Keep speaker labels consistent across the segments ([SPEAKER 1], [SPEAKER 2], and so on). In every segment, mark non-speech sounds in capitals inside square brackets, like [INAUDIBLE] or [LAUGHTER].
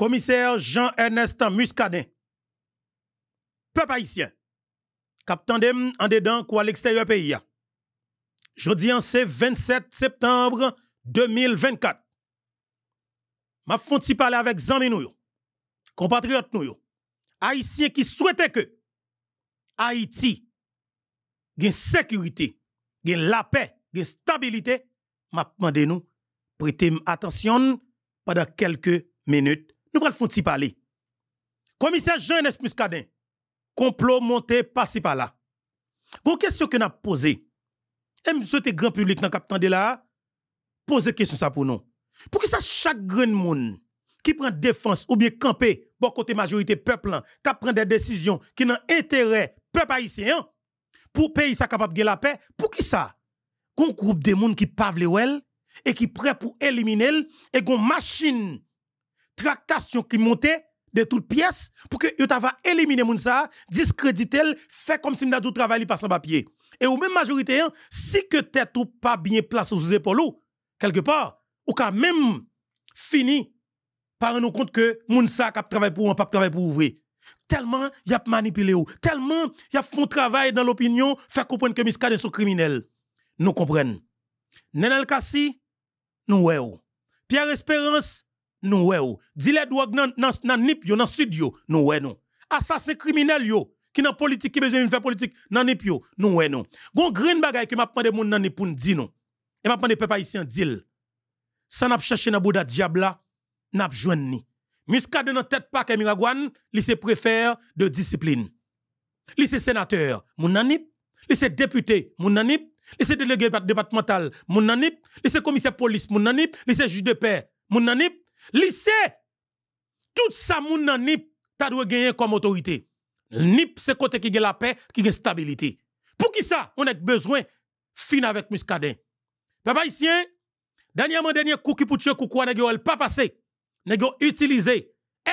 [SPEAKER 1] commissaire Jean-Ernest Muscadet, peuple haïtien, capitaine en dedans ou à l'extérieur pays. Jeudi, c'est 27 septembre 2024. Ma fonti parler avec zami nous, compatriotes nous, haïtiens qui souhaitaient que Haïti gagne sécurité, gagne la paix, gagne stabilité, m'a demandé nous prêtez attention pendant quelques minutes nous prenons le parler. Commissaire Jean-Nes Muscadin, complot monté par par-là. Une question que nous avons posée. Et que grand public dans le de là, question ça pour nous. Pour que ça, chaque grand monde qui prend défense ou bien camper, bon côté majorité peuple, qui prend des décisions qui n'ont intérêt peuple haïtien, hein, pour pays ça capable de la paix, pour qui ça? Qu'on groupe de monde qui pavle et qui prêt pour éliminer, et qu'on machine tractation qui montait de toutes pièces pour que vous avez éliminer Mounsa ça, fait comme si m'da tout travaillé par son papier. Et ou même majorité, hein, si que tête ou pas bien placé sous épaules quelque part, ou quand même fini par nous compte que Mounsa ça qui pour ou, pas travaillé pour ouvrir. Tellement y a manipulé ou, tellement y a font travail dans l'opinion, faire comprendre que Miskade sont criminels. Nous comprenons. Nenel Kasi, nous ouais ou. Pierre Espérance, nous ouais Dile drogue nan nan nan nip yo nan sud yo, nous ouais non. Assassin criminel yo qui nan politique qui besoin faire politique nan nip yo, nous ouais non. Gon green bagay que m'a pande moun nan nip pour di non. Et m'a pande peuple haïtien dil. Ça n'a cherché nan bouda diabla, n'a joine ni. Muscade nan tête pas miragwan, li se préfère de discipline. Li se sénateur, moun nan nip. Li se député, moun nan nip. Li se délégué départemental, moun nan nip. Li se commissaire police, moun nan nip. Li se juge de paix, moun nan nip lycée, tout ça moun nan NIP, ta doit gagner comme autorité. NIP, c'est côté qui gagne la paix, qui gagne stabilité. Pour qui ça, on a besoin fin avec Muscadin. Papa ici, dernièrement, dernier coup qui pour tuer coucou n'a pas passé. N'a utilisé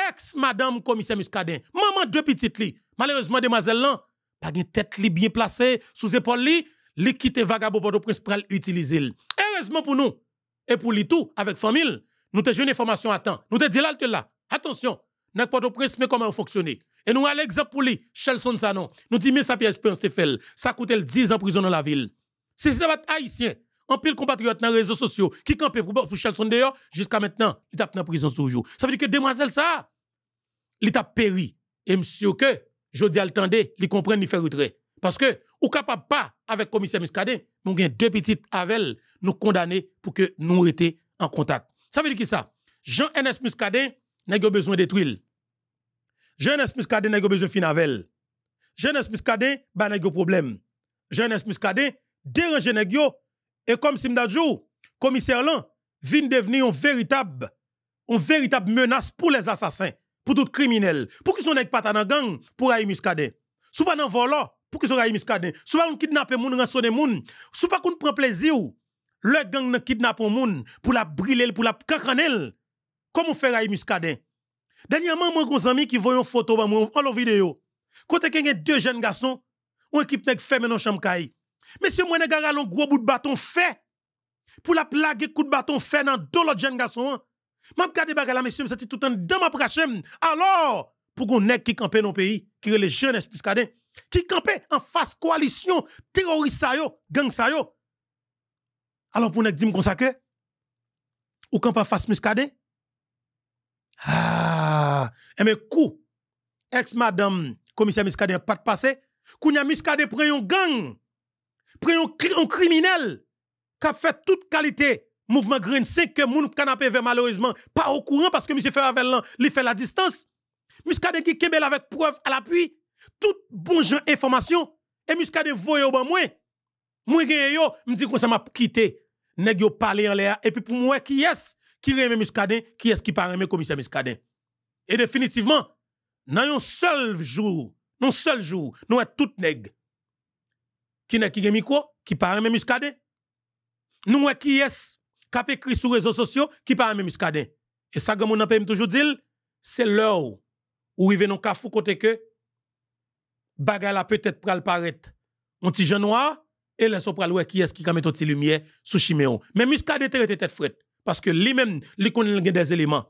[SPEAKER 1] ex-madame commissaire Muscadin. Maman deux petites li. Malheureusement, demoiselle là, pas une tête li bien placée sous épaule li, li quitter vagabond pour prince utiliser. Heureusement pour nous, et pour li tout, avec famille, nous te une information à temps. Nous te dit là, là. Attention, n'a pas de presse, mais comment fonctionner. Et nous allons l'exemple pour lui, Chelson Sanon. Nous disons, mais ça, Pierre Espérance fait. Ça coûte 10 ans de prison dans la ville. Si ça haïtien, en pile compatriotes dans les réseaux sociaux, qui campent pour, pour Chelson d'ailleurs, jusqu'à maintenant, il est dans prison toujours. Ça veut dire que demoiselle ça, il tape péri. Et monsieur que, je dis à l'tendez, il comprend, il fait retrait. Parce que, ou capable pas, avec le commissaire Muscadet, nous avons deux petites nous condamner pour que nous étions en contact. Ça veut dire qui ça? Jean-Ernest Muscadet n'a pas besoin d'être Jean-Ernest Muscadet n'a pas besoin de finavel. Jean-Ernest Muscadet bah, n'a pas problème. Jean-Ernest Muscadet dérange n'a et comme Simdadjou, commissaire Lan, vient devenir un véritable, une véritable menace pour les assassins, pour tout criminel, pour qu'ils soient pas dans la gang, pour Aïe Muscadet. soient pas dans volant, pour qu'ils soient Aïe Muscadet. soient pas kidnapper moun, rançonner ne soient pas qu'on prend plaisir le gang n'a kidnappé un monde pour la briller pour la elle. Comment faire à Muscadin? Dernièrement, moi, mes amis qui une photo, bah, moi, en vidéo. Quand il y a deux jeunes garçons, on équipe qui fait maintenant chambre Monsieur moi a un gros bout de bâton fait pour la plaguer coup de bâton fait dans deux l'autre jeune garçon. M'a regardé bagarre là monsieur je tout le temps, ma prochaine m'm. Alors pour qu'on ait qui camper dans le pays qui les jeunes Muscadin, qui camper en face coalition terroriste ça gang yo, alors, pour nous dire comme ça que, ou quand pas face muscadet, ah, et eh, mais coup, ex-madame, commissaire muscadet, pas de passé, a Muscadet prend un gang, prend un, criminel, qui a fait toute qualité mouvement Green 5 que moun canapé vers malheureusement pas au courant parce que monsieur Ferravel il fait la distance. Muscadet qui kembel avec preuve à l'appui, tout bon gens information et Muscadet voye au ban moins. Moi yo, me dit qu'on ça m'a quitté nèg yo parler en l'air et puis pour moi qui est qui remet Muscadin, qui est qui pas remet commissaire Muscadin. Et définitivement, dans un seul jour, non seul jour, nous sommes tout nèg qui n'est qui gen micro, qui pas remet Muscadin. Nous qui est qui a écrit sur les réseaux sociaux qui pas remet Muscadin. Et ça comme on toujours dit c'est l'heure où il non kafou cafou côté que bagay la peut-être pral paraître un petit jeune noir et les sopral qui est qui met toute lumière sous Chiméo. Mais Muscadet était tête frette parce que lui-même, il connaît des éléments.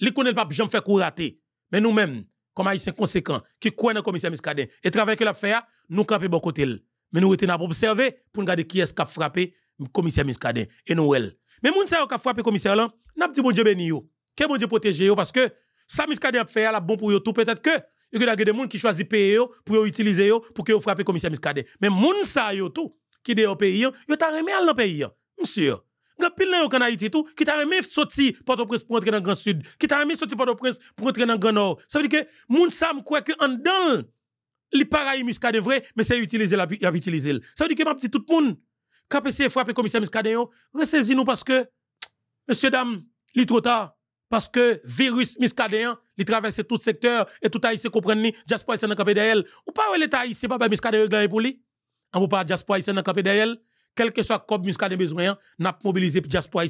[SPEAKER 1] Il connaît pas jamais fait courater. Mais nous-mêmes, comme haïtiens conséquent, qui croient dans le commissaire Muscadet et travail que l'a fait, ah, nous camper bon côté. Mais nous étions observer pour regarder qui est qui a frappé le commissaire Muscadet et nous Mais moun sa yo ka frappé commissaire là, n'a dit bon Dieu béni yo. Que bon Dieu protéger yo parce que ça Muscadet a fait ah, la bon pour yo tout peut-être que il y a des gens qui choisissent payer pour utiliser pour que commissaire Miskade. Mais les gens yo tout qui est au pays, yo t'a remis à le pays, monsieur. Gan pile nan yo kan Haïti tout, qui t'a remis sorti Port-au-Prince pour entrer dans le Grand Sud, qui t'a remis sorti Port-au-Prince pour entrer dans Grand Nord. Ça veut dire que moun sa croient que en dans li pareil muscadé vrai, mais c'est utilisé, la y a utilisé. Ça veut dire que m'a petite, tout le monde KPC frappe commissaire muscadé, yo, ressaisis nous parce que monsieur dame, li trop tard parce que virus muscadéen, li traverse tout secteur et tout haïtien comprend ni diaspora haïtien dans camp derrière. Ou pas l'état haïtien pas réglé pour lui on peut pas diaspora haïtienne camper derrière quel que soit comme muscade besoin n'a mobilisé diaspora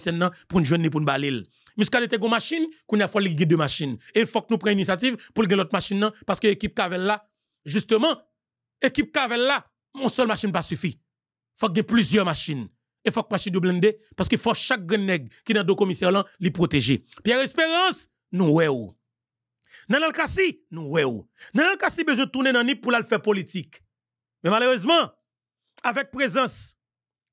[SPEAKER 1] pour une journée pour nous Nous muscade était une machine qu'on a deux machines et il faut que nous prenions initiative pour gagner l'autre machine parce que l'équipe là justement équipe là mon seul machine pas suffit faut que plusieurs machines et faut que machine de blindé parce qu'il faut chaque qui dans deux protéger Pierre Espérance nous ouais Nous nous le besoin tourner pour la faire politique mais malheureusement avec présence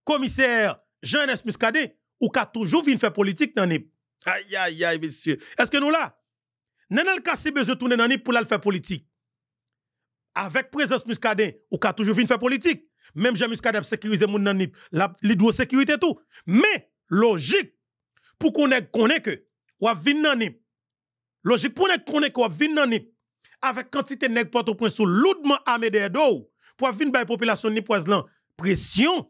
[SPEAKER 1] commissaire Jean-Nes Muscadet, ou qu'a toujours fait faire politique dans NIP. Aïe, aïe, aïe, monsieur. Est-ce que nous là? Nous avons si besoin de tourner dans NIP pour faire politique. Avec présence Muscadet, ou qu'a toujours fait faire politique. Même Jean Muscadet a sécurisé mon dans NIP. Il sécurité tout. Mais, logique, pour qu'on ait que, ou a dans NIP. Logique, pour qu'on ait que, ou a dans NIP. Avec quantité de nègres porte au point sous lourdement armé dos pour fin bay population nipoise pression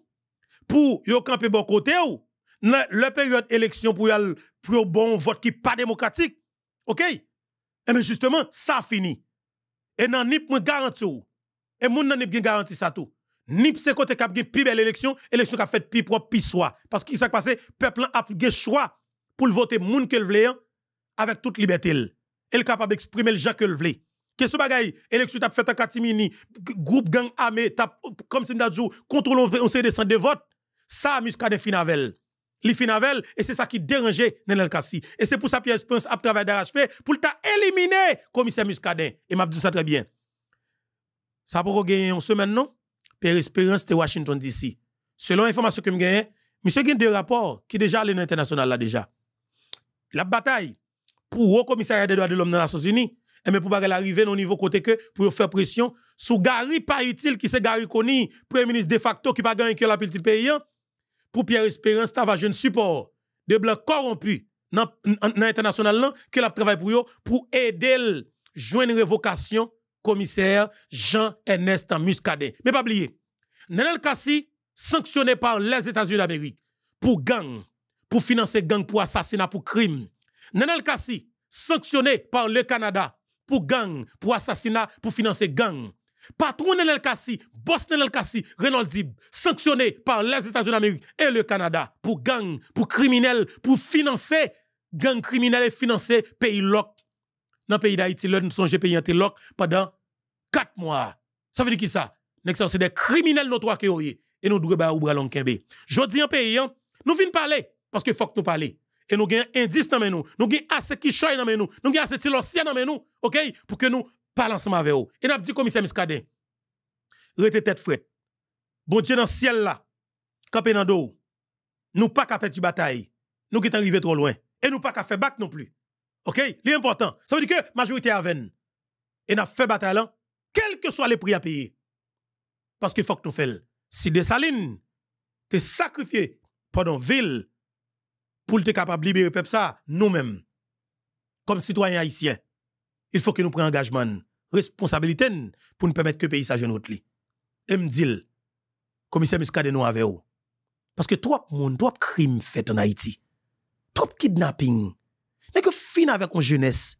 [SPEAKER 1] pour yo camper bon côté ou la période élection pour yal pour bon vote qui pas démocratique. OK Et eh mais justement ça fini. Et nan nip pas garanti ou. Et moun nan nip gen garanti ça tout. Nip se côté cap gen pi belle élection, élection ka fait pi propre pi soi parce qu'il s'est passé peuple a gen choix pour voter moun que le hein, avec toute liberté. Elle capable d'exprimer le gens que le voulait. Qu'est-ce que bagaille Élection t'a fait en Katimini, groupe gang armé, comme si nous dit, contrôle on sait descendre de vote. Ça, Muscadet Finavel. Li Finavel, et c'est ça qui dérangeait Nenel Kassi. Et c'est pour ça que Pierre Espérance a travaillé d'RHP pour t'a éliminer commissaire Muscadet. Et m'a dit ça très bien. Ça pour gagner une semaine, non? Pierre Espérance, de Washington DC. Selon l'information que je monsieur gagne deux rapports qui déjà allés dans l'international là déjà. La bataille pour le commissaire commissariat des droits de l'homme dans les Nations Unies mais eh pour pas arriver au niveau côté que pour faire pression sous Gary Paitil qui c'est Gary Koni premier ministre de facto qui pas gagné que la petite pays hein. pour Pierre Espérance ta va jeune support de blancs corrompus dans l'international que la travail pour yo pour aider joindre révocation commissaire Jean-Ernest Muscadet mais pas oublier Nenel Kassi sanctionné par les États-Unis d'Amérique pour gang pour financer gang pour assassinat pour crime Nenel Kassi sanctionné par le Canada pour gang, pour assassinat, pour financer gang. Patron Nelkasi Kassi, boss Nelkasi Kassi, sanctionné par les États-Unis d'Amérique et le Canada pour gang, pour criminel, pour financer gang criminel et financer pays lock. Dans le pays d'Haïti, nous sommes pays anti pendant 4 mois. Ça veut dire qui ça? c'est des criminels notoires qui ont et nous devons ou bras Je dis en pays, hein, nous venons parler parce que faut que nous parlions et nous avons indice dans nous, nous avons assez qui dans nous, nous avons assez l'océan dans nous, OK Pour que nous parlions ensemble avec vous. Et nous avons dit commissaire Miskade, rete tête frette. Bon Dieu dans le ciel là, campé dans dos. Nous pas qu'à du bataille. Nous qui arrivés trop loin et nous pas qu'à faire bac non plus. OK L'important, ça veut dire que majorité avène et n'a fait bataille là, quel que soit le prix à payer. Parce qu'il faut que nous fassions. Si des salines... te sacrifier pendant ville pour être capable de libérer le peuple, ça, nous-mêmes, comme citoyens haïtiens, il faut que nous prenions engagement, responsabilité pour nous permettre que le pays de notre le Et me dit, commissaire Muscadet, nous avec vous. Parce que trop monde, trop crimes faits en Haïti, trop kidnapping, n'est que fin avec une jeunesse.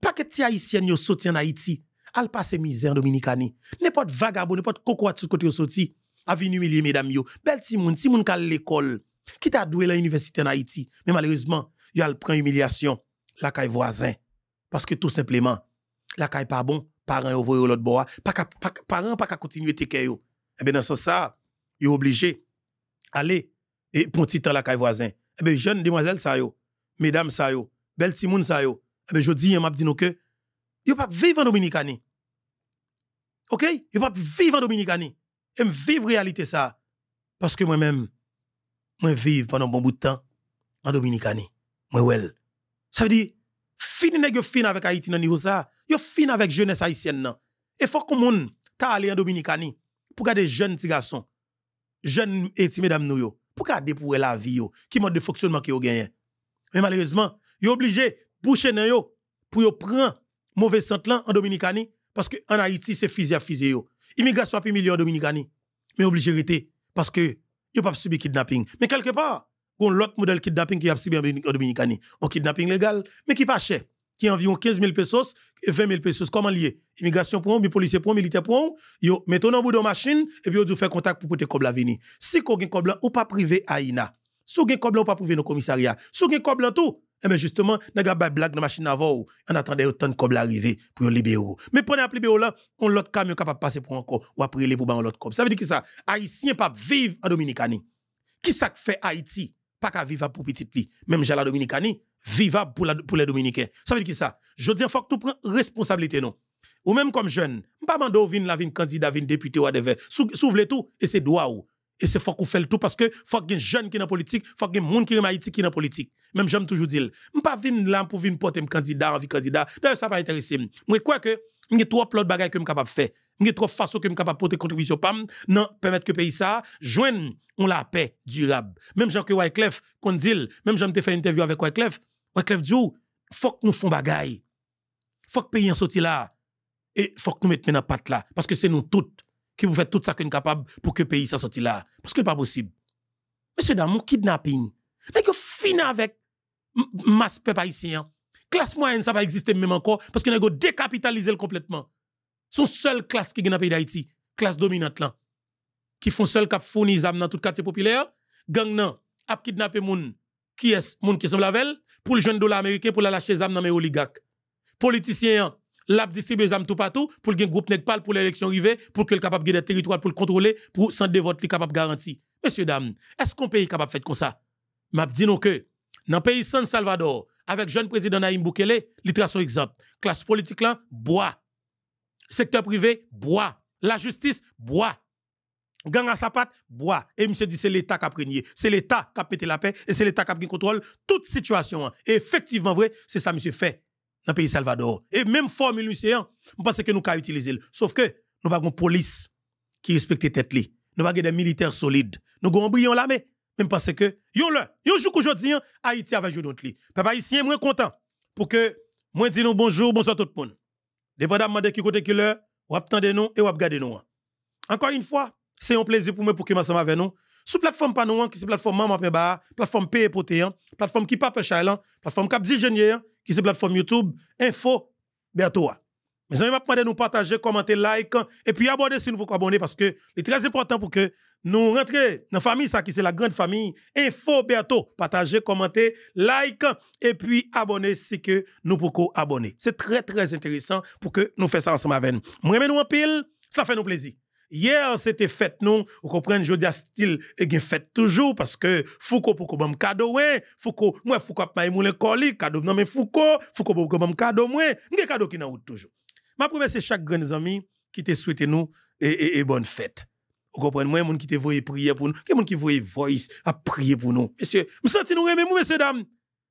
[SPEAKER 1] Pas que les haïtiens yo sorti en Haïti, al passe misère en Dominicani. N'importe vagabond, n'importe coco de ce côté yo sorti, à venir humilier mesdames yo. Bel ti moun, ti moun kal l'école, qui t'a doué l'université en Haïti? Mais malheureusement, il a prend humiliation. La caille voisin. Parce que tout simplement, la caille pas bon, parents au voir. l'autre bois, pas parents pas qu'à continuer te yo. Eh bien dans ce il est obligé aller et pour petit temps la caille voisin. Eh bien jeune demoiselle ça yo, mesdames ça yo, belle timoun ça yo. Eh bien je dis m'a dit nous que yo pas vivre en Dominicanie. OK? Yo pas vivre en Dominicanie. Et vivre réalité ça parce que moi-même moi, vivre pendant un bon bout de temps en Dominicanie. Moi, well. Ça veut dire, fini nèg fin avec Haïti dans niveau ça. Yo fin avec jeunesse haïtienne nan. Et faut que moun ta allé en Dominicanie pour garder jeunes petits garçons, jeunes et mesdames nous yo, pour garder pour la vie yo, qui mode de fonctionnement qui yo gagné. Mais malheureusement, yo obligé boucher nan yo pour yo prendre mauvais sentiment en Dominicanie parce que en Haïti c'est physique à fusil yo. Immigration a plus million en Dominicanie. Mais obligé rester parce que ils pas subi kidnapping. Mais quelque part, on l'autre modèle kidnapping qui a subi en Dominicanie. Un kidnapping légal, mais qui pas cher. Qui a environ 15 000 pesos, 20 000 pesos. Comment lié Immigration pour un, policier pour un, militaire pour un. mettez dans bout de machine et puis vous faites contact pour porter cobla venir. Si vous avez cobla, ou pas privé Aïna. Si vous avez cobla, ou pas privé nos commissariats. Si vous avez cobla tout, eh bien, justement, n'a pas blague dans la machine avant, on attendait autant de cob arriver pour libéraux. Mais pour les libéraux, là, on l'autre camion capable de passer pour encore, ou après les pour l'autre cob. Ça veut dire que ça, Haïtien pas vivre en Dominicanie. Qui ça fait Haïti? Pas qu'à vivre pour petit li. Même j'ai la Dominicanie, vivable pour, les Dominicains. Ça veut dire que ça, je dis, il faut que tout prenne responsabilité, non? Ou même comme jeune, pas mando la vin candidat, vin député ou adeve. Souvle tout, et c'est droit ou. Et c'est faut qu'on fait le tout parce que faut qu'il y ait jeunes qui sont la politique, faut qu'il y ait gens qui sont dans Haïti qui politique. Même j'aime toujours dire, je ne pas venir là pour venir porter un candidat, envie candidat. D'ailleurs, ça pas intéressé. Moi, quoi que, a trois plots de bagages que je suis capable de faire. trop trois façons que je suis capable de porter contribution PAM, non, permettre que le pays ça, joigne, on la paix durable. Même Jean-Claude Wyclef, qu'on dit, même j'aime te faire une interview avec Wyclef, Wyclef dit, faut que nous fassions bagaille. Faut que le pays en sorti là. Et faut que nous mettions la patte là. Parce que c'est nous toutes. Qui vous faites tout ça que êtes capable pour que le pays soit sorti là. Parce que ce n'est pas possible. Monsieur mon kidnapping. Mais Vous fini avec masse peuple haïtien. Classe moyenne, ça va exister même encore parce que vous décapitaliser décapitalisé complètement. Son seule classe qui est dans le pays d'Haïti, classe dominante là, qui font seul cap fournir dans tout quartier populaire, gang nan, ap kidnapper moun qui est moun qui pour le jeune dollar américain pour la lâcher armes dans les oligarques. Politiciens l'a distribué les tout partout pour ait un groupe nèg pour l'élection arrivée, pour qu'il soit capable de des territoires pour le contrôler, pour de vote capable garantir. Messieurs, dames, est-ce qu'on pays capable de faire comme ça? Je dis non que, dans le pays San Salvador, avec jeune président Naïm Boukele, il trace son exemple. Classe politique là, bois. Secteur privé, bois. La justice, bois. Gang à sa patte, bois. Et monsieur dit, c'est l'État qui a prégné. C'est l'État qui a pété la paix et c'est l'État qui a contrôle toute situation. Et hein. effectivement, vrai, c'est ça, monsieur fait dans le pays Salvador. Et même formule lycéen, je pense que nous pouvons utiliser. Sauf que nous avons une police qui respecte tête li. Nous avons des militaires solides. Nous avons un brillant l'armée. Même parce que, yon le, yon jour aujourd'hui, hein, Haïti avec joué d'autres li. Papa haïtien, moins content pour que, moi dis bonjour, bonsoir tout le monde. Dépendamment de qui côté qui l'heure, ou attendez nous et ou regardez nous. Hein. Encore une fois, c'est un plaisir pour moi pour que m'assemble avec nous. Sous plateforme Panouan, qui c'est plateforme Maman la plateforme la plateforme qui pape plateforme Cap qui qui c'est plateforme YouTube, info, bientôt. Mes amis, je vais nous partager, commenter, like, et puis abonner si nous pour abonner, parce que c'est très important pour que nous rentrions dans la famille, ça qui c'est la grande famille, info, bientôt. Partager, commenter, like, et puis abonner si que nous pouvons abonner. C'est très, très intéressant pour que nous fassions ça ensemble avec nous. Moi, en pile, ça fait nous plaisir. Hier, c'était fête, nous. Vous comprenez, je dis style, et eh fête toujours, parce que Foucault pourquoi pas me cadeau, Foucault, moi, Foucault, pas moulin colis, cadeau, non, mais Foucault, Foucault pourquoi qu'on me cadeau, moi, Un cadeau qui n'a toujours. Ma première, c'est chaque grand ami qui te souhaite nous, et, et, bonne fête. Vous comprenez, moi, monde qui te voyait prier pour nous, qui moun qui voyait voice à prier pour nous. Monsieur, me senti nous aimer, messieurs, dames.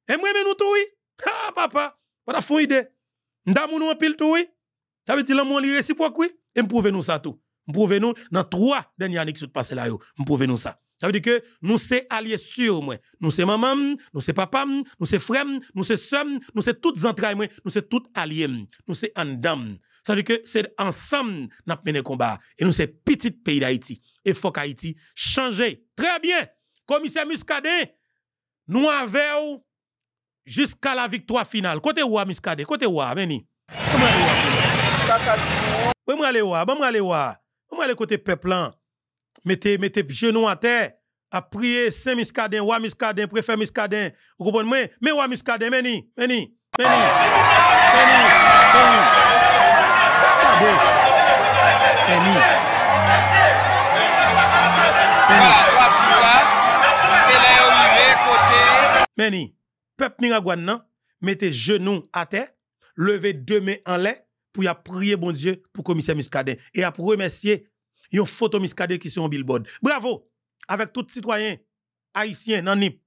[SPEAKER 1] Et moi, nous tout, oui. Ah, papa, on a fond idée. Nous avons nous en pile tout, oui. Ça veut dire l'amour réciproque, oui. Et me nous ça tout pouvons nous dans trois dernières années qui sont passées là, prouve nous ça. Ça veut dire que nous sommes alliés sûrs, Nous sommes maman, nous sommes papa, nous sommes frères, nous sommes sœur, nous sommes toutes entrailles, Nous sommes toutes alliés, nous sommes en dame. Ça veut dire que c'est ensemble nous menons le combat. Et nous sommes petit pays d'Haïti. Et faut qu'Haïti change. Très bien. Commissaire Muscadet, nous avons jusqu'à la victoire finale. Côté où, muscadé Côté où, Meni? Ça, Bon, allez, Bon, va le côté peuple, hein. mettez, mettez genoux à terre, à prier Saint Miscadin, Roi Miscadin, Préfet Miscadin. Vous comprenez? Mais Roi Miscadin, meni, meni, meni,
[SPEAKER 2] meni, meni.
[SPEAKER 3] Meni.
[SPEAKER 1] Meni. Peuple Miragouane, mettez genoux à terre, levez deux mains en l'air, pour y prier bon Dieu pour commissaire Muscadet et pour remercier yon photo Muscadet qui sont billboard. Bravo avec tout citoyen haïtien nan NIP.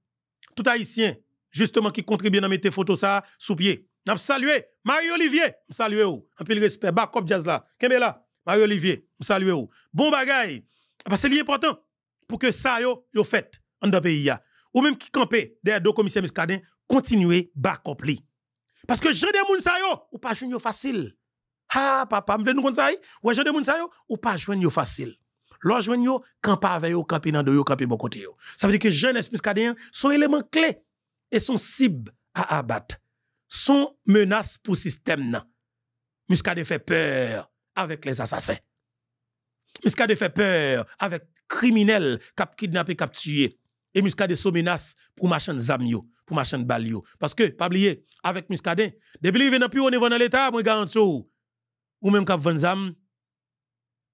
[SPEAKER 1] Tout haïtien justement qui contribue à mettre photo ça sous pied. N'a saluer Marie-Olivier, où un peu de respect, Backup Jazz là. Kembe là, Marie-Olivier, saluer ou. Bon bagaille. Parce que c'est important pour que ça yo, yo fait en dans pays Ou même qui campe derrière deux commissaires continuez continuer Backup li. Parce que je des moun ça yo, ou pas facile. « Ah, papa, m'vle nous konsaï, ouais, je de moun sa ou pas joindre yo facile. L'on joigne yo, camper avec yo, quand dans yo, camper bon côté yo. Ça veut dire que jeunes esprit sont sont éléments clés et sont cibles à abattre. Sont menaces pour système nan. Muscadet fait peur avec les assassins. Muscadet fait peur avec criminels cap kidnappé, cap tué. Et Muscadet sont menaces pour machin zamio, pour machin balio. Parce que, pas oublier, avec Muscadet, depuis il vient plus au niveau dans l'État, moi garantis ou même kap vanzam zam,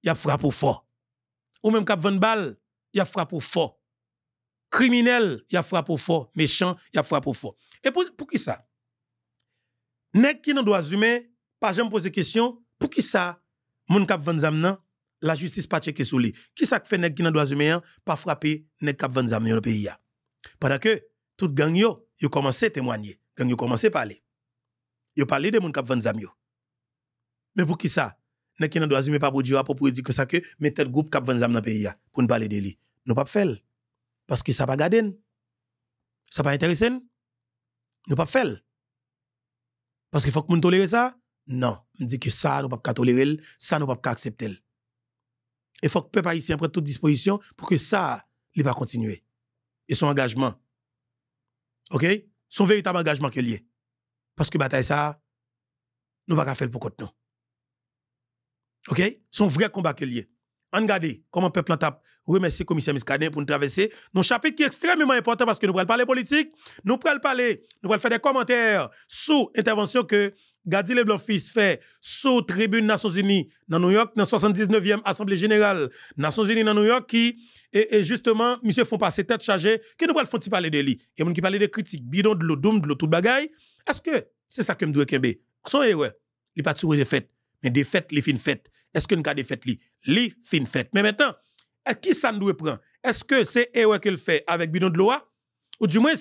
[SPEAKER 1] a frappe fort. Ou même kap vend balle, il a frappe fort. Criminel, il a frappe fort. Méchant, il a frappe fort. Et pour, pour qui ça? Nek qui nous doit humain pas jamais poser question, pour qui ça, moun kap vanzam zam nan, la justice pas checké souli Qui ça fait nek qui nan doit humain pas frapper nek kap vanzam zam le pays Pendant que tout gang yo, yo commencé témoigner, gang yo commencé parler. Yo parler de moun kap vend zam yo. Mais pour qui ça Nous qui doit pas besoin pour dire que ça que mais tel groupe cap ans dans le pays hein, pour ne parler de lui. Nous pas faire parce que ça pas garder. Hein. Ça pas intéresser. Hein. Nous pas faire. Parce qu'il faut que nous tolérer ça Non, nous dit que ça nous pas tolérer, ça nous pas accepter. Il faut que peuple haïtien prenne toute disposition pour que ça ne pas continuer. Et son engagement. OK Son véritable engagement que a. Parce que bataille ça nous pas faire pour nous. OK? Son vrai combat qu'il y a. Regardez comment peuple remercier le commissaire Miscadin pour nous traverser. Nos chapitre qui est extrêmement important parce que nous allons parler politique, nous allons parler, nous allons faire des commentaires sous intervention que Gadi Leblanc fils fait sous tribune Nations Unies dans New York, dans 79e Assemblée Générale Nations Unies dans New York, qui, et, justement, monsieur font passer tête chargée, qui nous font parler de lui. Et qui parle de critiques, bidon de l'eau, de l'eau, tout bagaille. Est-ce que c'est ça que me doit faire? Son héros, il pas toujours fêtes. mais des fêtes, les fines fêtes est-ce que nous avons fait li? Li fin fête. Mais maintenant, qui ça doit prendre? Est-ce que c'est erreur le fait avec bidon de loi? Ou du moins,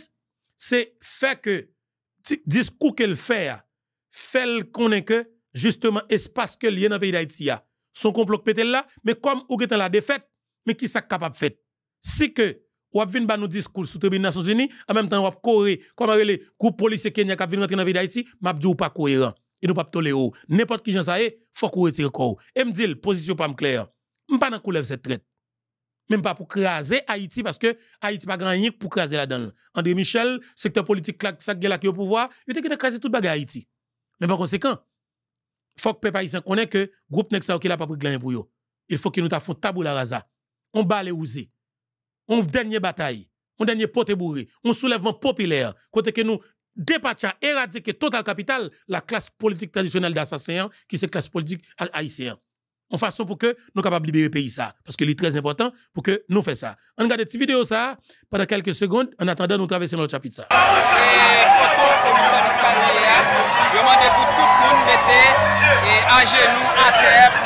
[SPEAKER 1] c'est fait que, discours qu'elle fait, fait qu'on est que, justement, espace que lié dans le pays d'Haïti Son complot pété là, mais comme ou dans la défaite, mais qui ça capable de faire? Si que, ou vin ba nous discours sous tribune Nations Unies, en même temps ou ap courir, comme avec les groupes Kenya qui viennent rentrer dans le pays d'Haïti, m'a dit ou pas cohérent et nous pas tolérer. N'importe qui j'en sais, faut qu'on retire corps. Et me dit, position pas me claire. M'pas pas dans couleur cette traite. Même pas pour craser Haïti parce que Haïti pas rien pour craser la dedans André Michel, secteur politique ça là qui au pouvoir, il était craser toute bagarre Haïti. Mais par conséquent, faut que peuple haïtien connaisse que groupe nex qui là pas pour gagner pour yo. Il faut que nous tafons tabou la rasa. On bat les ouzi. On dernière bataille. On dernier pote bourré. On soulèvement populaire. Côté que nous dépatcha, éradiquer total capital la classe politique traditionnelle d'assassins, qui c'est classe politique haïtienne. En façon pour que nous capables libérer le pays ça. Parce que c'est très important pour que nous fassions ça. On regarde cette vidéo ça pendant quelques secondes. En attendant, nous traversons notre chapitre ça.
[SPEAKER 2] Ah, le à terre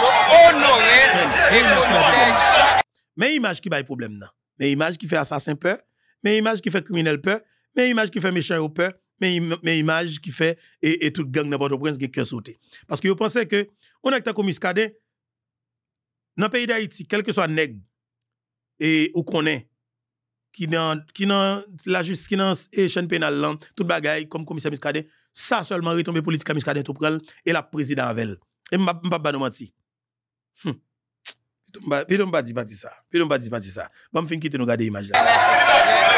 [SPEAKER 2] pour que
[SPEAKER 1] Mais image qui va problème non? Mais image qui fait assassin peur. Mais image qui fait criminel peur. Mais image qui fait méchant au peur, mais, mais image qui fait et, et toute gang de prince qui est sauté. Parce que vous pensez que, on a comme miscadé, dans le pays d'Haïti, quel que soit nègre, et ou connaît, qui dans qui dans la justice qui et chaîne pénale tout bagaille comme commissaire miscadé, ça seulement tombé politique miscadé, tout prend et la président avec et m'pa pas menti hmm. Puis on ne dit pas dit ça puis on pas bah, dit pas bah, dit ça bon fin quitter nous garder image là ah,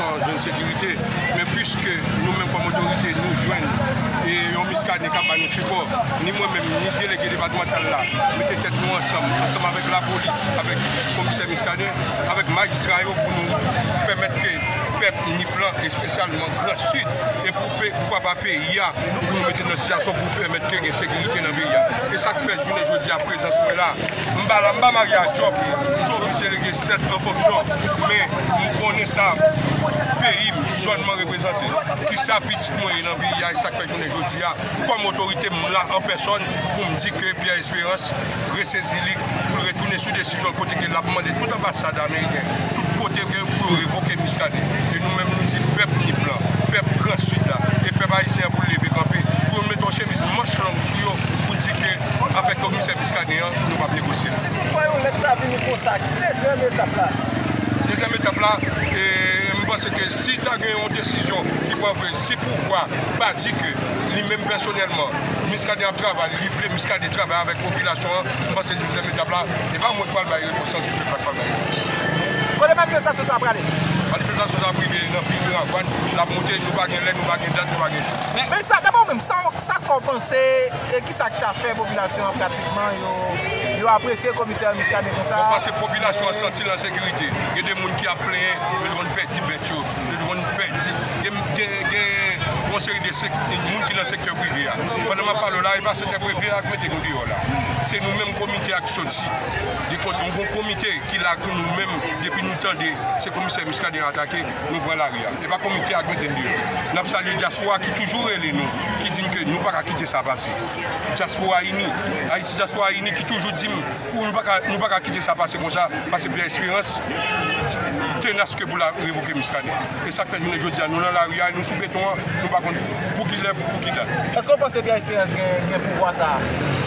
[SPEAKER 2] en zone sécurité. Mais puisque nous-mêmes, comme autorité, nous joignons et on miscade capable nous support, ni moi-même, ni délégué départemental là, mettez tête nous ensemble, ensemble avec la police, avec le commissaire Miscadé, avec magistrat pour nous permettre que ni plan espesyalman glasit e pou pe, pou pa pa pe, ya pou nou bete nos jason, pou pou emet kege sekerite nan bi, ya, e sak fe jounen jodi a prezans pou la, mba la mba mba marya jop, mson viselege set refoksyon, me mpone sa, pe im, son man reprezenté, ki sa fit mwenye nan bi, ya, e sak fe jounen jodi a pou m otorite m la, an person, pou m dike, pi a esferos, re sezilik pou retoune sou desisyon kote gen la, pou mande tout ambasade ameriken, tout evoke miskane. E nou menm nou di pep ni plan, pep gran suta e pep a y zi an pou leve kampi. Pou menm don chemis monsch langtou yo pou dike avèk an miskane nou mab negose. Si pou fayon lè ta vi nou konsak, lè zèm lè ta plak? Lè zèm lè ta plak, mbansè ke si ta gen yon desizyon ki pou avè, si pou fwa pa dike li menm personelman miskane ap travè, rifle miskane travè avè koubilasyon, mbansè zèm lè ta plak e vè mwen fal mbè yon konsans e pè pal mbè yon konsans.
[SPEAKER 3] An li fe sasyon sa prade? An
[SPEAKER 2] li fe sasyon sa privye nan figyran kwan, la mwote nou bagen lek, nou bagen dat, nou bagen chou.
[SPEAKER 4] Men sa, ta mwen menm sa, sa kwa w panse, ki sa ki ta fe, popilasyon pratikman yo apresye komisyon
[SPEAKER 2] miskanen kon sa? Mwen bon, panse popilasyon an senti lan sekurite. Ye de moun ki apleye, le dron peti beti ouf, le dron peti, gen mwen seri de moun ki nan sektyon privye a. Panenman palo la, e va sektyon privye akme te goun diyo la. Se nou menm komite a ki sot si. De kon kon komite ki la kon nou menm depi nou tan de se komise Miskane atake, nou pre la riyan. E pa komite a kwen ten diyo. Napsa li jaspo a ki toujou ele nou, ki din ke nou pa ka kite sa pase. Jaspo a inou, a iti jaspo a inou ki toujou dim, ou nou pa ka kite sa pase kon sa, pa se biya esperans, ten aske pou la revoke Miskane. E sa kwen jenè joti a nou la riyan, nou soupeton, nou pa kon pou ki lè, pou pou ki lè. Ase kon pa se biya esperans gen pou vwa sa a?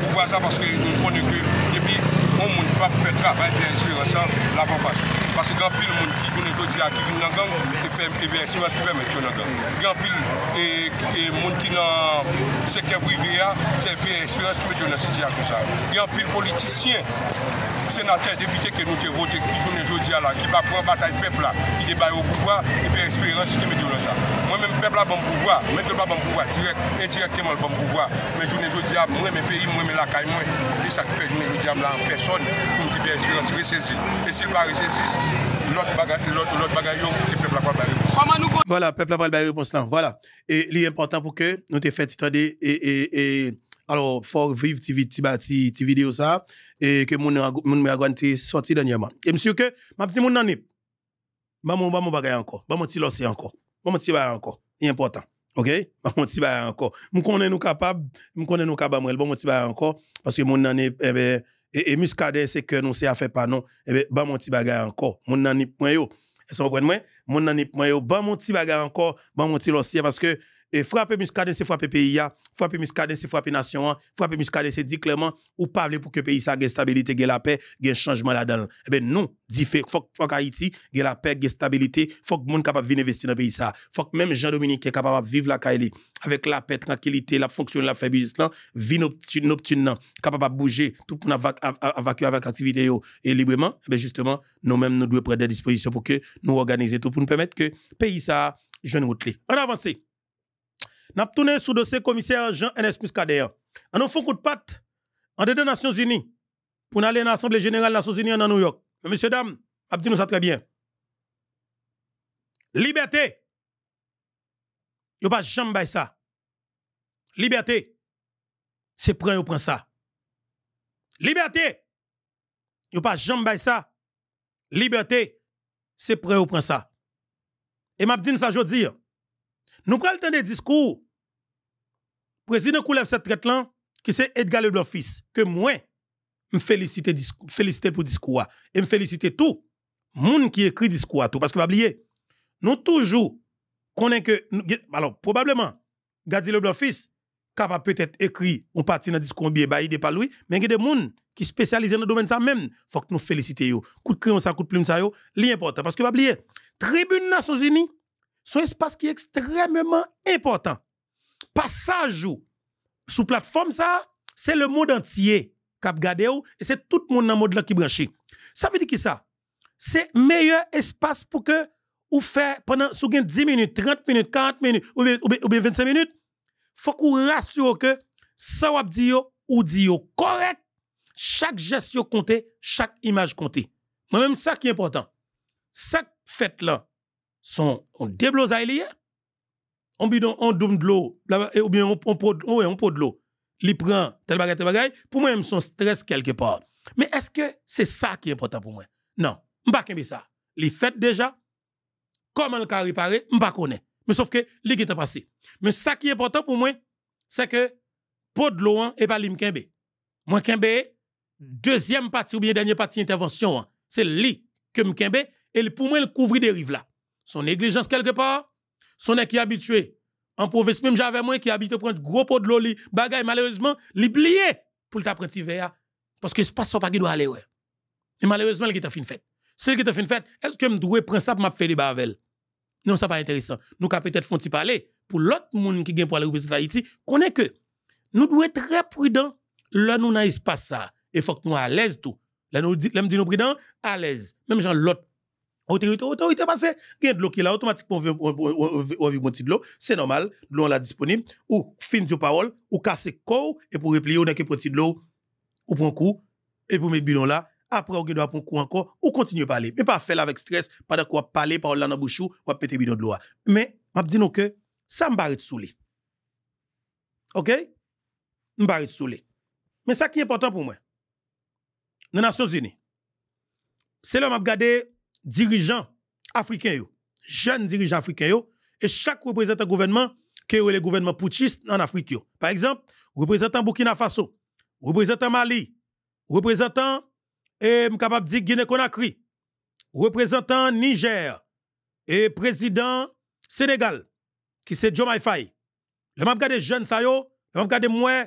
[SPEAKER 2] pou wazan pwoske yon kon yon kou. E pi, yon moun pwap fè tra, fè yon inspirasyon, la moun fasyon. Pase genpil moun ki jounen jodi a ki vin nan gang, e pe mpe bi eksperansi pe mwen jounen dan. Genpil, e moun ki nan sekte pou i ve ya, se mpe bi eksperansi ki mwen jounen si di a sou sa. Genpil politisyen, senatèj depite ke nou te rote ki jounen jodi a la, ki va pou an batay pep la, ki debaye ou pou vwa, e bi eksperansi ki mwen di ou la sa. Mwen men pep la bon pou vwa, men de ba bon pou vwa, direk, indirektèman bon pou vwa. Men jounen jodi a, mwen men pe i, mwen men la kay mwen. E sa ki fe jounen jodi a mla
[SPEAKER 1] Voilà, peuple a la réponse là. Voilà. Et l'important pour que nous te fait et, et, et alors, fort vivre ti vidéo ça et que mon mon aguanté sorti dernièrement. Et monsieur que m'a petite mon nanip. Maman mon bagay encore. mon ti lancé encore. mon ti bagay encore. Important. OK? mon ti bagay encore. connaît nous capable, connaît nous capable, bon mon ti bagay encore parce que mon nanip eh ben et, et muscadet c'est que nous c'est à faire pas non et eh ben bah mon petit bagage encore mon nan ni point yo est-ce que vous moi mon nan ni point yo bah mon petit bagage encore bah mon petit lossier parce que et frappe muscadet, c'est frappe pays, frappe muscadet, c'est frappe nation, frappe muscadet, c'est dit clairement, ou parler pour que pays ça ait stabilité, ait la paix, ait changement là-dedans. Eh bien, non, dit fait, faut que Haïti ait la paix, ait stabilité, faut que monde capable de venir investir dans le pays ça. Faut que même Jean-Dominique est capable de vivre la Kaili avec la paix, tranquillité, la fonction, la faiblesse business vie nocturne, capable de bouger, tout le monde évacuer avec activité et librement. Eh bien, justement, nous-mêmes, nous devons prendre des dispositions pour que nous organisions tout pour nous permettre que pays ça, jeune route. On avance. N'a tourné sous dossier commissaire Jean-Enes Muscadet. On a fait un coup de patte en deux Nations Unies pour aller dans l'Assemblée générale des Nations Unies à New York. Mais messieurs, dames, Abdi nous ça très bien. Liberté. Yo pas jamais ça. Liberté. C'est prend ou prend ça. Liberté. Yo pas jamais ça. Liberté. C'est prêt ou prend ça. Et m'a dit ça dis, nous prenons le temps des discours. Président Koulev cette traite là, qui c'est Edgar Leblanc fils, que moi, me félicite, pour pour discours et me félicite tout monde qui écrit discours tout parce que pas oublier nous toujours connaît que alors probablement Gadi Leblanc fils capable peut-être écrit un parti dans discours bien baïdé par lui mais il y a des gens qui spécialisent dans le domaine ça même faut que nous féliciter yo coup de crayon ça coup de plume ça yo l'important parce que pas oublier tribune Nations Unies son espace qui est extrêmement important. Passage sous plateforme ça, c'est le monde entier qui a regardé et c'est tout le monde dans le monde là qui branché. Ça veut dire qui ça? C'est meilleur espace pour que vous fassiez pendant 10 minutes, 30 minutes, 40 minutes ou bien, 25 minutes, il faut vous rassurez que ça va dit ou dit correct, chaque geste compté, chaque image comptée. Moi même ça qui est important. Ça fait là, on déblose à on bidon on doum de l'eau ou bien on pot on de l'eau il prend tel bagage tel bagage pour moi même son stress quelque part mais est-ce que c'est ça qui est important pour moi non m'pas pas ça il fait déjà comment le cas réparer m'pas connaît mais sauf que li qui passé mais ça qui est important pour moi c'est que pot de l'eau hein, et pas li m'kembe. moi kembe deuxième partie ou bien dernière partie intervention hein, c'est lui que m'kembe, et pour moi le couvre des rives là son négligence quelque part, son est qui habitué. En province, même j'avais moi qui habite prendre gros pot de loli, bagay malheureusement, l'oublié pour t'apprendre verre. Parce que passe pas qui doit aller, ouais. Et malheureusement, il t'a fait une fête. C'est qui t'a fait fête, est-ce que je dois prendre ça pour m'a faire des avec Non, ça pas intéressant. Nous avons peut-être font parler pour l'autre monde qui vient pour aller représenter Haïti, connaît que nous devons être très prudents là nous n'avons pas ça. Et faut que nous à l'aise tout. Là nous disons prudents, à l'aise. Même genre l'autre Autorité autorité, il y l'eau qui est là, automatiquement, on vit de l'eau, c'est normal, l'eau est disponible, ou fin de parole, ou casser corps, et pour replier, on a petit de l'eau, ou prend coup, et pour mettre bilan là, après, on doit prendre coup encore, ou continuer à parler. Mais pas faire avec stress, pas pendant qu'on parle, parole dans la bouche, ou péter bilan de l'eau. Mais, m'a dit non que, ça m'a de soule. OK? M'a de saoulé. Mais ça qui est important pour moi, dans les Nations Unies, c'est là m'a regarder dirigeants africains, jeunes dirigeants africains, et chaque représentant gouvernement qui est le gouvernement putschiste en Afrique. Par exemple, représentant Burkina Faso, représentant Mali, représentant, et eh, capable dire Guinée-Conakry, représentant Niger, et président Sénégal, qui c'est Joe Faye. Le m'a des jeune ça yo, le m'a des moi,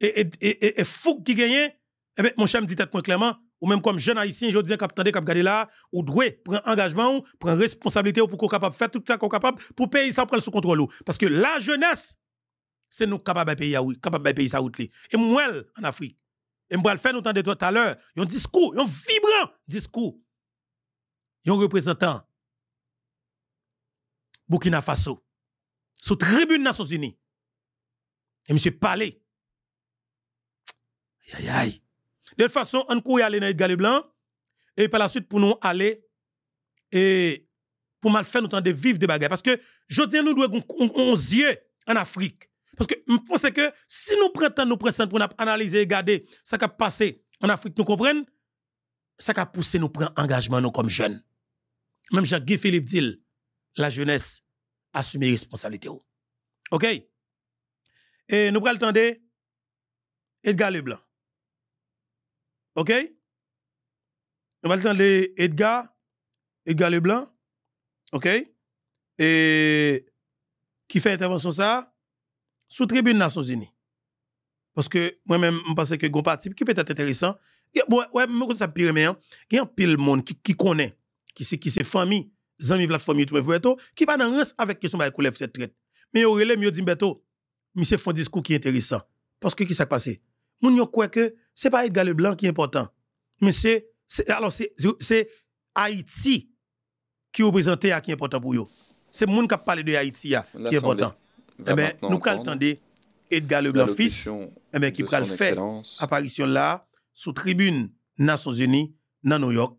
[SPEAKER 1] et, et, et, qui gagnent, eh ben, mon cher me dit tête clairement, ou même comme jeune haïtien, je disais cap tande cap là, ou doué prendre engagement, prendre responsabilité pour qu'on capable faire tout ça qu'on capable pour payer ça prendre sous contrôle parce que la jeunesse c'est nous capable capables capable payer ça Et moi en Afrique. Et moi le faire nous toi tout à l'heure, un discours, un vibrant discours. Un représentant Burkina Faso sous tribune Nations Unies. Et monsieur suis Aïe aïe aïe. De toute façon, on pourrait aller dans les Blanc. Et par la suite, pour nous aller et pour mal faire, nous tendons de vivre des bagages. Parce que je dis, nous devons on yeux en Afrique. Parce que je pense que si nous prenons temps, nous prenons pour analyser et regarder ce qui a passé en Afrique, nous comprenons, ça qui a poussé nous prendre engagement nous comme jeunes. Même Jacques-Guy Philippe dit, la jeunesse assume responsabilités. Oh. OK? Et nous prenons le temps de Edgar OK On va attendre Edgar, Edgar Leblanc, OK Et qui fait intervention ça sous tribune Nations Unies. Parce que moi-même, je pense que le parti qui peut être intéressant, ouais, pense moi, ça pire, mais hein, il y a un pile monde qui, qui connaît, qui sait qui c'est famille, amis, plateforme YouTube, qui va dans russe avec question de couleur de traite. Mais il y a mieux dit, monsieur, c'est un discours qui est intéressant. Parce que qui s'est passé? moun yo croit que c'est pas Edgar Leblanc qui est important. Mais c'est alors c'est Haïti qui représente qui est important pour eux. C'est moun qui parle de Haïti qui est important. Eh ben, nous Edgar Leblanc fils eh ben, qui a fait apparition là sous tribune Nations Unies dans New York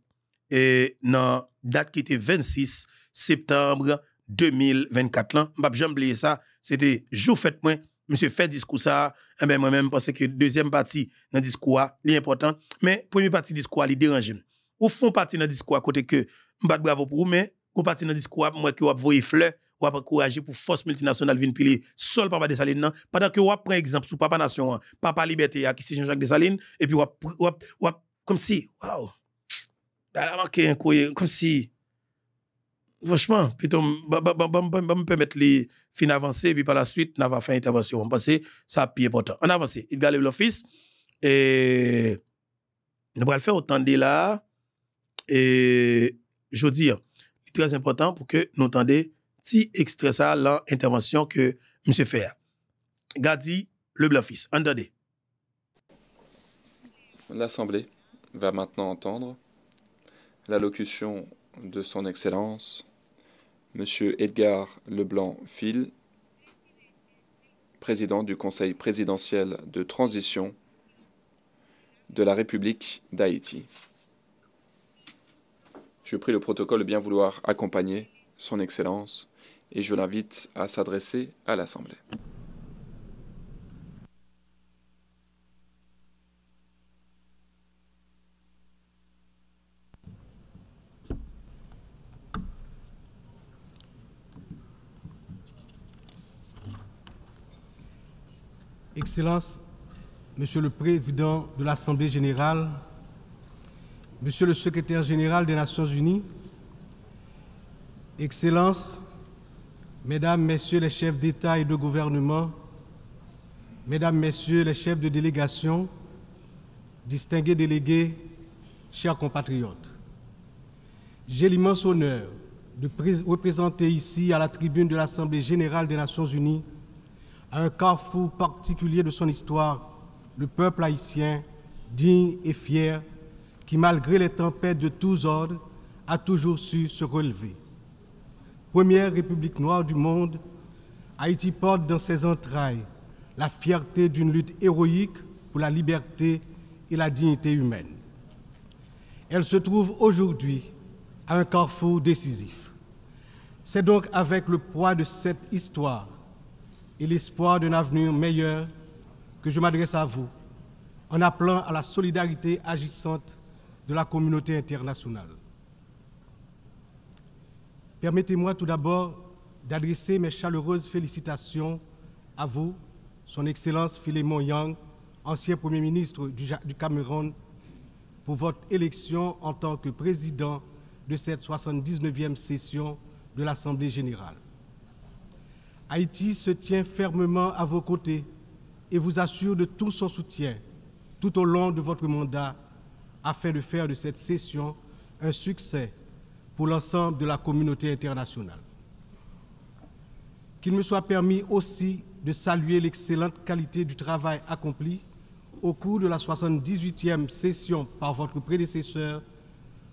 [SPEAKER 1] et dans date qui était 26 septembre 2024 là. M'pa jamais ça, c'était jour fête moi monsieur fait discours ça, eh ben moi-même pense que deuxième partie dans discours ah, est important, mais première partie discours ah, il dérange. Ou font partie dans discours côté que pas bravo pour vous mais ou partie dans discours ah, moi que vous voyer fleur ou à encourager pour force multinationale vin pile seul papa Salines nan pendant que vous prenez exemple sur papa nation hein, papa liberté qui c'est Jean-Jacques Salines, et puis ou comme si waouh [TSK] elle comme si franchement, plutôt, je bah, bah, bah, me permettre les fins avancer, puis par la suite, on va faire une intervention. On pense que ça plus important. On avance. Il le l'office. Et nous le faire autant de là. Et je veux dire, c'est très important pour que nous entendions si extrait ça, l'intervention que M. fait. Gadi,
[SPEAKER 2] le blanc-fils. Entendez. L'Assemblée va maintenant entendre l'allocution de son Excellence, Monsieur Edgar Leblanc-Fil, président du Conseil présidentiel de transition de la République d'Haïti. Je prie le protocole de bien vouloir accompagner Son Excellence et je l'invite à s'adresser à l'Assemblée.
[SPEAKER 3] Excellences, Monsieur le Président de l'Assemblée générale, Monsieur le Secrétaire général des Nations unies, Excellences, Mesdames, Messieurs les chefs d'État et de gouvernement, Mesdames, Messieurs les chefs de délégation, distingués délégués, chers compatriotes, j'ai l'immense honneur de représenter ici à la tribune de l'Assemblée générale des Nations unies à un carrefour particulier de son histoire, le peuple haïtien, digne et fier, qui malgré les tempêtes de tous ordres, a toujours su se relever. Première République noire du monde, Haïti porte dans ses entrailles la fierté d'une lutte héroïque pour la liberté et la dignité humaine. Elle se trouve aujourd'hui à un carrefour décisif. C'est donc avec le poids de cette histoire et l'espoir d'un avenir meilleur que je m'adresse à vous en appelant à la solidarité agissante de la communauté internationale. Permettez-moi tout d'abord d'adresser mes chaleureuses félicitations à vous, Son Excellence Philemon Yang, ancien Premier ministre du Cameroun, pour votre élection en tant que président de cette 79e session de l'Assemblée générale. Haïti se tient fermement à vos côtés et vous assure de tout son soutien tout au long de votre mandat afin de faire de cette session un succès pour l'ensemble de la communauté internationale. Qu'il me soit permis aussi de saluer l'excellente qualité du travail accompli au cours de la 78e session par votre prédécesseur,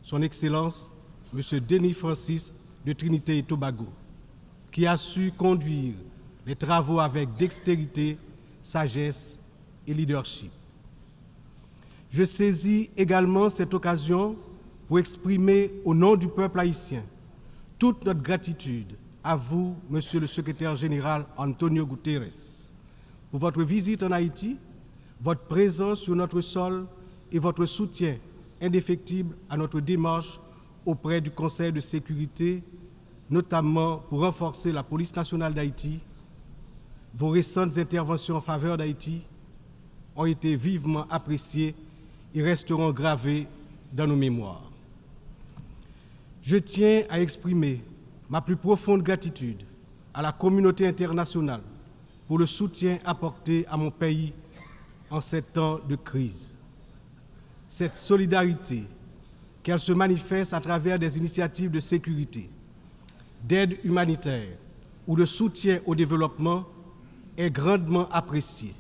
[SPEAKER 3] Son Excellence, M. Denis Francis de Trinité et Tobago qui a su conduire les travaux avec dextérité, sagesse et leadership. Je saisis également cette occasion pour exprimer au nom du peuple haïtien toute notre gratitude à vous, Monsieur le Secrétaire général Antonio Guterres, pour votre visite en Haïti, votre présence sur notre sol et votre soutien indéfectible à notre démarche auprès du Conseil de sécurité notamment pour renforcer la police nationale d'Haïti. Vos récentes interventions en faveur d'Haïti ont été vivement appréciées et resteront gravées dans nos mémoires. Je tiens à exprimer ma plus profonde gratitude à la communauté internationale pour le soutien apporté à mon pays en ces temps de crise. Cette solidarité, qu'elle se manifeste à travers des initiatives de sécurité, d'aide humanitaire ou de soutien au développement est grandement appréciée.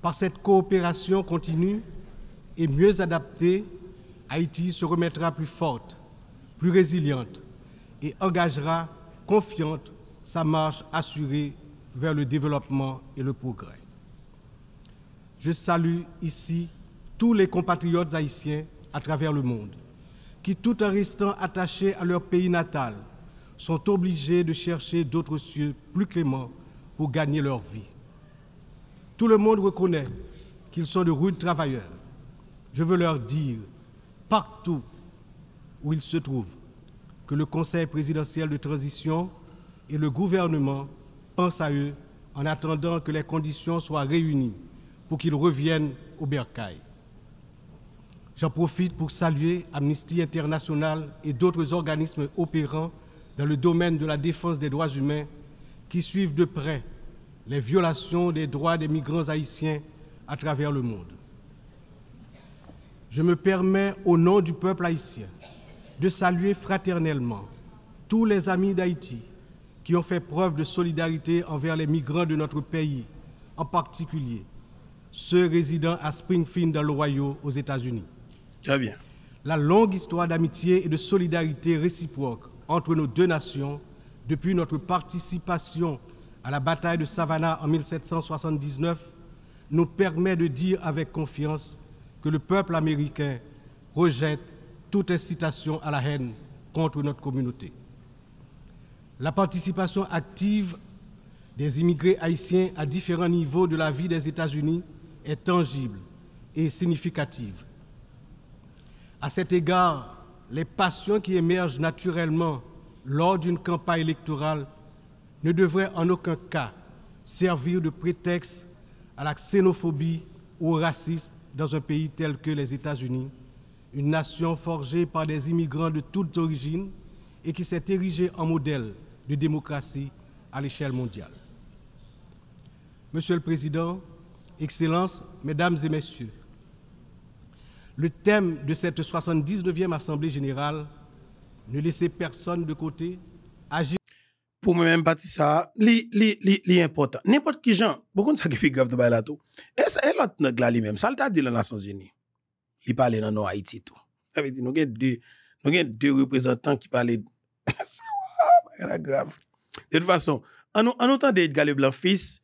[SPEAKER 3] Par cette coopération continue et mieux adaptée, Haïti se remettra plus forte, plus résiliente et engagera confiante sa marche assurée vers le développement et le progrès. Je salue ici tous les compatriotes haïtiens à travers le monde qui, tout en restant attachés à leur pays natal, sont obligés de chercher d'autres cieux plus cléments pour gagner leur vie. Tout le monde reconnaît qu'ils sont de rudes travailleurs. Je veux leur dire, partout où ils se trouvent, que le Conseil présidentiel de transition et le gouvernement pensent à eux en attendant que les conditions soient réunies pour qu'ils reviennent au bercail. J'en profite pour saluer Amnesty International et d'autres organismes opérants dans le domaine de la défense des droits humains qui suivent de près les violations des droits des migrants haïtiens à travers le monde. Je me permets, au nom du peuple haïtien, de saluer fraternellement tous les amis d'Haïti qui ont fait preuve de solidarité envers les migrants de notre pays, en particulier ceux résidant à Springfield dans le Royaume, aux États-Unis. Très bien. La longue histoire d'amitié et de solidarité réciproque entre nos deux nations depuis notre participation à la bataille de Savannah en 1779 nous permet de dire avec confiance que le peuple américain rejette toute incitation à la haine contre notre communauté. La participation active des immigrés haïtiens à différents niveaux de la vie des États-Unis est tangible et significative. À cet égard, les passions qui émergent naturellement lors d'une campagne électorale ne devraient en aucun cas servir de prétexte à la xénophobie ou au racisme dans un pays tel que les États-Unis, une nation forgée par des immigrants de toutes origines et qui s'est érigée en modèle de démocratie à l'échelle mondiale. Monsieur le Président, Excellences, Mesdames et Messieurs, le thème de cette 79e Assemblée générale, ne laissez personne de côté, agir. Pour moi-même,
[SPEAKER 1] Batissa, ça, c'est important. N'importe qui
[SPEAKER 3] Jean, beaucoup de ça qui
[SPEAKER 1] fait grave de là tout. Et c'est l'autre nègre là lui-même, ça le dit dans Nations Unies. Il parlait dans nos Haïti tout. Ça veut dire, nous avons deux, nous deux représentants qui parlent. c'est [LAUGHS] grave. De toute façon, en entendant Edgar Blanc fils,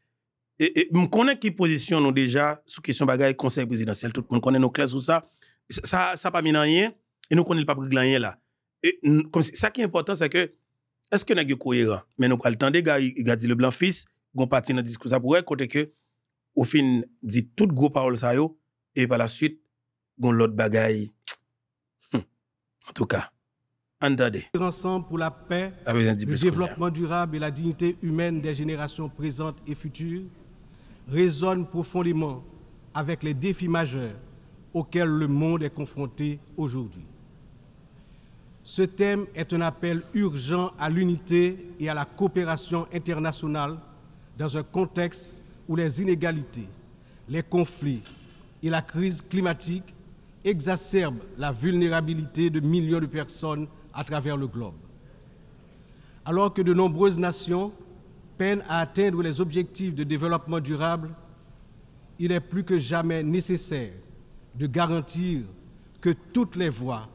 [SPEAKER 1] et, connais qui positionne déjà sur question du conseil présidentiel tout le monde connaît nos clés sur ça ça ça pas mis rien et nous connaissons pas pris rien là et comme ça qui est important c'est que est-ce que nous cohérent mais nous pas le temps de garder le blanc fils gon parti dans discours ça pourrait côté que au fin dit toute gros parole ça et par la suite gon l'autre bagaille hum.
[SPEAKER 3] en tout cas Andade. Ensemble pour la paix, le développement durable et la dignité humaine des générations présentes et futures résonnent profondément avec les défis majeurs auquel le monde est confronté aujourd'hui. Ce thème est un appel urgent à l'unité et à la coopération internationale dans un contexte où les inégalités, les conflits et la crise climatique exacerbent la vulnérabilité de millions de personnes à travers le globe. Alors que de nombreuses nations peinent à atteindre les objectifs de développement durable, il est plus que jamais nécessaire de garantir que toutes les voies,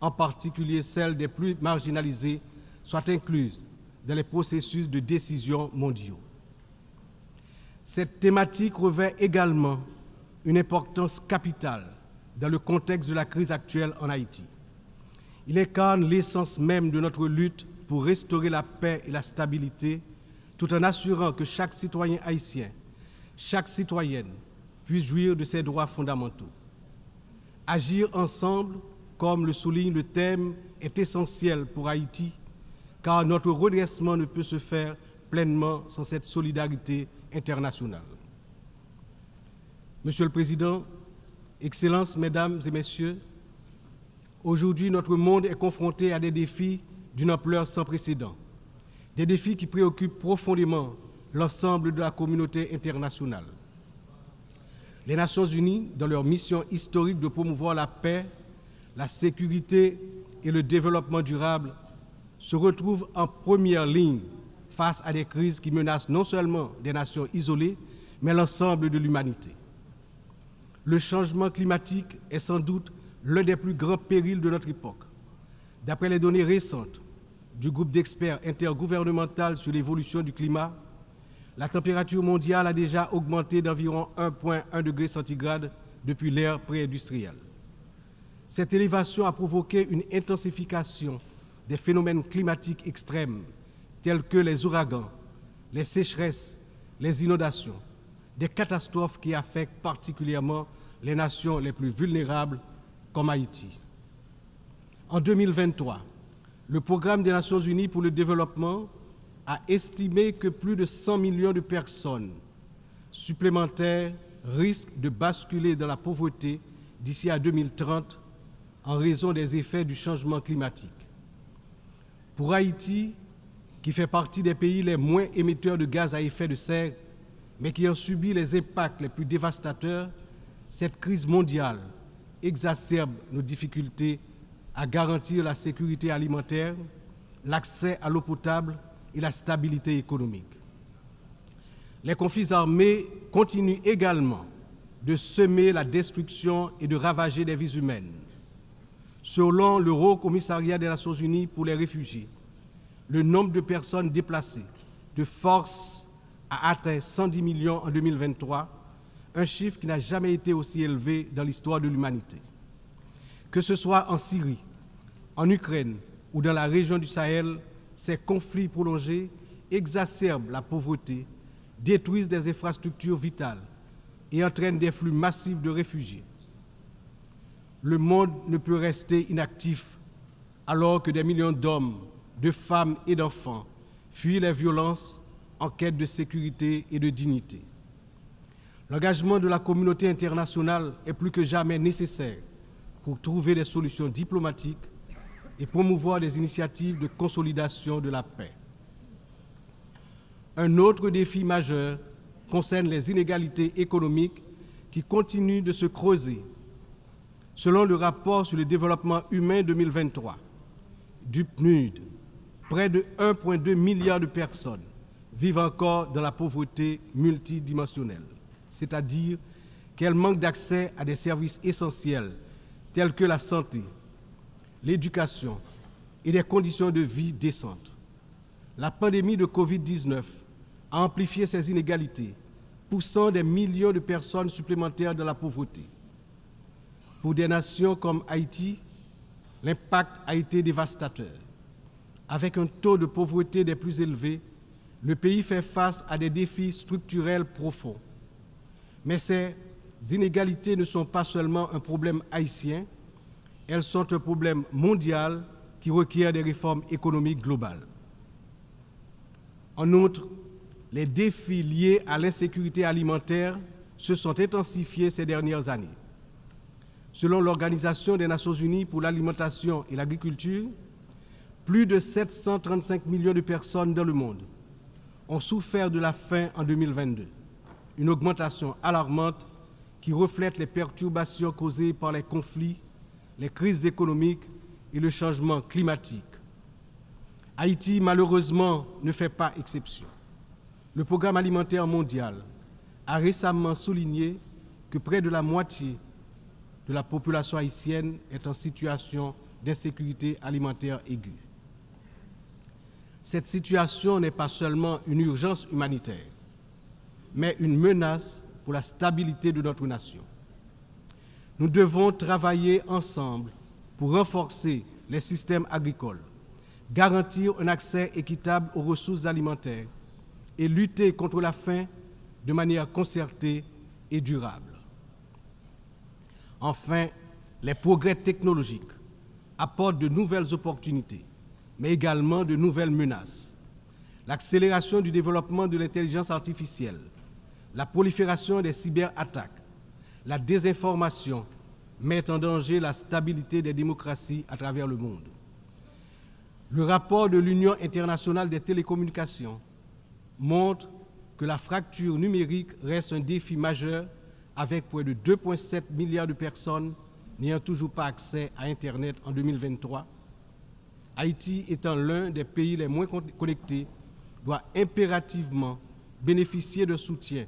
[SPEAKER 3] en particulier celles des plus marginalisées, soient incluses dans les processus de décision mondiaux. Cette thématique revêt également une importance capitale dans le contexte de la crise actuelle en Haïti. Il incarne l'essence même de notre lutte pour restaurer la paix et la stabilité, tout en assurant que chaque citoyen haïtien, chaque citoyenne puisse jouir de ses droits fondamentaux. Agir ensemble, comme le souligne le thème, est essentiel pour Haïti, car notre redressement ne peut se faire pleinement sans cette solidarité internationale. Monsieur le Président, Excellences, Mesdames et Messieurs, aujourd'hui notre monde est confronté à des défis d'une ampleur sans précédent, des défis qui préoccupent profondément l'ensemble de la communauté internationale. Les Nations Unies, dans leur mission historique de promouvoir la paix, la sécurité et le développement durable, se retrouvent en première ligne face à des crises qui menacent non seulement des nations isolées, mais l'ensemble de l'humanité. Le changement climatique est sans doute l'un des plus grands périls de notre époque. D'après les données récentes du groupe d'experts intergouvernemental sur l'évolution du climat, la température mondiale a déjà augmenté d'environ 1,1 degré centigrade depuis l'ère pré-industrielle. Cette élévation a provoqué une intensification des phénomènes climatiques extrêmes tels que les ouragans, les sécheresses, les inondations, des catastrophes qui affectent particulièrement les nations les plus vulnérables comme Haïti. En 2023, le Programme des Nations Unies pour le développement a estimé que plus de 100 millions de personnes supplémentaires risquent de basculer dans la pauvreté d'ici à 2030 en raison des effets du changement climatique. Pour Haïti, qui fait partie des pays les moins émetteurs de gaz à effet de serre, mais qui ont subi les impacts les plus dévastateurs, cette crise mondiale exacerbe nos difficultés à garantir la sécurité alimentaire, l'accès à l'eau potable la stabilité économique. Les conflits armés continuent également de semer la destruction et de ravager des vies humaines. Selon le Haut Commissariat des Nations Unies pour les réfugiés, le nombre de personnes déplacées de force a atteint 110 millions en 2023, un chiffre qui n'a jamais été aussi élevé dans l'histoire de l'humanité. Que ce soit en Syrie, en Ukraine ou dans la région du Sahel, ces conflits prolongés exacerbent la pauvreté, détruisent des infrastructures vitales et entraînent des flux massifs de réfugiés. Le monde ne peut rester inactif alors que des millions d'hommes, de femmes et d'enfants fuient les violences en quête de sécurité et de dignité. L'engagement de la communauté internationale est plus que jamais nécessaire pour trouver des solutions diplomatiques et promouvoir des initiatives de consolidation de la paix. Un autre défi majeur concerne les inégalités économiques qui continuent de se creuser. Selon le rapport sur le développement humain 2023 du PNUD, près de 1,2 milliard de personnes vivent encore dans la pauvreté multidimensionnelle, c'est-à-dire qu'elles manquent d'accès à des services essentiels tels que la santé, l'éducation et des conditions de vie décentes. La pandémie de COVID-19 a amplifié ces inégalités, poussant des millions de personnes supplémentaires dans la pauvreté. Pour des nations comme Haïti, l'impact a été dévastateur. Avec un taux de pauvreté des plus élevés, le pays fait face à des défis structurels profonds. Mais ces inégalités ne sont pas seulement un problème haïtien, elles sont un problème mondial qui requiert des réformes économiques globales. En outre, les défis liés à l'insécurité alimentaire se sont intensifiés ces dernières années. Selon l'Organisation des Nations Unies pour l'alimentation et l'agriculture, plus de 735 millions de personnes dans le monde ont souffert de la faim en 2022, une augmentation alarmante qui reflète les perturbations causées par les conflits les crises économiques et le changement climatique. Haïti, malheureusement, ne fait pas exception. Le Programme alimentaire mondial a récemment souligné que près de la moitié de la population haïtienne est en situation d'insécurité alimentaire aiguë. Cette situation n'est pas seulement une urgence humanitaire, mais une menace pour la stabilité de notre nation. Nous devons travailler ensemble pour renforcer les systèmes agricoles, garantir un accès équitable aux ressources alimentaires et lutter contre la faim de manière concertée et durable. Enfin, les progrès technologiques apportent de nouvelles opportunités, mais également de nouvelles menaces. L'accélération du développement de l'intelligence artificielle, la prolifération des cyberattaques, la désinformation met en danger la stabilité des démocraties à travers le monde. Le rapport de l'Union internationale des télécommunications montre que la fracture numérique reste un défi majeur avec près de 2,7 milliards de personnes n'ayant toujours pas accès à Internet en 2023. Haïti étant l'un des pays les moins connectés, doit impérativement bénéficier de soutien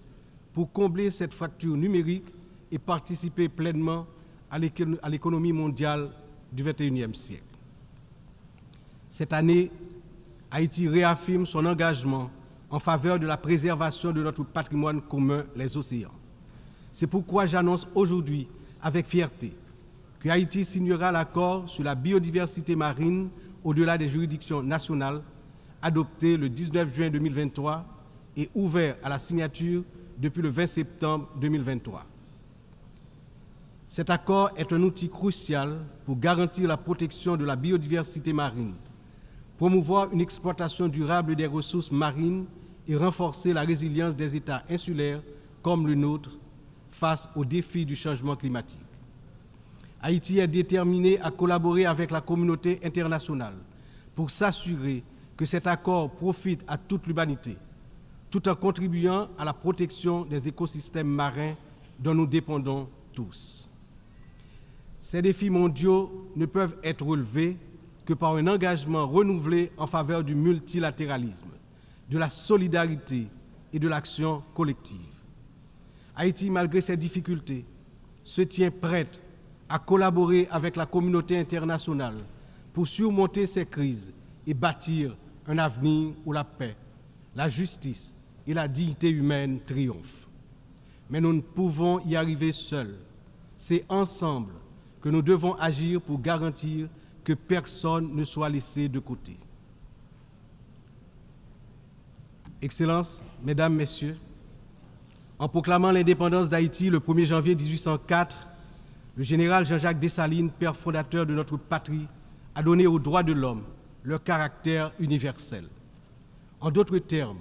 [SPEAKER 3] pour combler cette fracture numérique et participer pleinement à l'économie mondiale du 21e siècle. Cette année, Haïti réaffirme son engagement en faveur de la préservation de notre patrimoine commun, les océans. C'est pourquoi j'annonce aujourd'hui avec fierté que Haïti signera l'accord sur la biodiversité marine au-delà des juridictions nationales, adopté le 19 juin 2023 et ouvert à la signature depuis le 20 septembre 2023. Cet accord est un outil crucial pour garantir la protection de la biodiversité marine, promouvoir une exploitation durable des ressources marines et renforcer la résilience des États insulaires comme le nôtre face aux défis du changement climatique. Haïti est déterminé à collaborer avec la communauté internationale pour s'assurer que cet accord profite à toute l'humanité, tout en contribuant à la protection des écosystèmes marins dont nous dépendons tous. Ces défis mondiaux ne peuvent être relevés que par un engagement renouvelé en faveur du multilatéralisme, de la solidarité et de l'action collective. Haïti, malgré ses difficultés, se tient prête à collaborer avec la communauté internationale pour surmonter ces crises et bâtir un avenir où la paix, la justice et la dignité humaine triomphent. Mais nous ne pouvons y arriver seuls. C'est ensemble que nous devons agir pour garantir que personne ne soit laissé de côté. Excellences, Mesdames, Messieurs, en proclamant l'indépendance d'Haïti le 1er janvier 1804, le général Jean-Jacques Dessalines, père fondateur de notre patrie, a donné aux droits de l'homme leur caractère universel. En d'autres termes,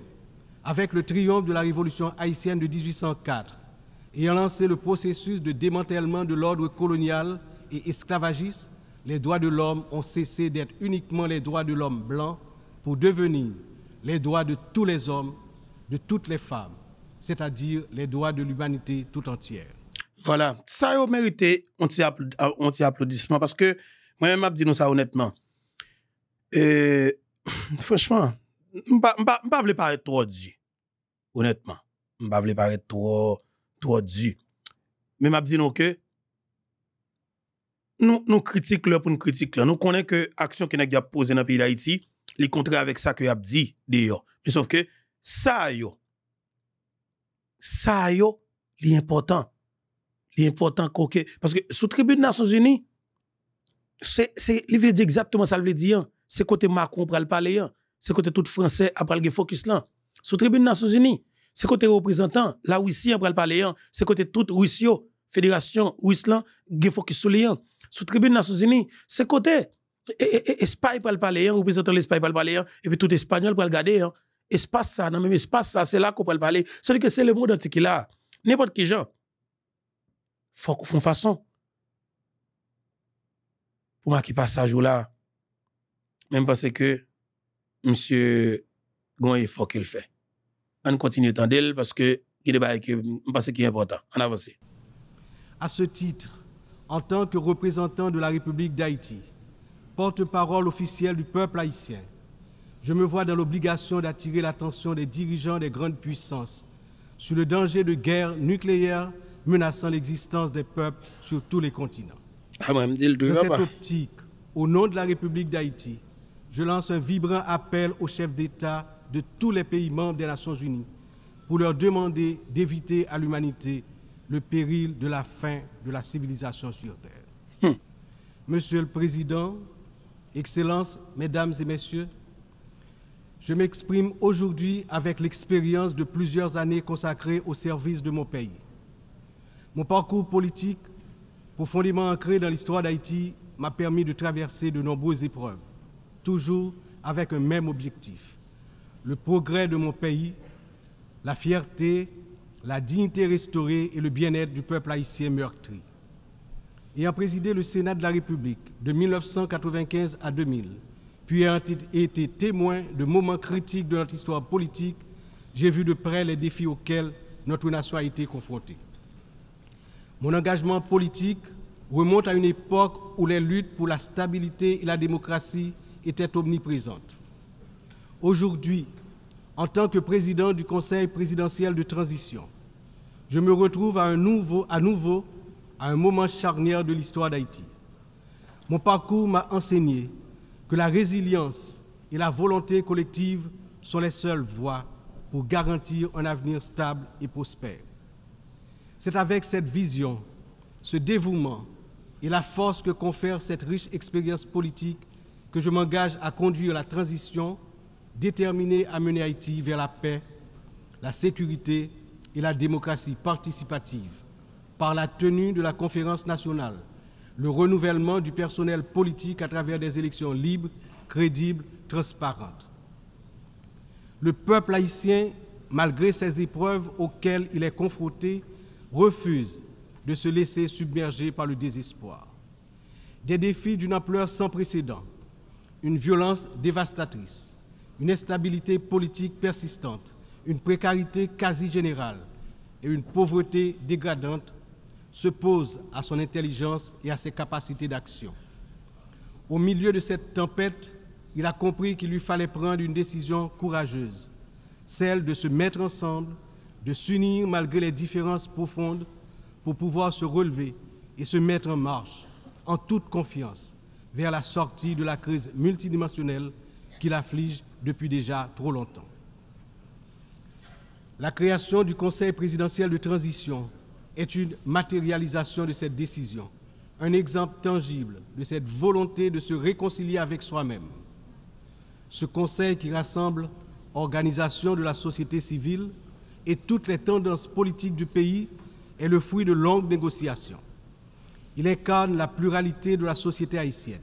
[SPEAKER 3] avec le triomphe de la Révolution haïtienne de 1804, ayant lancé le processus de démantèlement de l'ordre colonial et esclavagistes, les droits de l'homme ont cessé d'être uniquement les droits de l'homme blanc pour devenir les droits de tous les hommes, de toutes les femmes, c'est-à-dire les droits de l'humanité tout entière.
[SPEAKER 1] Voilà, ça a mérité un petit applaudissement parce que moi-même, je dis ça honnêtement. Et, franchement, je ne voulais pas être trop dur. Honnêtement, je ne voulais pas être trop, dur. Mais je dis non que nous, critiquons là pour nous critiquer Nous connaissons que l'action qui nous posée dans le pays d'Haïti, les contraire avec ça que a dit d'ailleurs. Mais sauf que ça, yo, ça, yo, l'important. L'important Parce que sous tribune des Nations Unies, c'est, c'est, il veut dire exactement ça, veut dire. Hein. C'est côté Macron pour le parler, hein. c'est côté tout Français après le focus là. Sous tribune des Nations Unies, c'est côté représentant, la Russie après le hein. c'est côté toute Russie, Fédération Russie, focus sur sous tribune des Nations Unies, c'est côté. Espagne peut le parler, représentant hein, l'Espagne le parler, hein, et puis tout Espagnol pour le garder. Hein. Espace ça, non, même espace ça, c'est là qu'on peut le parler. C'est-à-dire que c'est le mot antique là. N'importe qui, genre. Faut qu'on fasse façon. Pour passe passage jour là, même parce que, monsieur, bon effort qu'il fait. On continue d'elle parce que, il est que, parce qu'il est important. On avance.
[SPEAKER 3] À ce titre, en tant que représentant de la République d'Haïti, porte-parole officiel du peuple haïtien, je me vois dans l'obligation d'attirer l'attention des dirigeants des grandes puissances sur le danger de guerre nucléaire menaçant l'existence des peuples sur tous les continents.
[SPEAKER 1] Dans ah, cette
[SPEAKER 3] optique, au nom de la République d'Haïti, je lance un vibrant appel aux chefs d'État de tous les pays membres des Nations Unies pour leur demander d'éviter à l'humanité le péril de la fin de la civilisation sur Terre. Hmm. Monsieur le Président, Excellences, Mesdames et Messieurs, je m'exprime aujourd'hui avec l'expérience de plusieurs années consacrées au service de mon pays. Mon parcours politique, profondément ancré dans l'histoire d'Haïti, m'a permis de traverser de nombreuses épreuves, toujours avec un même objectif, le progrès de mon pays, la fierté la dignité restaurée et le bien-être du peuple haïtien meurtri. Ayant présidé le Sénat de la République de 1995 à 2000, puis ayant été témoin de moments critiques de notre histoire politique, j'ai vu de près les défis auxquels notre nation a été confrontée. Mon engagement politique remonte à une époque où les luttes pour la stabilité et la démocratie étaient omniprésentes. Aujourd'hui, en tant que président du Conseil présidentiel de transition, je me retrouve à, un nouveau, à nouveau à un moment charnière de l'histoire d'Haïti. Mon parcours m'a enseigné que la résilience et la volonté collective sont les seules voies pour garantir un avenir stable et prospère. C'est avec cette vision, ce dévouement et la force que confère cette riche expérience politique que je m'engage à conduire la transition déterminé à mener Haïti vers la paix, la sécurité et la démocratie participative par la tenue de la conférence nationale, le renouvellement du personnel politique à travers des élections libres, crédibles, transparentes. Le peuple haïtien, malgré ces épreuves auxquelles il est confronté, refuse de se laisser submerger par le désespoir. Des défis d'une ampleur sans précédent, une violence dévastatrice, une instabilité politique persistante, une précarité quasi générale et une pauvreté dégradante se posent à son intelligence et à ses capacités d'action. Au milieu de cette tempête, il a compris qu'il lui fallait prendre une décision courageuse, celle de se mettre ensemble, de s'unir malgré les différences profondes pour pouvoir se relever et se mettre en marche, en toute confiance, vers la sortie de la crise multidimensionnelle qui l'afflige depuis déjà trop longtemps. La création du Conseil présidentiel de transition est une matérialisation de cette décision, un exemple tangible de cette volonté de se réconcilier avec soi-même. Ce Conseil qui rassemble organisations de la société civile et toutes les tendances politiques du pays est le fruit de longues négociations. Il incarne la pluralité de la société haïtienne.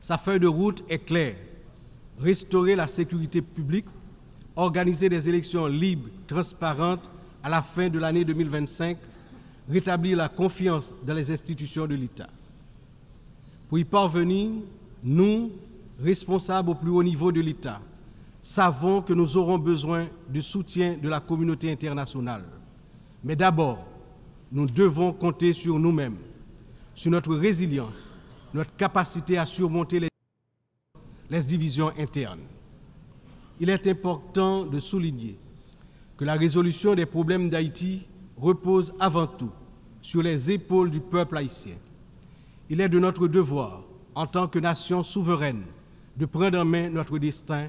[SPEAKER 3] Sa feuille de route est claire restaurer la sécurité publique, organiser des élections libres, transparentes à la fin de l'année 2025, rétablir la confiance dans les institutions de l'État. Pour y parvenir, nous, responsables au plus haut niveau de l'État, savons que nous aurons besoin du soutien de la communauté internationale. Mais d'abord, nous devons compter sur nous-mêmes, sur notre résilience, notre capacité à surmonter les les divisions internes. Il est important de souligner que la résolution des problèmes d'Haïti repose avant tout sur les épaules du peuple haïtien. Il est de notre devoir, en tant que nation souveraine, de prendre en main notre destin,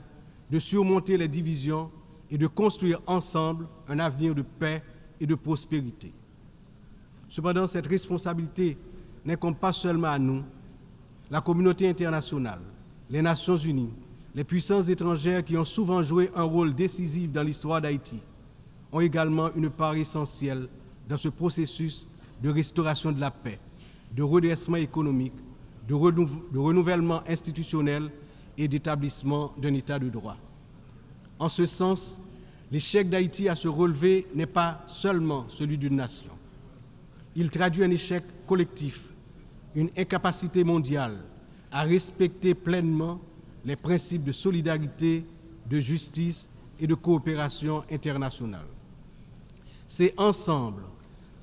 [SPEAKER 3] de surmonter les divisions et de construire ensemble un avenir de paix et de prospérité. Cependant, cette responsabilité n'incombe pas seulement à nous, la communauté internationale, les Nations Unies, les puissances étrangères qui ont souvent joué un rôle décisif dans l'histoire d'Haïti, ont également une part essentielle dans ce processus de restauration de la paix, de redressement économique, de, renouvellement institutionnel et d'établissement d'un État de droit. En ce sens, l'échec d'Haïti à se relever n'est pas seulement celui d'une nation. Il traduit un échec collectif, une incapacité mondiale à respecter pleinement les principes de solidarité, de justice et de coopération internationale. C'est ensemble,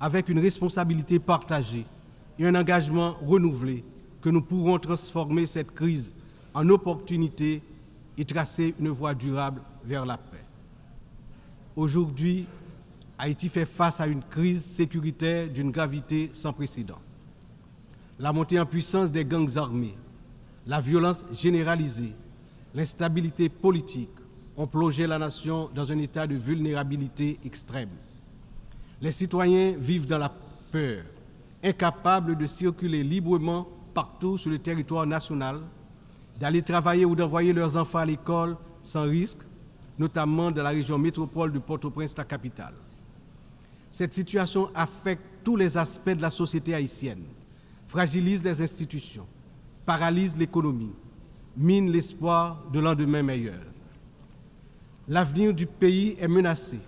[SPEAKER 3] avec une responsabilité partagée et un engagement renouvelé, que nous pourrons transformer cette crise en opportunité et tracer une voie durable vers la paix. Aujourd'hui, Haïti fait face à une crise sécuritaire d'une gravité sans précédent. La montée en puissance des gangs armés, la violence généralisée, l'instabilité politique ont plongé la nation dans un état de vulnérabilité extrême. Les citoyens vivent dans la peur, incapables de circuler librement partout sur le territoire national, d'aller travailler ou d'envoyer leurs enfants à l'école sans risque, notamment dans la région métropole de Port-au-Prince, la capitale. Cette situation affecte tous les aspects de la société haïtienne, fragilise les institutions, paralyse l'économie, mine l'espoir de lendemain meilleur. L'avenir du pays est menacé.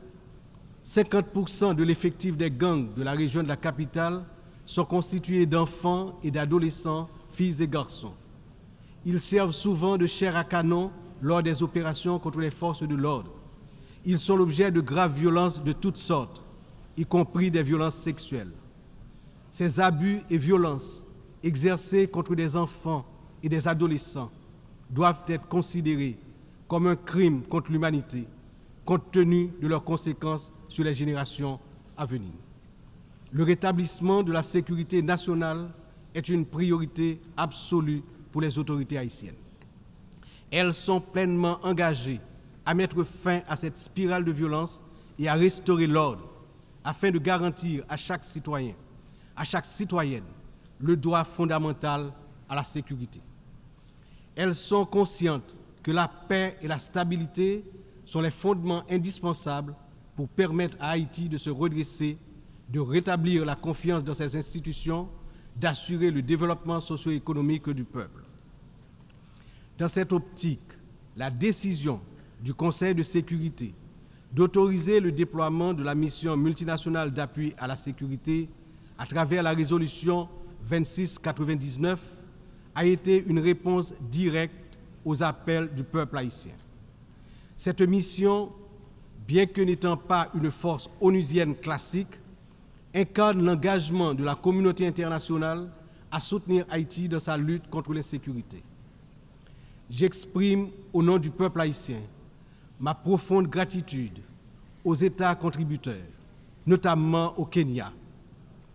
[SPEAKER 3] 50% de l'effectif des gangs de la région de la capitale sont constitués d'enfants et d'adolescents, filles et garçons. Ils servent souvent de chair à canon lors des opérations contre les forces de l'ordre. Ils sont l'objet de graves violences de toutes sortes, y compris des violences sexuelles. Ces abus et violences exercées contre des enfants et des adolescents doivent être considérés comme un crime contre l'humanité, compte tenu de leurs conséquences sur les générations à venir. Le rétablissement de la sécurité nationale est une priorité absolue pour les autorités haïtiennes. Elles sont pleinement engagées à mettre fin à cette spirale de violence et à restaurer l'ordre afin de garantir à chaque citoyen, à chaque citoyenne, le droit fondamental à la sécurité. Elles sont conscientes que la paix et la stabilité sont les fondements indispensables pour permettre à Haïti de se redresser, de rétablir la confiance dans ses institutions, d'assurer le développement socio-économique du peuple. Dans cette optique, la décision du Conseil de sécurité d'autoriser le déploiement de la mission multinationale d'appui à la sécurité à travers la résolution 2699 a été une réponse directe aux appels du peuple haïtien. Cette mission, bien que n'étant pas une force onusienne classique, incarne l'engagement de la communauté internationale à soutenir Haïti dans sa lutte contre l'insécurité. J'exprime au nom du peuple haïtien ma profonde gratitude aux États contributeurs, notamment au Kenya,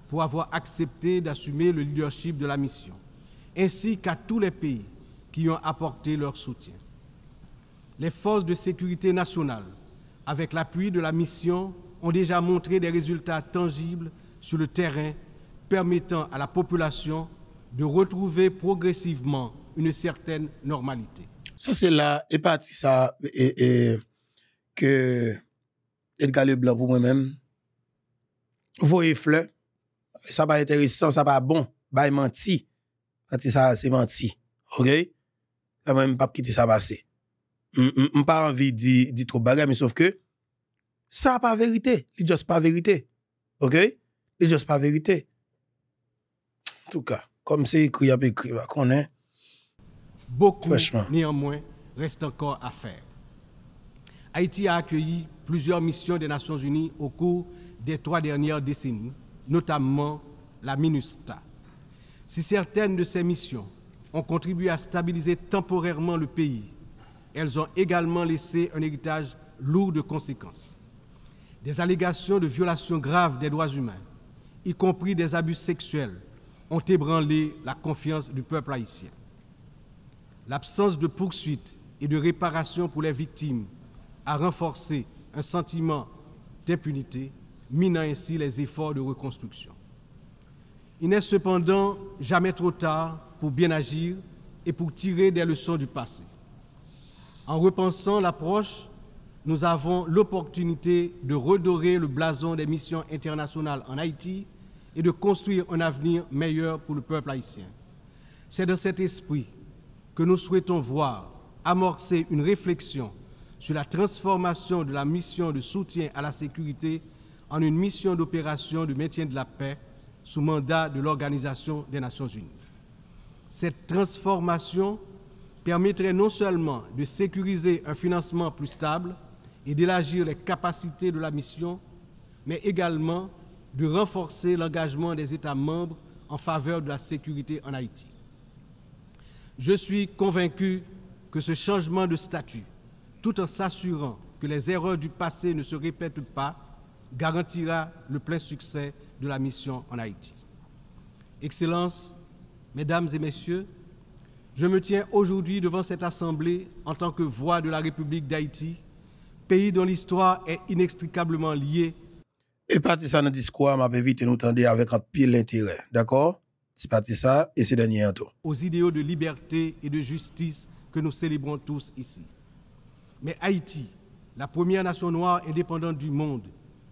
[SPEAKER 3] pour avoir accepté d'assumer le leadership de la mission, ainsi qu'à tous les pays qui ont apporté leur soutien. Les forces de sécurité nationale, avec l'appui de la mission, ont déjà montré des résultats tangibles sur le terrain, permettant à la population de retrouver progressivement une certaine normalité. Ça, c'est et partie ça,
[SPEAKER 1] et, que Edgar Leblanc, vous même voyez fleur ça pas intéressant, ça pas bon, bah menti. ça c'est menti. OK Ça même pas quitter ça passer. On pas envie de dire trop bagarre mais sauf que ça pas vérité, il juste pas vérité. OK Il juste pas vérité. En tout cas, comme c'est écrit, il écrit, bah, qu'on est... Beaucoup
[SPEAKER 3] néanmoins reste encore à faire. Haïti a accueilli plusieurs missions des Nations Unies au cours des trois dernières décennies notamment la MINUSTA. Si certaines de ces missions ont contribué à stabiliser temporairement le pays, elles ont également laissé un héritage lourd de conséquences. Des allégations de violations graves des droits humains, y compris des abus sexuels, ont ébranlé la confiance du peuple haïtien. L'absence de poursuites et de réparations pour les victimes a renforcé un sentiment d'impunité minant ainsi les efforts de reconstruction. Il n'est cependant jamais trop tard pour bien agir et pour tirer des leçons du passé. En repensant l'approche, nous avons l'opportunité de redorer le blason des missions internationales en Haïti et de construire un avenir meilleur pour le peuple haïtien. C'est dans cet esprit que nous souhaitons voir amorcer une réflexion sur la transformation de la mission de soutien à la sécurité en une mission d'opération de maintien de la paix sous mandat de l'Organisation des Nations Unies. Cette transformation permettrait non seulement de sécuriser un financement plus stable et d'élargir les capacités de la mission, mais également de renforcer l'engagement des États membres en faveur de la sécurité en Haïti. Je suis convaincu que ce changement de statut, tout en s'assurant que les erreurs du passé ne se répètent pas, garantira le plein succès de la mission en Haïti. Excellences, Mesdames et Messieurs, je me tiens aujourd'hui devant cette Assemblée en tant que voix de la République d'Haïti, pays dont l'histoire est inextricablement liée. Et parti ça dans discours,
[SPEAKER 1] m'a nous avec un pile intérêt, d'accord C'est parti ça et c'est dernier tour.
[SPEAKER 3] Aux idéaux de liberté et de justice que nous célébrons tous ici. Mais Haïti, la première nation noire indépendante du monde,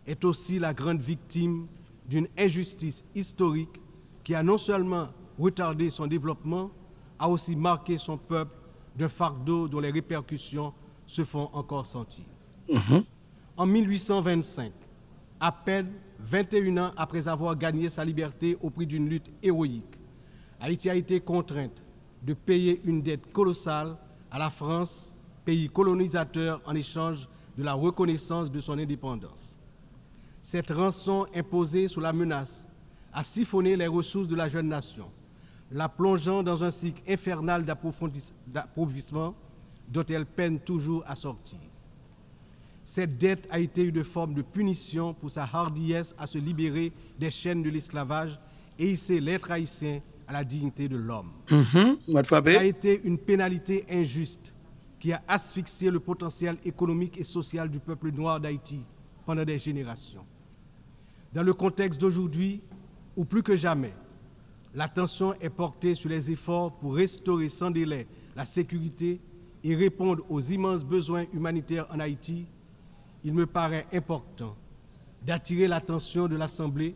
[SPEAKER 3] est aussi la grande victime d'une injustice historique qui a non seulement retardé son développement, a aussi marqué son peuple d'un fardeau dont les répercussions se font encore sentir. Mhm. En 1825, à peine 21 ans après avoir gagné sa liberté au prix d'une lutte héroïque, Haïti a été contrainte de payer une dette colossale à la France, pays colonisateur, en échange de la reconnaissance de son indépendance. Cette rançon imposée sous la menace a siphonné les ressources de la jeune nation, la plongeant dans un cycle infernal d'approvisionnement dont elle peine toujours à sortir. Cette dette a été une forme de punition pour sa hardiesse à se libérer des chaînes de l'esclavage et hisser l'être haïtien à la dignité de l'homme. Mm a été une pénalité injuste qui a asphyxié le potentiel économique et social du peuple noir d'Haïti pendant des générations. Dans le contexte d'aujourd'hui, où plus que jamais, l'attention est portée sur les efforts pour restaurer sans délai la sécurité et répondre aux immenses besoins humanitaires en Haïti, il me paraît important d'attirer l'attention de l'Assemblée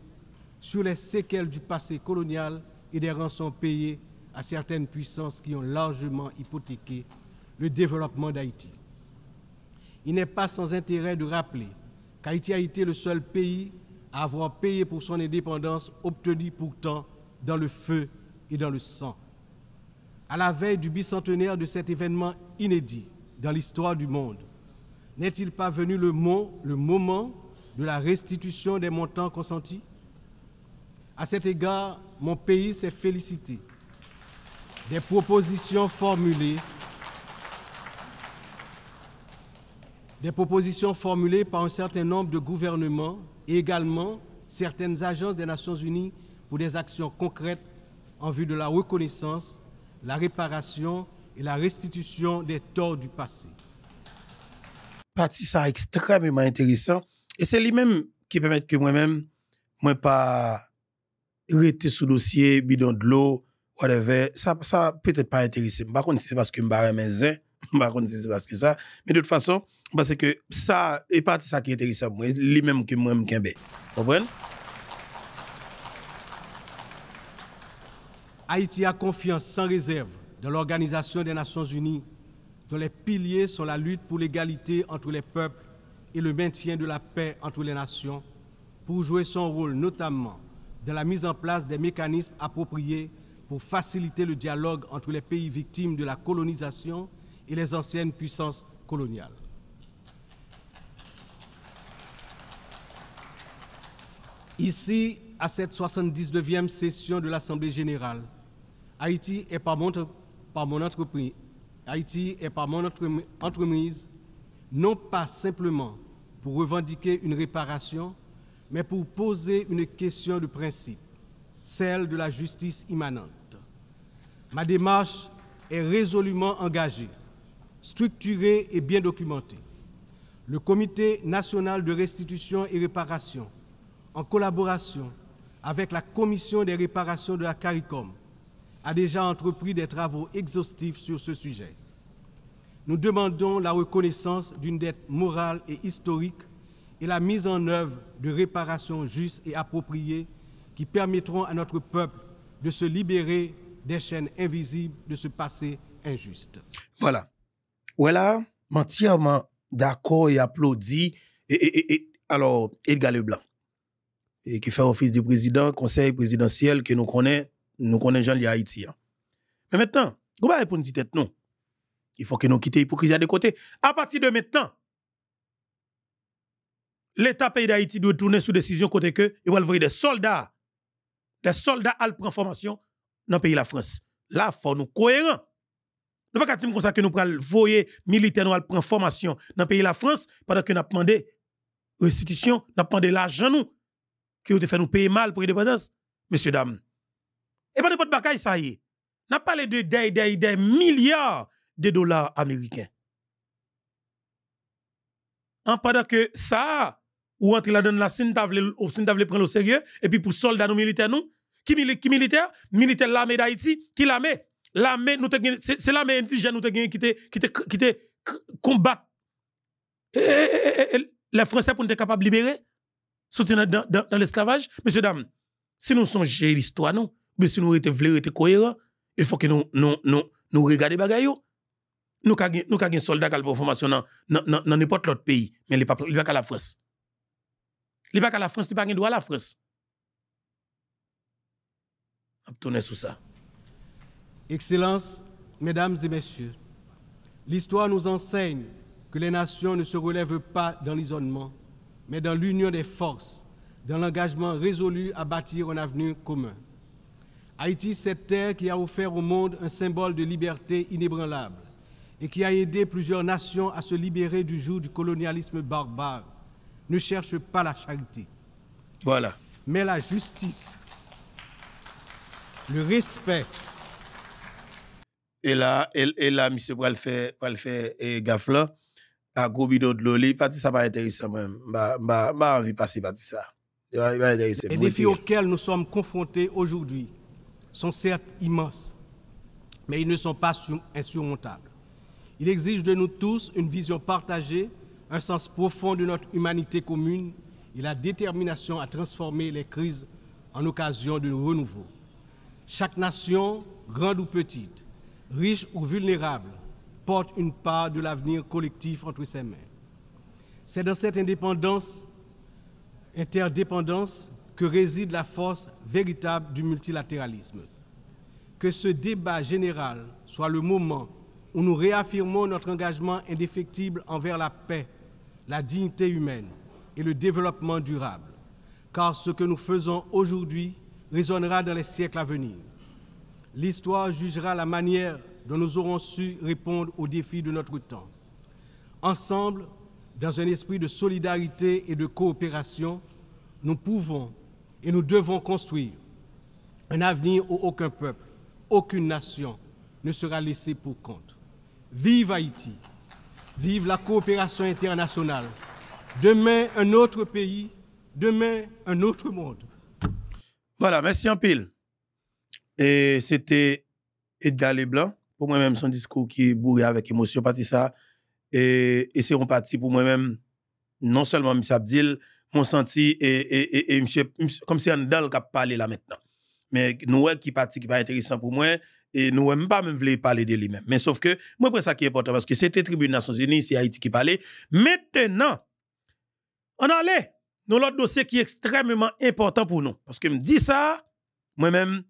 [SPEAKER 3] sur les séquelles du passé colonial et des rançons payées à certaines puissances qui ont largement hypothéqué le développement d'Haïti. Il n'est pas sans intérêt de rappeler Haïti a été le seul pays à avoir payé pour son indépendance obtenue pourtant dans le feu et dans le sang. À la veille du bicentenaire de cet événement inédit dans l'histoire du monde, n'est-il pas venu le, mot, le moment de la restitution des montants consentis À cet égard, mon pays s'est félicité des propositions formulées des propositions formulées par un certain nombre de gouvernements et également certaines agences des Nations Unies pour des actions concrètes en vue de la reconnaissance, la réparation et la restitution des torts du passé.
[SPEAKER 1] Parti ça extrêmement intéressant et c'est lui-même qui permet que moi-même, moi pas rester sous dossier bidon de l'eau, whatever, ça, ça peut-être pas intéressant. Par contre, c'est parce que je me mes [LAUGHS] Bah, parce que ça. Mais de toute façon, parce que ça, et pas ça qui est intéressant moi, les mêmes que moi, je Vous comprenez?
[SPEAKER 3] Haïti a confiance sans réserve dans l'Organisation des Nations Unies, dont les piliers sont la lutte pour l'égalité entre les peuples et le maintien de la paix entre les nations, pour jouer son rôle notamment dans la mise en place des mécanismes appropriés pour faciliter le dialogue entre les pays victimes de la colonisation et les anciennes puissances coloniales. Ici, à cette 79e session de l'Assemblée générale, Haïti est par mon, par mon Haïti est par mon entreprise, non pas simplement pour revendiquer une réparation, mais pour poser une question de principe, celle de la justice immanente. Ma démarche est résolument engagée Structuré et bien documenté, Le Comité national de restitution et réparation, en collaboration avec la Commission des réparations de la CARICOM, a déjà entrepris des travaux exhaustifs sur ce sujet. Nous demandons la reconnaissance d'une dette morale et historique et la mise en œuvre de réparations justes et appropriées qui permettront à notre peuple de se libérer des chaînes invisibles de ce passé injuste.
[SPEAKER 1] Voilà. Ouais, là, entièrement d'accord et applaudi. Et, et, et, alors, Edgar Leblanc, et qui fait office du président, conseil présidentiel, que nous connaissons, nous connaissons Jean Li Haïti. Hein. Mais maintenant, comment répondre à tête, non? Il faut que nous quittions l'hypocrisie de côté. À partir de maintenant, l'État pays d'Haïti doit tourner sous décision côté que, il va envoyer des soldats, des soldats à la formation dans le pays de la France. Là, il faut nous cohérents. Nous pas dire comme ça que nous prenons voyer militaire nous prendre formation dans le pays la France pendant que nous demandé restitution, nous demandé l'argent nous que vous fait nous payer mal pour l'indépendance, messieurs dames. Et pas de bagaille ça y est. N'a parlé de des des des milliards de dollars américains. En pendant que ça ou entre la donne la sin tavle prendre au sérieux et puis pour soldats nous militaires nous qui, qui militaire militaire l'armée d'Haïti qui l'armée c'est l'armée indigène nous qui qui qui combat les français pour nous être capables de libérer soutenir dans, dans, l'esclavage messieurs dames si nous songeons l'histoire nous mais si nous étions voulons être cohérents il faut que nous nous nous nous regardions oh. nous avons nous des soldats qui ont formation dans n'importe l'autre pays mais il pas il pas qu'à la France il pas qu'à la France il pas droit à la France
[SPEAKER 3] on tourner sur ça Excellences, Mesdames et Messieurs, l'histoire nous enseigne que les nations ne se relèvent pas dans l'isolement, mais dans l'union des forces, dans l'engagement résolu à bâtir un avenir commun. Haïti, cette terre qui a offert au monde un symbole de liberté inébranlable et qui a aidé plusieurs nations à se libérer du joug du colonialisme barbare, ne cherche pas la charité. Voilà. Mais la justice, le respect
[SPEAKER 1] et là, et, et là et eh, gaffe À gros de l'oli, parti ça pas intéressant même. Bah, bah, bah, envie passer ça. Les
[SPEAKER 3] défis auxquels nous sommes confrontés aujourd'hui sont certes immenses, mais ils ne sont pas insurmontables. Il exige de nous tous une vision partagée, un sens profond de notre humanité commune et la détermination à transformer les crises en occasion de renouveau. Chaque nation, grande ou petite, Riche ou vulnérables, porte une part de l'avenir collectif entre ses mains. C'est dans cette indépendance, interdépendance, que réside la force véritable du multilatéralisme. Que ce débat général soit le moment où nous réaffirmons notre engagement indéfectible envers la paix, la dignité humaine et le développement durable, car ce que nous faisons aujourd'hui résonnera dans les siècles à venir l'histoire jugera la manière dont nous aurons su répondre aux défis de notre temps. Ensemble, dans un esprit de solidarité et de coopération, nous pouvons et nous devons construire un avenir où aucun peuple, aucune nation ne sera laissé pour compte. Vive Haïti, vive la coopération internationale. Demain, un autre pays, demain, un autre monde.
[SPEAKER 1] Voilà, merci en pile. Et c'était Edgar Leblanc. Pour moi-même, son discours qui est bourré avec émotion. Parti ça. Et, c'est un parti pour moi-même, non seulement M. Abdil, mon senti, et, et, et, comme si on qui a parlé là maintenant. Mais nous, qui parti qui pas intéressant pour moi, et nous même pas même voulons parler de lui-même. Mais sauf que, moi, pour ça qui est important, parce que c'était Tribune des Nations Unies, c'est Haïti qui parlait. Maintenant, on allait dans l'autre dossier qui est extrêmement important pour nous. Parce que me dit ça, moi-même,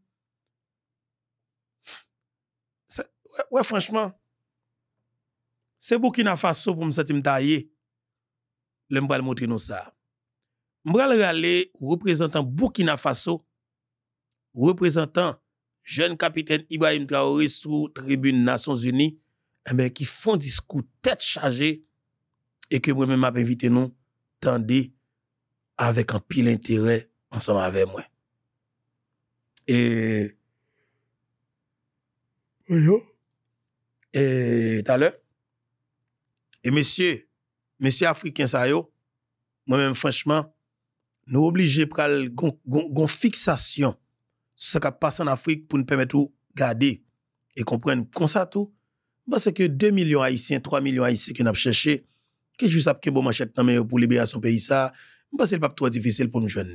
[SPEAKER 1] ouais, franchement, c'est Burkina Faso pour me sentir taillé. Je vais montrer ça. Je vais aller représentant Burkina Faso, représentant jeune capitaine Ibrahim Traoré sous tribune Nations Unies, eh ben, qui font discours tête chargée et que moi-même m'a invité nous, tendez avec un pile intérêt ensemble avec moi. Et. Oui, et tout à l'heure. Et monsieur, monsieur africain ça moi-même franchement, nous obligés pour une fixation sur ce qui passe en Afrique pour nous permettre de garder et comprendre comme ça tout. Parce que 2 millions haïtiens, 3 millions haïtiens qui nous cherché, que juste que bon machette pour libérer son pays ça, c'est pas trop difficile pour nous joindre.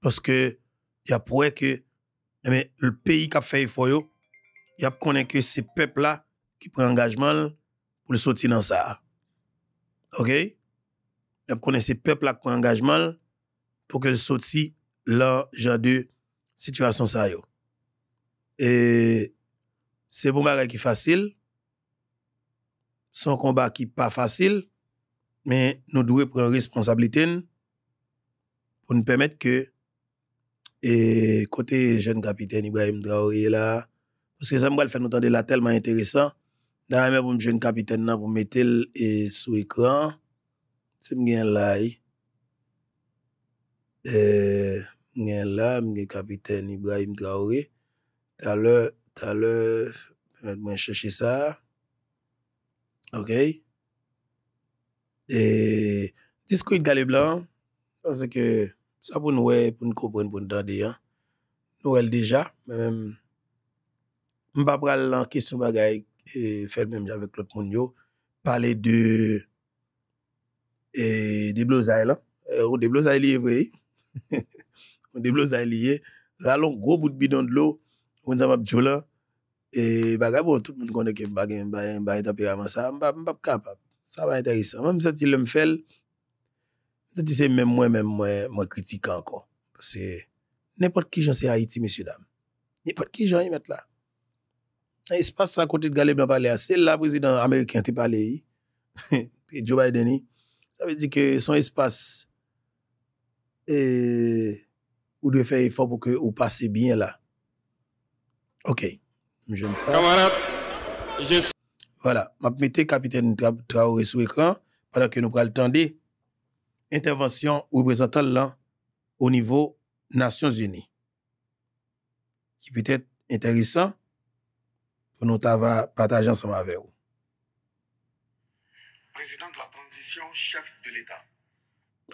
[SPEAKER 1] Parce que, il y a pour que, mais le pays qui a fait effort, y a que ces peuple là qui prend engagement pour le sortir dans ça. OK Y a ces peuple là qui prend engagement pour que le sortir là genre de situation Et c'est bon bagage qui facile. Son combat qui pas facile, mais nous devons prendre responsabilité pour nous permettre que et côté jeune capitaine Ibrahim Traoré là parce que ça me fait nous entendre là tellement intéressant. D'ailleurs, pour me un capitaine là pour mettre le sous écran. C'est me là. Eh. Euh là, me capitaine Ibrahim Traoré. T'as à l'heure, tout à l'heure, moi chercher ça. OK. Et discours de Galé Blanc parce que ça pour nous pour nous comprendre pour nous entendre hein. Nous elle déjà même Mba pral la question bagay et faire même avec l'autre monde yo parler de et des blousailles là e, ou des blousailles liées [LAUGHS] on des blousailles liées rallon gros bout de bidon de l'eau on va là et bagay bon tout le monde connaît que bagay bagay bagay tempérament ça m'pa m'pa capable ça va intéressant même si le me fait c'est même moi même moi moi critique encore parce que n'importe qui j'en sais Haïti messieurs dames n'importe qui j'en y mettre là espace à côté de Galé c'est là président américain qui parlé. [LAUGHS] Joe Biden. Ça veut dire que son espace et vous doit faire effort pour que vous passez bien là. OK. Je ne sais Camarade, je vais mettre le capitaine Traoré sur l'écran pendant que nous prenons tendre intervention représentant là au niveau Nations Unies. Qui peut être intéressant nou ta va patajan sa ma ve ou. Prezident la transition chef de l'Etat.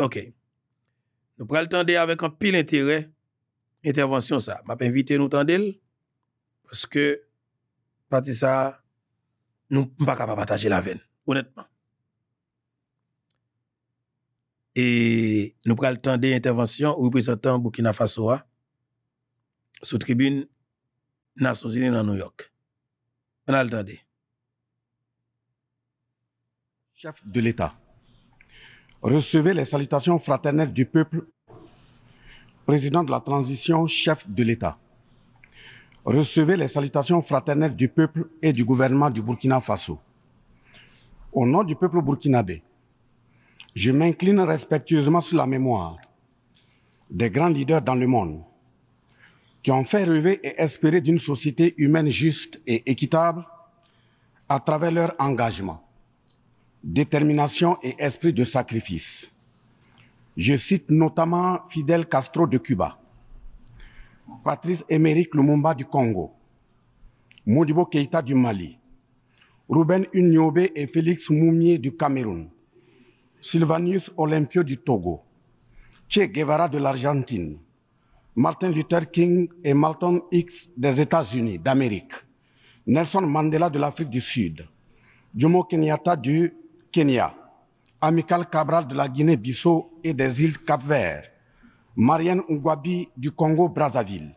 [SPEAKER 1] Ok. Nou pral tande avèk an pil interè intervensyon sa. M ap envite nou tande el pweske pati sa nou m baka pa patajan la ven. Honètman. E nou pral tande intervensyon ou reprezentan Bukina Faso a sou tribune naso zilè nan Nouyok. Chef de l'État,
[SPEAKER 4] recevez les salutations fraternelles du peuple, président de la transition, chef de l'État. Recevez les salutations fraternelles du peuple et du gouvernement du Burkina Faso. Au nom du peuple burkinabé, je m'incline respectueusement sur la mémoire des grands leaders dans le monde qui ont fait rêver et espérer d'une société humaine juste et équitable à travers leur engagement, détermination et esprit de sacrifice. Je cite notamment Fidel Castro de Cuba, Patrice Émeric Lumumba du Congo, Modibo Keita du Mali, Ruben Uniobe et Félix Moumier du Cameroun, Sylvanius Olympio du Togo, Che Guevara de l'Argentine, Martin Luther King et Malton X des États-Unis d'Amérique, Nelson Mandela de l'Afrique du Sud, Jomo Kenyatta du Kenya, Amical Cabral de la Guinée-Bissau et des îles Cap-Vert, Marianne Ngwabi du Congo-Brazzaville,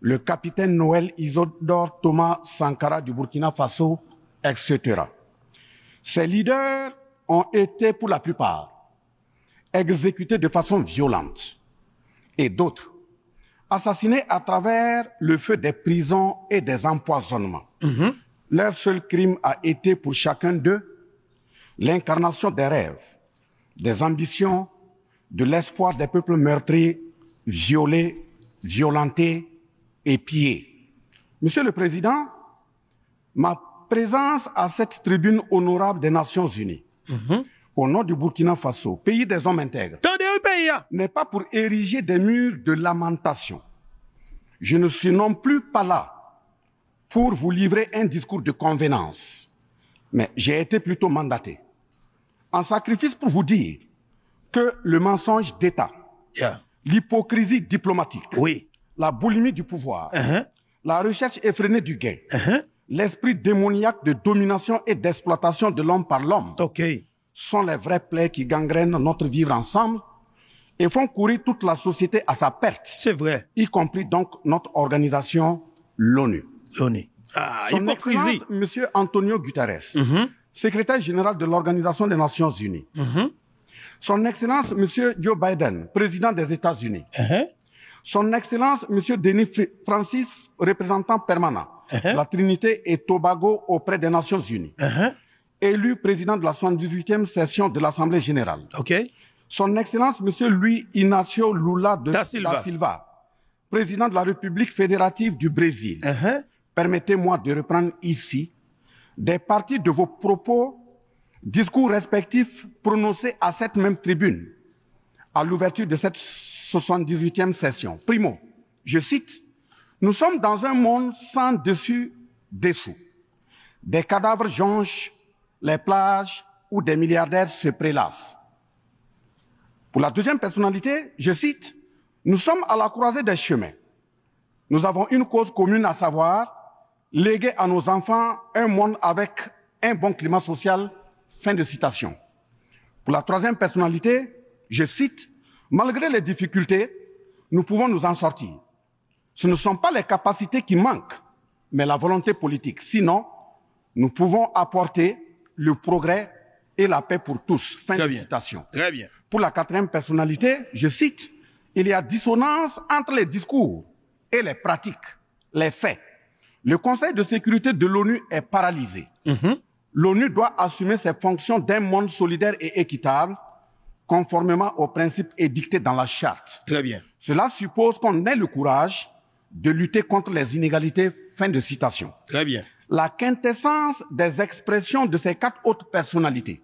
[SPEAKER 4] le capitaine Noël Isodore Thomas Sankara du Burkina Faso, etc. Ces leaders ont été pour la plupart exécutés de façon violente et d'autres assassinés à travers le feu des prisons et des empoisonnements. Mhm. Leur seul crime a été pour chacun d'eux l'incarnation des rêves, des ambitions, de l'espoir des peuples meurtris, violés, violentés et pillés. Monsieur le Président, ma présence à cette tribune honorable des Nations Unies, mhm. au nom du Burkina Faso, pays des hommes intègres. Hein. n'est pas pour ériger des murs de lamentation. Je ne suis non plus pas là pour vous livrer un discours de convenance, mais j'ai été plutôt mandaté en sacrifice pour vous dire que le mensonge d'État, l'hypocrisie diplomatique, la boulimie du pouvoir, uh-huh. la recherche effrénée du gain, uh-huh. l'esprit démoniaque de domination et d'exploitation de l'homme par l'homme, sont les vraies plaies qui gangrènent notre vivre ensemble et font courir toute la société à sa perte. C'est vrai. Y compris donc notre organisation, l'ONU. L'ONU. Ah, Son excellence, Monsieur Antonio Guterres, mhm. secrétaire général de l'Organisation des Nations Unies. Mhm. Son Excellence, Monsieur Joe Biden, président des États-Unis. Uh-huh. Son Excellence, Monsieur Denis Francis, représentant permanent, de uh-huh. la Trinité et Tobago auprès des Nations Unies. Uh-huh. Élu président de la 78e session de l'Assemblée générale. Okay. Son Excellence, Monsieur Louis Inacio Lula de da Silva, président de la République fédérative du Brésil, uh permettez-moi de reprendre ici des parties de vos propos, discours respectifs prononcés à cette même tribune à l'ouverture de cette 78e session. Primo, je cite, Nous sommes dans un monde sans dessus, dessous. Des cadavres jonchent les plages où des milliardaires se prélassent. Pour la deuxième personnalité, je cite, Nous sommes à la croisée des chemins. Nous avons une cause commune, à savoir léguer à nos enfants un monde avec un bon climat social. Fin de citation. Pour la troisième personnalité, je cite, Malgré les difficultés, nous pouvons nous en sortir. Ce ne sont pas les capacités qui manquent, mais la volonté politique. Sinon, nous pouvons apporter le progrès et la paix pour tous. Fin de citation. Très bien. Pour la quatrième personnalité, je cite, il y a dissonance entre les discours et les pratiques, les faits. Le Conseil de sécurité de l'ONU est paralysé. Mhm. L'ONU doit assumer ses fonctions d'un monde solidaire et équitable, conformément aux principes édictés dans la charte. Très bien. Cela suppose qu'on ait le courage de lutter contre les inégalités. Fin de citation. Très bien. La quintessence des expressions de ces quatre autres personnalités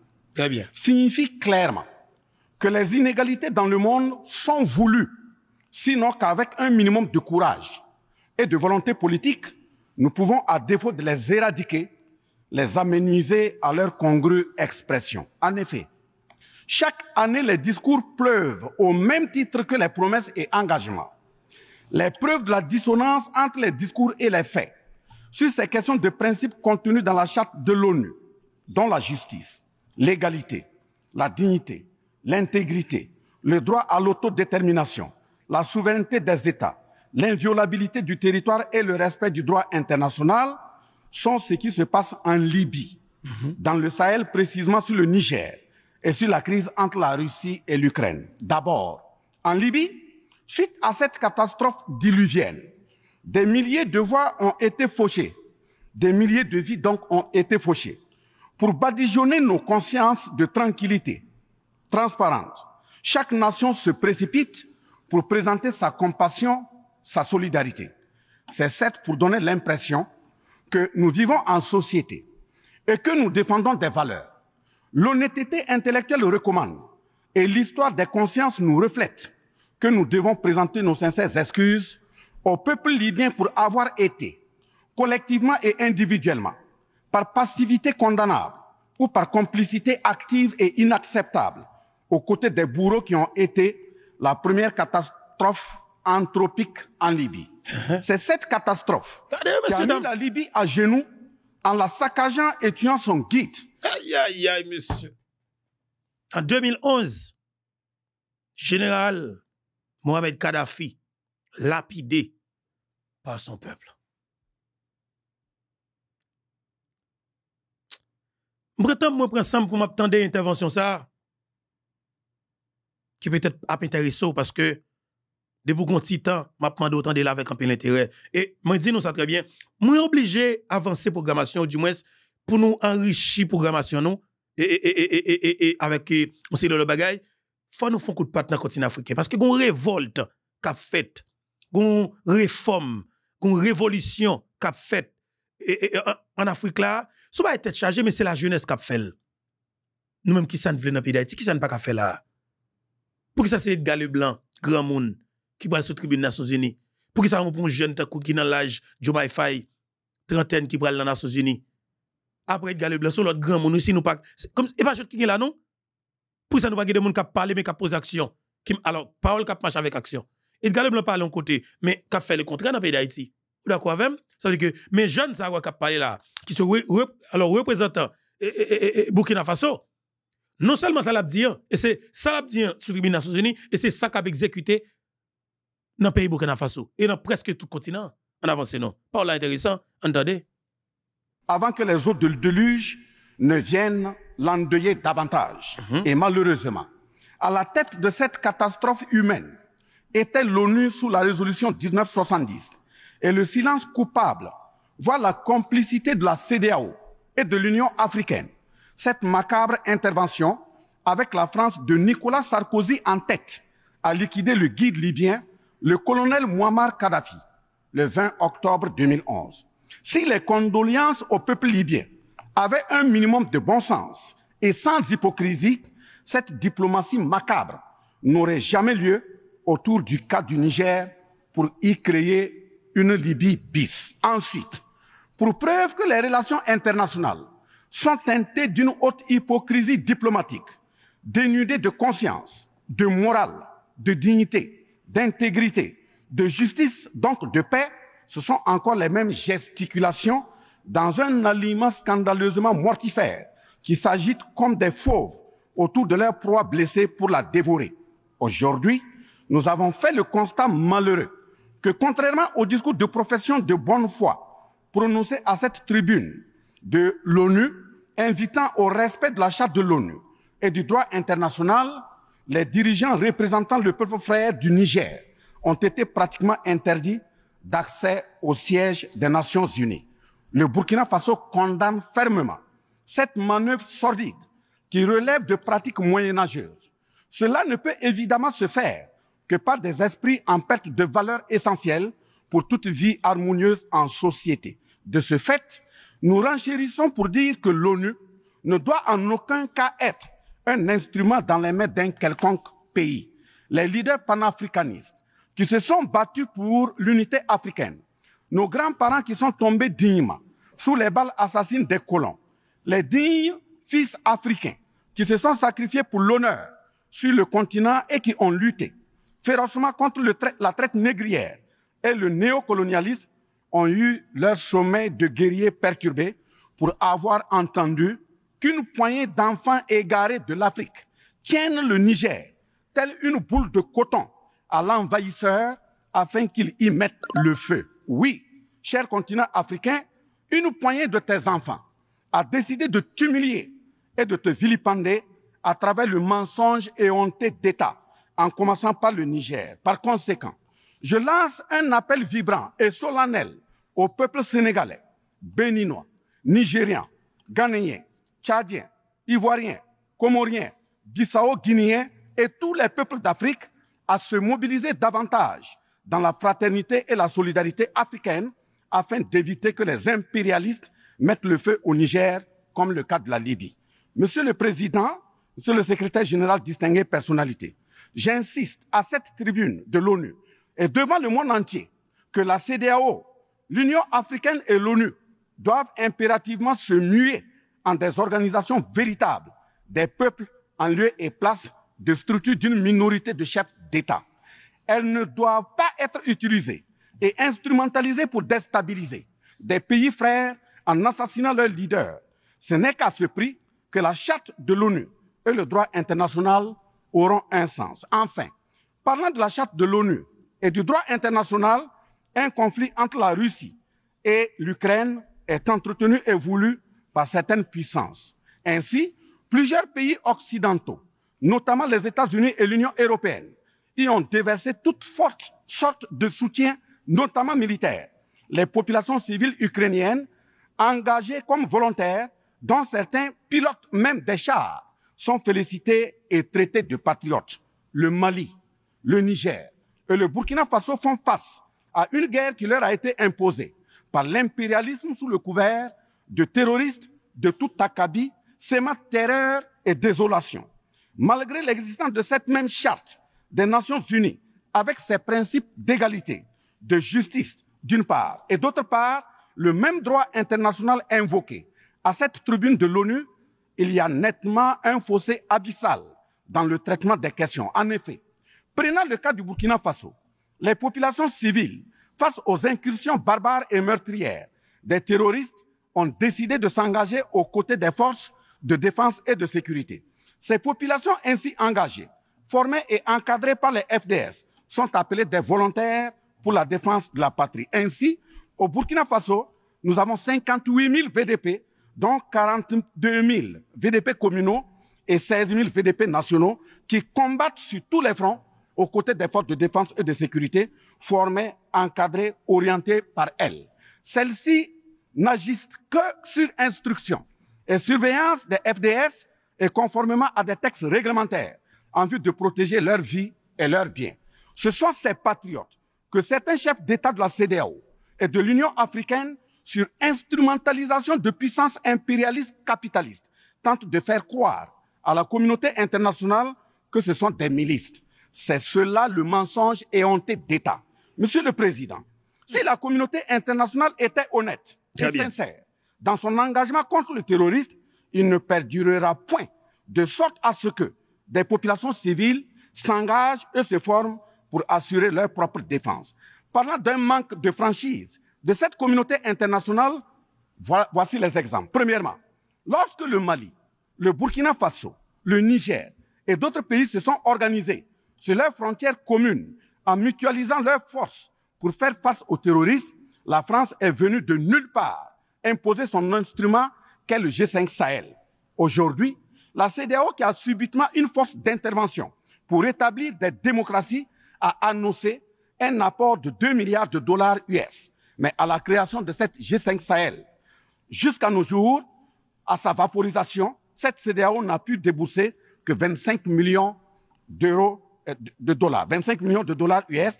[SPEAKER 4] signifie clairement que les inégalités dans le monde sont voulues, sinon qu'avec un minimum de courage et de volonté politique, nous pouvons, à défaut de les éradiquer, les améniser à leur congrue expression. En effet, chaque année, les discours pleuvent au même titre que les promesses et engagements. Les preuves de la dissonance entre les discours et les faits sur ces questions de principes contenues dans la charte de l'ONU, dont la justice, l'égalité, la dignité, l'intégrité, le droit à l'autodétermination, la souveraineté des États, l'inviolabilité du territoire et le respect du droit international sont ce qui se passe en Libye, dans le Sahel, précisément sur le Niger, et sur la crise entre la Russie et l'Ukraine. D'abord, en Libye, suite à cette catastrophe diluvienne, des milliers de voies ont été fauchées, des milliers de vies donc ont été fauchées. Pour badigeonner nos consciences de tranquillité, transparente. Chaque nation se précipite pour présenter sa compassion, sa solidarité. C'est certes pour donner l'impression que nous vivons en société et que nous défendons des valeurs. L'honnêteté intellectuelle le recommande et l'histoire des consciences nous reflète que nous devons présenter nos sincères excuses au peuple libyen pour avoir été, collectivement et individuellement, par passivité condamnable ou par complicité active et inacceptable, aux côtés des bourreaux qui ont été la première catastrophe anthropique en Libye. Uh-huh. C'est cette catastrophe qui a mis la Libye à genoux
[SPEAKER 1] en la saccageant et tuant son guide. Aïe, aïe, aïe, monsieur. En 2011, général Mohamed Kadhafi, lapidé par son peuple. Je prends ensemble pour m'attendre à l'intervention ça qui peut-être peu intéressant parce que depuis un petit temps, m'a demandé autant de là avec un peu d'intérêt. Et moi dis nous ça très bien, moi obligé avancer programmation du moins pour nous enrichir programmation nous et, et, et, et avec on le bagage, faut nous faire coup de patte dans le continent africain parce que gon révolte qu'a fait, gon réforme, gon révolution qu'a fait en Afrique là, ça va être chargé mais c'est la jeunesse qu'a fait. Nous-mêmes qui ça ne dans le pays d'Haïti, qui ça ne pas fait là. Pour que ça, c'est Edgar Leblanc, grand monde, qui va sur tribune des Nations Unies. Pour que ça, on prend un jeune qui est dans l'âge, Joe Faye, trentaine, qui prend dans les Nations Unies. Après Edgar Leblanc, sur l'autre grand monde aussi, nous pas. Comme, et pas qui est là, non? Pour ça, nous pas des gens qui parlent, mais qui pose action. alors, parole qui marche avec action. Edgar Leblanc parle en côté, mais qui fait le contraire dans le pays d'Haïti. Vous d'accord même, Ça veut dire que mes jeunes, ça, qui parler là, qui sont alors, représentants eh, eh, eh, Burkina Faso, non seulement ça l'a dit, et c'est ça l'a dit sur Nations Unies, et c'est ça qu'a exécuté dans le pays Burkina Faso et dans presque tout le continent. En avance, non. Pas là intéressant, entendez. Avant que les eaux de déluge ne viennent l'endeuiller davantage.
[SPEAKER 4] Mhm. Et malheureusement, à la tête de cette catastrophe humaine était l'ONU sous la résolution 1970. Et le silence coupable voit la complicité de la CDAO et de l'Union africaine cette macabre intervention avec la France de Nicolas Sarkozy en tête a liquidé le guide libyen, le colonel Muammar Kadhafi, le 20 octobre 2011. Si les condoléances au peuple libyen avaient un minimum de bon sens et sans hypocrisie, cette diplomatie macabre n'aurait jamais lieu autour du cas du Niger pour y créer une Libye bis. Ensuite, pour preuve que les relations internationales sont teintés d'une haute hypocrisie diplomatique, dénudés de conscience, de morale, de dignité, d'intégrité, de justice, donc de paix, ce sont encore les mêmes gesticulations dans un aliment scandaleusement mortifère qui s'agitent comme des fauves autour de leur proie blessée pour la dévorer. Aujourd'hui, nous avons fait le constat malheureux que contrairement au discours de profession de bonne foi prononcé à cette tribune de l'ONU invitant au respect de la charte de l'ONU et du droit international, les dirigeants représentant le peuple frère du Niger ont été pratiquement interdits d'accès au siège des Nations Unies. Le Burkina Faso condamne fermement cette manœuvre sordide qui relève de pratiques moyenâgeuses. Cela ne peut évidemment se faire que par des esprits en perte de valeur essentielles pour toute vie harmonieuse en société. De ce fait, nous renchérissons pour dire que l'ONU ne doit en aucun cas être un instrument dans les mains d'un quelconque pays. Les leaders panafricanistes qui se sont battus pour l'unité africaine, nos grands-parents qui sont tombés dignement sous les balles assassines des colons, les dignes fils africains qui se sont sacrifiés pour l'honneur sur le continent et qui ont lutté férocement contre la traite négrière et le néocolonialisme ont eu leur sommeil de guerriers perturbé pour avoir entendu qu'une poignée d'enfants égarés de l'Afrique tiennent le Niger, telle une boule de coton, à l'envahisseur afin qu'il y mette le feu. Oui, cher continent africain, une poignée de tes enfants a décidé de t'humilier et de te vilipender à travers le mensonge et honte d'État, en commençant par le Niger. Par conséquent, je lance un appel vibrant et solennel au peuple sénégalais, béninois, nigérien, ghanéens, tchadien, ivoirien, comorien, bissau-guinéen et tous les peuples d'Afrique à se mobiliser davantage dans la fraternité et la solidarité africaine afin d'éviter que les impérialistes mettent le feu au Niger, comme le cas de la Libye. Monsieur le Président, Monsieur le Secrétaire général distingué personnalité, j'insiste à cette tribune de l'ONU et devant le monde entier que la CDAO, l'Union africaine et l'ONU doivent impérativement se muer en des organisations véritables des peuples en lieu et place de structures d'une minorité de chefs d'État. Elles ne doivent pas être utilisées et instrumentalisées pour déstabiliser des pays frères en assassinant leurs leaders. Ce n'est qu'à ce prix que la charte de l'ONU et le droit international auront un sens. Enfin, parlant de la charte de l'ONU et du droit international, un conflit entre la Russie et l'Ukraine est entretenu et voulu par certaines puissances. Ainsi, plusieurs pays occidentaux, notamment les États-Unis et l'Union européenne, y ont déversé toute forte sorte de soutien, notamment militaire. Les populations civiles ukrainiennes, engagées comme volontaires, dont certains pilotes même des chars, sont félicités et traités de patriotes. Le Mali, le Niger, et le Burkina Faso font face à une guerre qui leur a été imposée par l'impérialisme sous le couvert de terroristes de tout acabit, ma terreur et désolation. Malgré l'existence de cette même charte des Nations Unies, avec ses principes d'égalité, de justice d'une part, et d'autre part, le même droit international invoqué, à cette tribune de l'ONU, il y a nettement un fossé abyssal dans le traitement des questions. En effet, Prenant le cas du Burkina Faso, les populations civiles, face aux incursions barbares et meurtrières des terroristes, ont décidé de s'engager aux côtés des forces de défense et de sécurité. Ces populations ainsi engagées, formées et encadrées par les FDS, sont appelées des volontaires pour la défense de la patrie. Ainsi, au Burkina Faso, nous avons 58 000 VDP, dont 42 000 VDP communaux et 16 000 VDP nationaux, qui combattent sur tous les fronts aux côtés des forces de défense et de sécurité, formées, encadrées, orientées par elles. Celles-ci n'agissent que sur instruction et surveillance des FDS et conformément à des textes réglementaires en vue de protéger leur vie et leurs biens. Ce sont ces patriotes que certains chefs d'État de la CDAO et de l'Union africaine, sur instrumentalisation de puissances impérialistes capitalistes, tentent de faire croire à la communauté internationale que ce sont des milices c'est cela le mensonge et honte d'État. Monsieur le Président, si la communauté internationale était honnête et sincère dans son engagement contre le terroriste, il ne perdurera point, de sorte à ce que des populations civiles s'engagent et se forment pour assurer leur propre défense. Parlant d'un manque de franchise de cette communauté internationale, voici les exemples. Premièrement, lorsque le Mali, le Burkina Faso, le Niger et d'autres pays se sont organisés sur leurs frontières communes, en mutualisant leurs forces pour faire face au terrorisme, la France est venue de nulle part imposer son instrument qu'est le G5 Sahel. Aujourd'hui, la CDAO, qui a subitement une force d'intervention pour rétablir des démocraties, a annoncé un apport de 2 milliards de dollars US, mais à la création de cette G5 Sahel. Jusqu'à nos jours, à sa vaporisation, cette CDAO n'a pu débourser que 25 millions d'euros euh, de dollars, 25 millions de dollars US.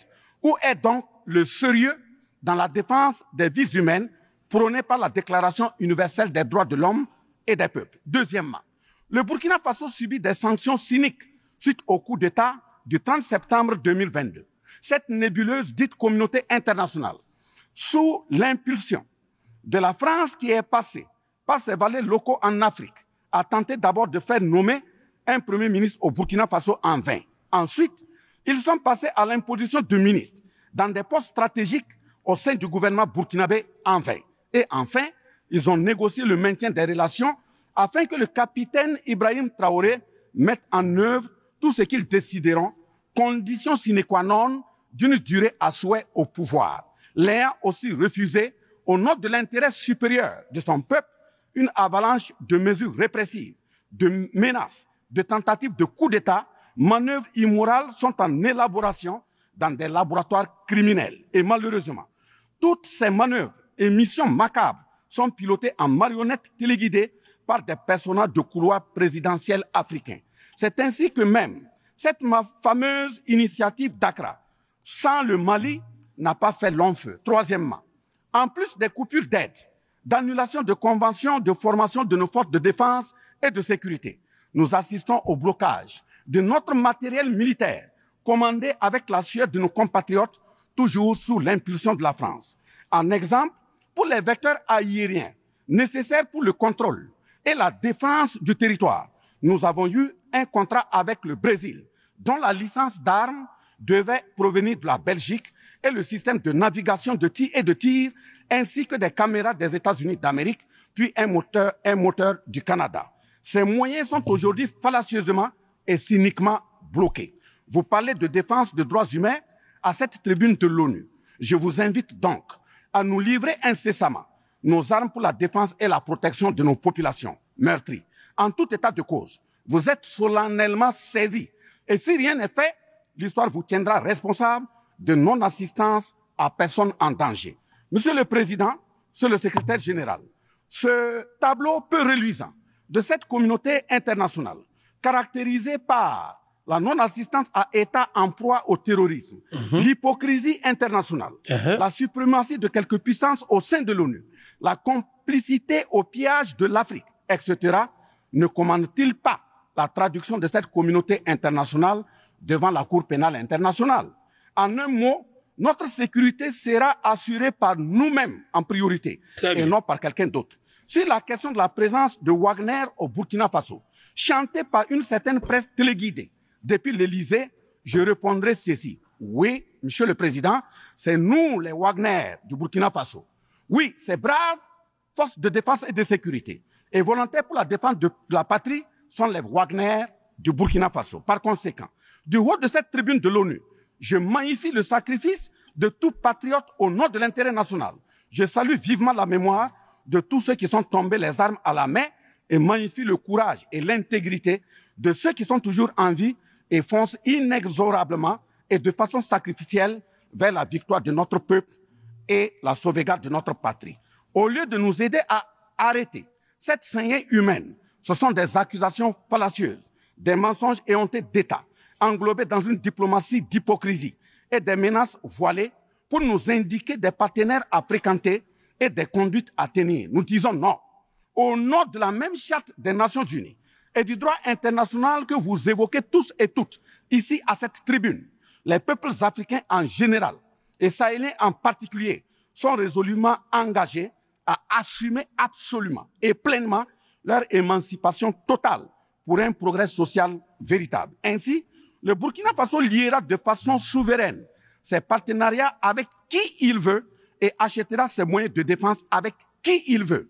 [SPEAKER 4] Où est donc le sérieux dans la défense des vies humaines prônée par la Déclaration universelle des droits de l'homme et des peuples Deuxièmement, le Burkina Faso subit des sanctions cyniques suite au coup d'État du 30 septembre 2022. Cette nébuleuse dite communauté internationale, sous l'impulsion de la France qui est passée par ses valets locaux en Afrique, a tenté d'abord de faire nommer un premier ministre au Burkina Faso en vain. Ensuite, ils sont passés à l'imposition de ministres dans des postes stratégiques au sein du gouvernement burkinabé en vain. Et enfin, ils ont négocié le maintien des relations afin que le capitaine Ibrahim Traoré mette en œuvre tout ce qu'ils décideront, condition sine qua non d'une durée à souhait au pouvoir. L'ayant aussi refusé, au nom de l'intérêt supérieur de son peuple, une avalanche de mesures répressives, de menaces, de tentatives de coup d'État manœuvres immorales sont en élaboration dans des laboratoires criminels. Et malheureusement, toutes ces manœuvres et missions macabres sont pilotées en marionnettes téléguidées par des personnages de couloirs présidentiels africains. C'est ainsi que même cette fameuse initiative d'Accra, sans le Mali, n'a pas fait long feu. Troisièmement, en plus des coupures d'aide, d'annulation de conventions de formation de nos forces de défense et de sécurité, nous assistons au blocage de notre matériel militaire, commandé avec la sueur de nos compatriotes, toujours sous l'impulsion de la France. En exemple, pour les vecteurs aériens nécessaires pour le contrôle et la défense du territoire, nous avons eu un contrat avec le Brésil, dont la licence d'armes devait provenir de la Belgique et le système de navigation de tir et de tir, ainsi que des caméras des États-Unis d'Amérique, puis un moteur, un moteur du Canada. Ces moyens sont aujourd'hui fallacieusement est cyniquement bloqué. Vous parlez de défense des droits humains à cette tribune de l'ONU. Je vous invite donc à nous livrer incessamment nos armes pour la défense et la protection de nos populations meurtries. En tout état de cause, vous êtes solennellement saisis. Et si rien n'est fait, l'histoire vous tiendra responsable de non-assistance à personne en danger. Monsieur le Président, Monsieur le Secrétaire général, ce tableau peu reluisant de cette communauté internationale caractérisé par la non-assistance à État en proie au terrorisme, mhm. l'hypocrisie internationale, mhm. la suprématie de quelques puissances au sein de l'ONU, la complicité au piège de l'Afrique, etc., ne commande-t-il pas la traduction de cette communauté internationale devant la Cour pénale internationale En un mot, notre sécurité sera assurée par nous-mêmes en priorité et non par quelqu'un d'autre. Sur la question de la présence de Wagner au Burkina Faso, chanté par une certaine presse téléguidée depuis l'Elysée, je répondrai ceci. Oui, Monsieur le Président, c'est nous les Wagner du Burkina Faso. Oui, ces braves forces de défense et de sécurité et volontaires pour la défense de la patrie sont les Wagner du Burkina Faso. Par conséquent, du haut de cette tribune de l'ONU, je magnifie le sacrifice de tout patriote au nom de l'intérêt national. Je salue vivement la mémoire de tous ceux qui sont tombés les armes à la main et magnifie le courage et l'intégrité de ceux qui sont toujours en vie et foncent inexorablement et de façon sacrificielle vers la victoire de notre peuple et la sauvegarde de notre patrie. Au lieu de nous aider à arrêter cette saignée humaine, ce sont des accusations fallacieuses, des mensonges et d'État, englobés dans une diplomatie d'hypocrisie et des menaces voilées pour nous indiquer des partenaires à fréquenter et des conduites à tenir. Nous disons non au nom de la même charte des Nations Unies et du droit international que vous évoquez tous et toutes ici à cette tribune, les peuples africains en général et sahéliens en particulier sont résolument engagés à assumer absolument et pleinement leur émancipation totale pour un progrès social véritable. Ainsi, le Burkina Faso liera de façon souveraine ses partenariats avec qui il veut et achètera ses moyens de défense avec qui il veut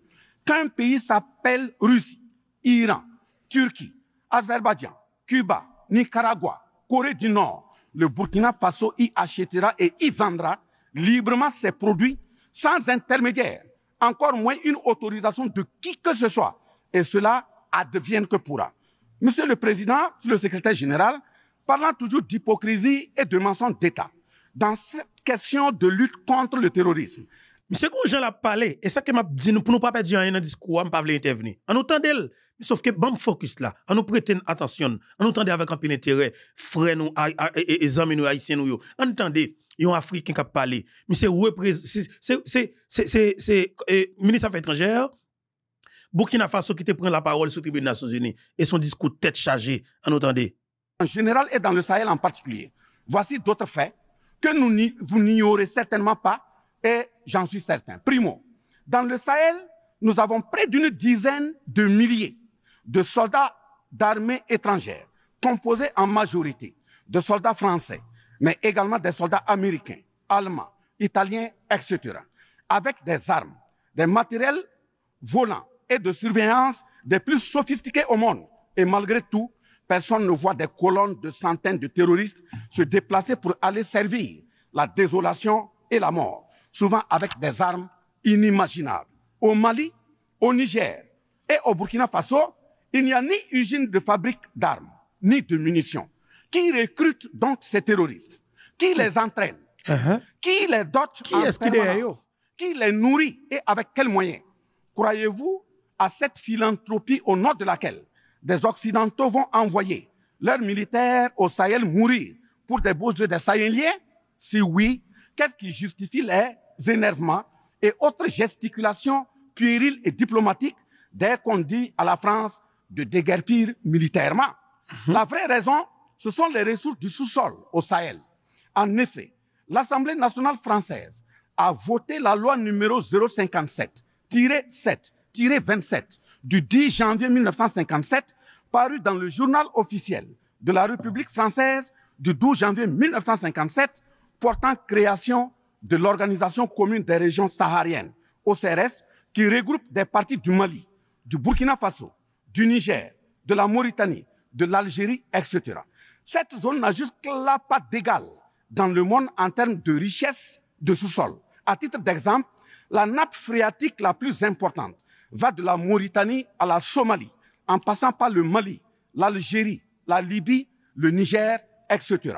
[SPEAKER 4] un pays s'appelle Russie, Iran, Turquie, Azerbaïdjan, Cuba, Nicaragua, Corée du Nord, le Burkina Faso y achètera et y vendra librement ses produits sans intermédiaire, encore moins une autorisation de qui que ce soit. Et cela advienne que pourra. Monsieur le Président, Monsieur le secrétaire général, parlant toujours d'hypocrisie et de mensonge d'État dans cette
[SPEAKER 1] question de lutte contre le terrorisme, Monsieur Grosjean l'a parlé, et ça que m'a dit, pour nous pas perdre rien dans discours, je pas intervenir. En nous d'elle, sauf que bon focus là, en nous prêtant attention, en nous avec un peu d'intérêt, frères nous, et amis nous, haïtiens nous, en nous tendez, il y Africain qui a parlé, mais c'est le eh, ministre des Affaires étrangères, Burkina Faso qui te prend la parole sur le tribunal des Nations Unies, et son discours tête chargée, en nous En général et dans le Sahel en particulier, voici d'autres faits que nous, vous
[SPEAKER 4] n'ignorez certainement pas et j'en suis certain. Primo, dans le Sahel, nous avons près d'une dizaine de milliers de soldats d'armées étrangères, composés en majorité de soldats français, mais également des soldats américains, allemands, italiens, etc., avec des armes, des matériels volants et de surveillance des plus sophistiqués au monde. Et malgré tout, personne ne voit des colonnes de centaines de terroristes se déplacer pour aller servir la désolation et la mort souvent avec des armes inimaginables. Au Mali, au Niger et au Burkina Faso, il n'y a ni usine de fabrique d'armes, ni de munitions. Qui recrute donc ces terroristes Qui les entraîne uh-huh. Qui les dote Qui est qui les nourrit et avec quels moyens Croyez-vous à cette philanthropie au nom de laquelle des Occidentaux vont envoyer leurs militaires au Sahel mourir pour des beaux yeux des Sahéliens Si oui, Qu'est-ce qui justifie les énervements et autres gesticulations puériles et diplomatiques dès qu'on dit à la France de déguerpir militairement mhm. La vraie raison, ce sont les ressources du sous-sol au Sahel. En effet, l'Assemblée nationale française a voté la loi numéro 057-7-27 du 10 janvier 1957, parue dans le journal officiel de la République française du 12 janvier 1957 portant création de l'Organisation commune des régions sahariennes, OCRS, qui regroupe des parties du Mali, du Burkina Faso, du Niger, de la Mauritanie, de l'Algérie, etc. Cette zone n'a juste là pas d'égal dans le monde en termes de richesse de sous-sol. À titre d'exemple, la nappe phréatique la plus importante va de la Mauritanie à la Somalie, en passant par le Mali, l'Algérie, la Libye, le Niger, etc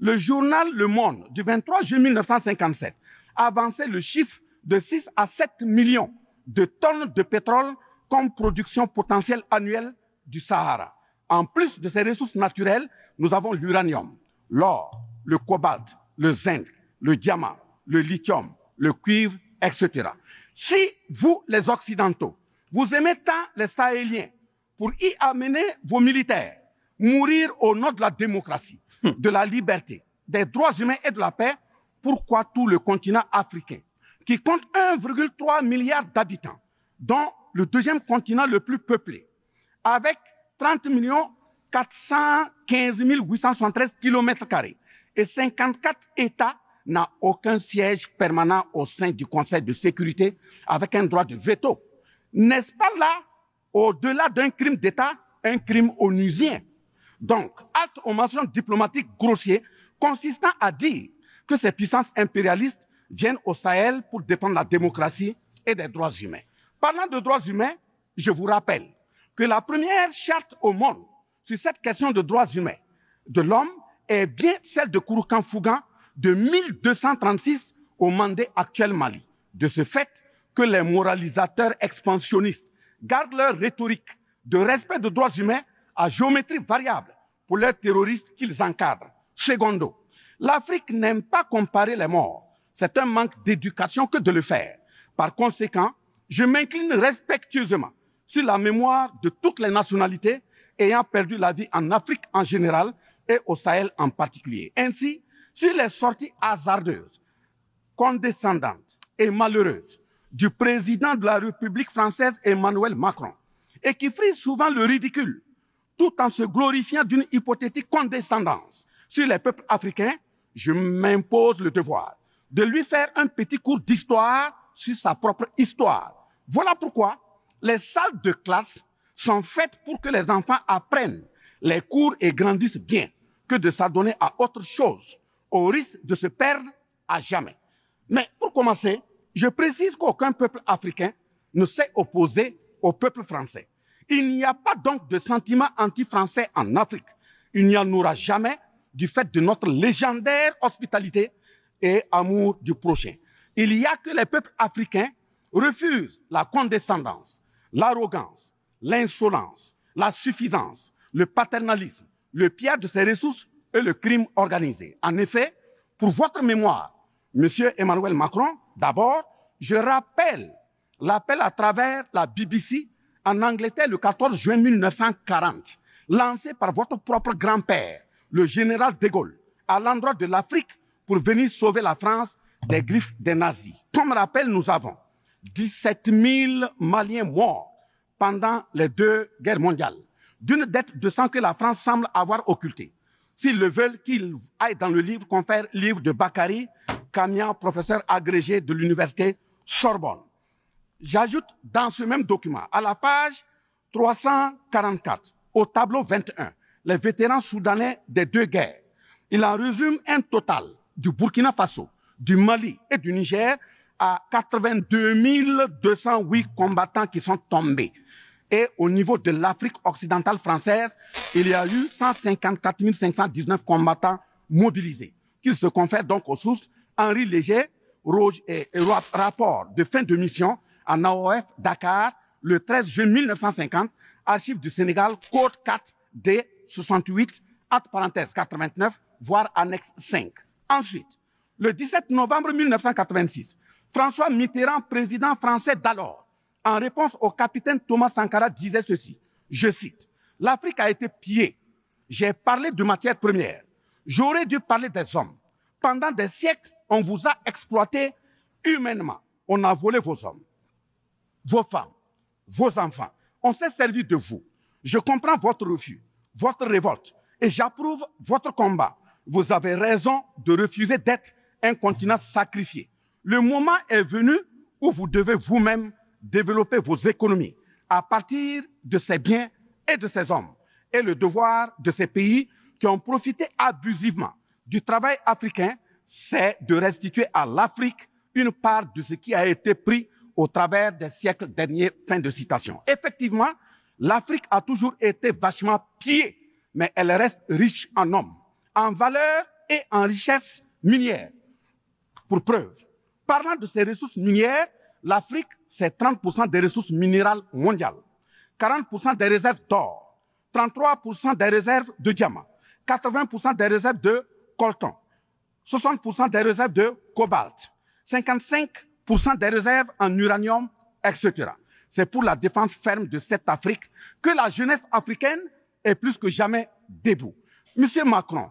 [SPEAKER 4] le journal Le Monde du 23 juin 1957 avançait le chiffre de 6 à 7 millions de tonnes de pétrole comme production potentielle annuelle du Sahara. En plus de ces ressources naturelles, nous avons l'uranium, l'or, le cobalt, le zinc, le diamant, le lithium, le cuivre, etc. Si vous, les Occidentaux, vous aimez tant les Sahéliens pour y amener vos militaires, mourir au nom de la démocratie, hmm. de la liberté, des droits humains et de la paix, pourquoi tout le continent africain, qui compte 1,3 milliard d'habitants, dont le deuxième continent le plus peuplé, avec 30 millions 415 873 km et 54 États n'a aucun siège permanent au sein du Conseil de sécurité avec un droit de veto. N'est-ce pas là, au-delà d'un crime d'État, un crime onusien donc, acte aux mentions diplomatiques grossiers consistant à dire que ces puissances impérialistes viennent au Sahel pour défendre la démocratie et des droits humains. Parlant de droits humains, je vous rappelle que la première charte au monde sur cette question de droits humains de l'homme est bien celle de Kouroukan Fougan de 1236 au mandat actuel Mali. De ce fait que les moralisateurs expansionnistes gardent leur rhétorique de respect des droits humains à géométrie variable pour les terroristes qu'ils encadrent. Secondo, l'Afrique n'aime pas comparer les morts. C'est un manque d'éducation que de le faire. Par conséquent, je m'incline respectueusement sur la mémoire de toutes les nationalités ayant perdu la vie en Afrique en général et au Sahel en particulier. Ainsi, sur les sorties hasardeuses, condescendantes et malheureuses du président de la République française Emmanuel Macron, et qui frisent souvent le ridicule tout en se glorifiant d'une hypothétique condescendance sur les peuples africains, je m'impose le devoir de lui faire un petit cours d'histoire sur sa propre histoire. Voilà pourquoi les salles de classe sont faites pour que les enfants apprennent les cours et grandissent bien, que de s'adonner à autre chose, au risque de se perdre à jamais. Mais pour commencer, je précise qu'aucun peuple africain ne s'est opposé au peuple français. Il n'y a pas donc de sentiment anti-français en Afrique. Il n'y en aura jamais du fait de notre légendaire hospitalité et amour du prochain. Il y a que les peuples africains refusent la condescendance, l'arrogance, l'insolence, la suffisance, le paternalisme, le pillage de ses ressources et le crime organisé. En effet, pour votre mémoire, Monsieur Emmanuel Macron, d'abord, je rappelle l'appel à travers la BBC en Angleterre le 14 juin 1940, lancé par votre propre grand-père, le général de Gaulle, à l'endroit de l'Afrique pour venir sauver la France des griffes des nazis. Comme rappel, nous avons 17 000 Maliens morts pendant les deux guerres mondiales, d'une dette de sang que la France semble avoir occultée. S'ils le veulent, qu'ils aillent dans le livre fait, livre de Bakary, Kamia, professeur agrégé de l'université Sorbonne. J'ajoute dans ce même document, à la page 344, au tableau 21, les vétérans soudanais des deux guerres. Il en résume un total du Burkina Faso, du Mali et du Niger à 82 208 combattants qui sont tombés. Et au niveau de l'Afrique occidentale française, il y a eu 154 519 combattants mobilisés, Il se confèrent donc aux sources Henri Léger, rouge et, et rapport de fin de mission en AOF Dakar le 13 juin 1950, archives du Sénégal, code 4 D 68, entre parenthèses 89, voire annexe 5. Ensuite, le 17 novembre 1986, François Mitterrand, président français d'alors, en réponse au capitaine Thomas Sankara, disait ceci, je cite, L'Afrique a été pillée. J'ai parlé de matières premières. J'aurais dû parler des hommes. Pendant des siècles, on vous a exploité humainement. On a volé vos hommes vos femmes, vos enfants. On s'est servi de vous. Je comprends votre refus, votre révolte, et j'approuve votre combat. Vous avez raison de refuser d'être un continent sacrifié. Le moment est venu où vous devez vous-même développer vos économies à partir de ces biens et de ces hommes, et le devoir de ces pays qui ont profité abusivement du travail africain, c'est de restituer à l'Afrique une part de ce qui a été pris au travers des siècles derniers. Fin de citation. Effectivement, l'Afrique a toujours été vachement pillée, mais elle reste riche en hommes, en valeurs et en richesses minières. Pour preuve, parlant de ces ressources minières, l'Afrique, c'est 30% des ressources minérales mondiales, 40% des réserves d'or, 33% des réserves de diamants, 80% des réserves de coltan, 60% des réserves de cobalt, 55 des réserves en uranium, etc. C'est pour la défense ferme de cette Afrique que la jeunesse africaine est plus que jamais debout. Monsieur Macron,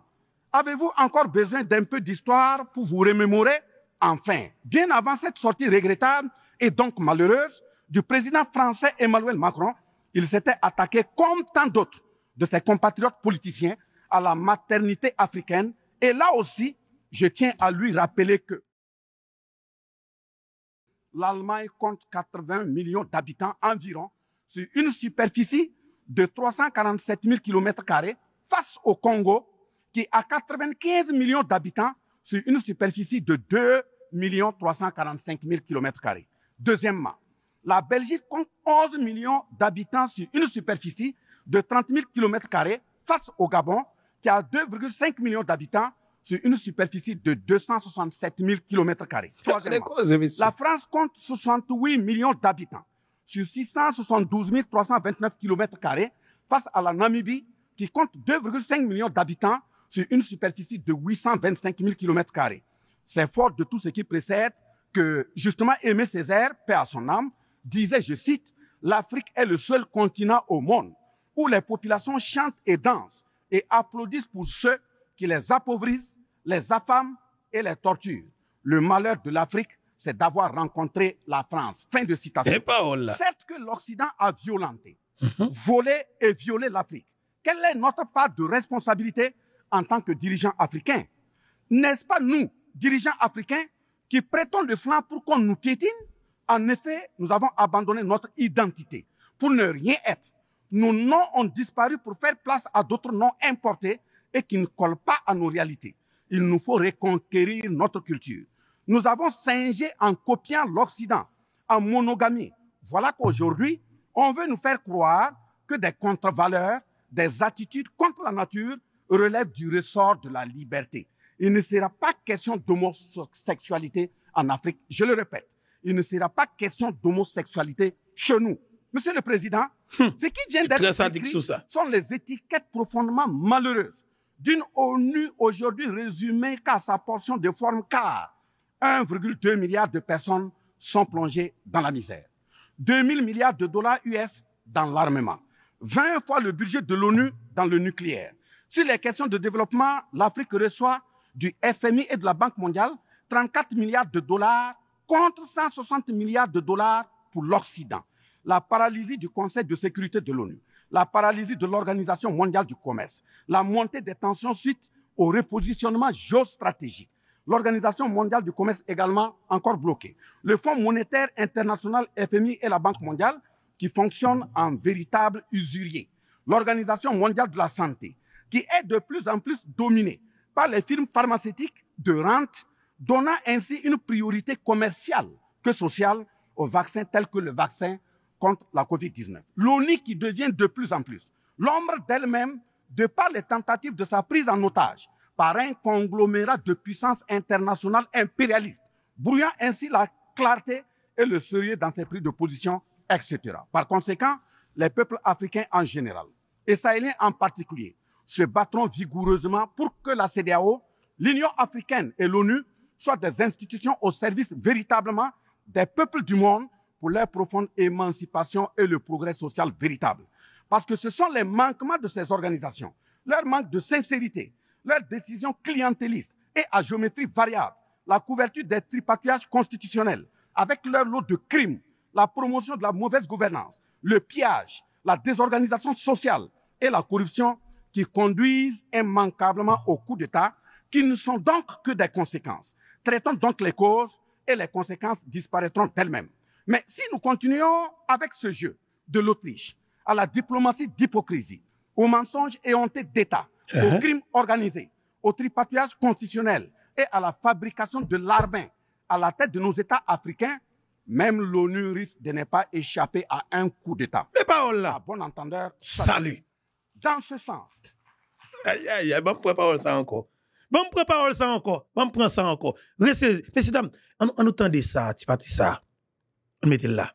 [SPEAKER 4] avez-vous encore besoin d'un peu d'histoire pour vous remémorer Enfin, bien avant cette sortie regrettable et donc malheureuse du président français Emmanuel Macron, il s'était attaqué comme tant d'autres de ses compatriotes politiciens à la maternité africaine. Et là aussi, je tiens à lui rappeler que l'Allemagne compte 80 millions d'habitants environ sur une superficie de 347 000 km face au Congo qui a 95 millions d'habitants sur une superficie de 2 345 000 km Deuxièmement, la Belgique compte 11 millions d'habitants sur une superficie de 30 000 km face au Gabon qui a 2,5 millions d'habitants sur une superficie de 267 000 km. La France compte 68 millions d'habitants sur 672 329 km face à la Namibie qui compte 2,5 millions d'habitants sur une superficie de 825 000 km. C'est fort de tout ce qui précède que justement Aimé Césaire, paix à son âme, disait, je cite, L'Afrique est le seul continent au monde où les populations chantent et dansent et applaudissent pour ceux qui les appauvrissent, les affames et les tortures. Le malheur de l'Afrique, c'est d'avoir rencontré la France. Fin de citation. Certes que l'Occident a violenté, mhm. volé et violé l'Afrique. Quelle est notre part de responsabilité en tant que dirigeants africains N'est-ce pas nous, dirigeants africains, qui prêtons le flanc pour qu'on nous piétine En effet, nous avons abandonné notre identité pour ne rien être. Nos noms ont disparu pour faire place à d'autres noms importés et qui ne collent pas à nos réalités il nous faut reconquérir notre culture. Nous avons singé en copiant l'Occident, en monogamie. Voilà qu'aujourd'hui, on veut nous faire croire que des contre-valeurs, des attitudes contre la nature relèvent du ressort de la liberté. Il ne sera pas question d'homosexualité en Afrique, je le répète. Il ne sera pas question d'homosexualité chez nous. Monsieur le Président, hum. ce qui vient d'être écrit sont les étiquettes profondément malheureuses d'une ONU aujourd'hui résumée qu'à sa portion de forme car 1,2 milliard de personnes sont plongées dans la misère. 2 000 milliards de dollars US dans l'armement. 20 fois le budget de l'ONU dans le nucléaire. Sur les questions de développement, l'Afrique reçoit du FMI et de la Banque mondiale 34 milliards de dollars contre 160 milliards de dollars pour l'Occident. La paralysie du Conseil de sécurité de l'ONU la paralysie de l'Organisation mondiale du commerce, la montée des tensions suite au repositionnement géostratégique, l'Organisation mondiale du commerce également encore bloquée, le Fonds monétaire international FMI et la Banque mondiale qui fonctionnent en véritable usurier, l'Organisation mondiale de la santé qui est de plus en plus dominée par les firmes pharmaceutiques de rente, donnant ainsi une priorité commerciale que sociale aux vaccins tels que le vaccin contre la COVID-19. L'ONU qui devient de plus en plus l'ombre d'elle-même de par les tentatives de sa prise en otage par un conglomérat de puissances internationales impérialistes, brouillant ainsi la clarté et le sérieux dans ses prises de position, etc. Par conséquent, les peuples africains en général, et sahéliens en particulier, se battront vigoureusement pour que la CDAO, l'Union africaine et l'ONU soient des institutions au service véritablement des peuples du monde pour leur profonde émancipation et le progrès social véritable. Parce que ce sont les manquements de ces organisations, leur manque de sincérité, leurs décisions clientélistes et à géométrie variable, la couverture des tripatouillages constitutionnels avec leur lot de crimes, la promotion de la mauvaise gouvernance, le pillage, la désorganisation sociale et la corruption qui conduisent immanquablement au coup d'État, qui ne sont donc que des conséquences. Traitons donc les causes et les conséquences disparaîtront d'elles-mêmes. Mais si nous continuons avec ce jeu de l'Autriche, à la diplomatie d'hypocrisie, aux mensonges et honte d'État, au uh-huh. crime aux crimes organisés, au tripatouillage constitutionnel et à la fabrication de l'armée à la tête de nos États africains, même l'ONU risque de ne pas échapper à un coup d'État. Mais paroles là. bon entendeur. Salut. Dans ce sens.
[SPEAKER 1] Aïe, aïe, aïe, bon, ça encore. Bon, ça encore. Bon, prends ça encore. Messieurs, dames, on, ça, tu ça là.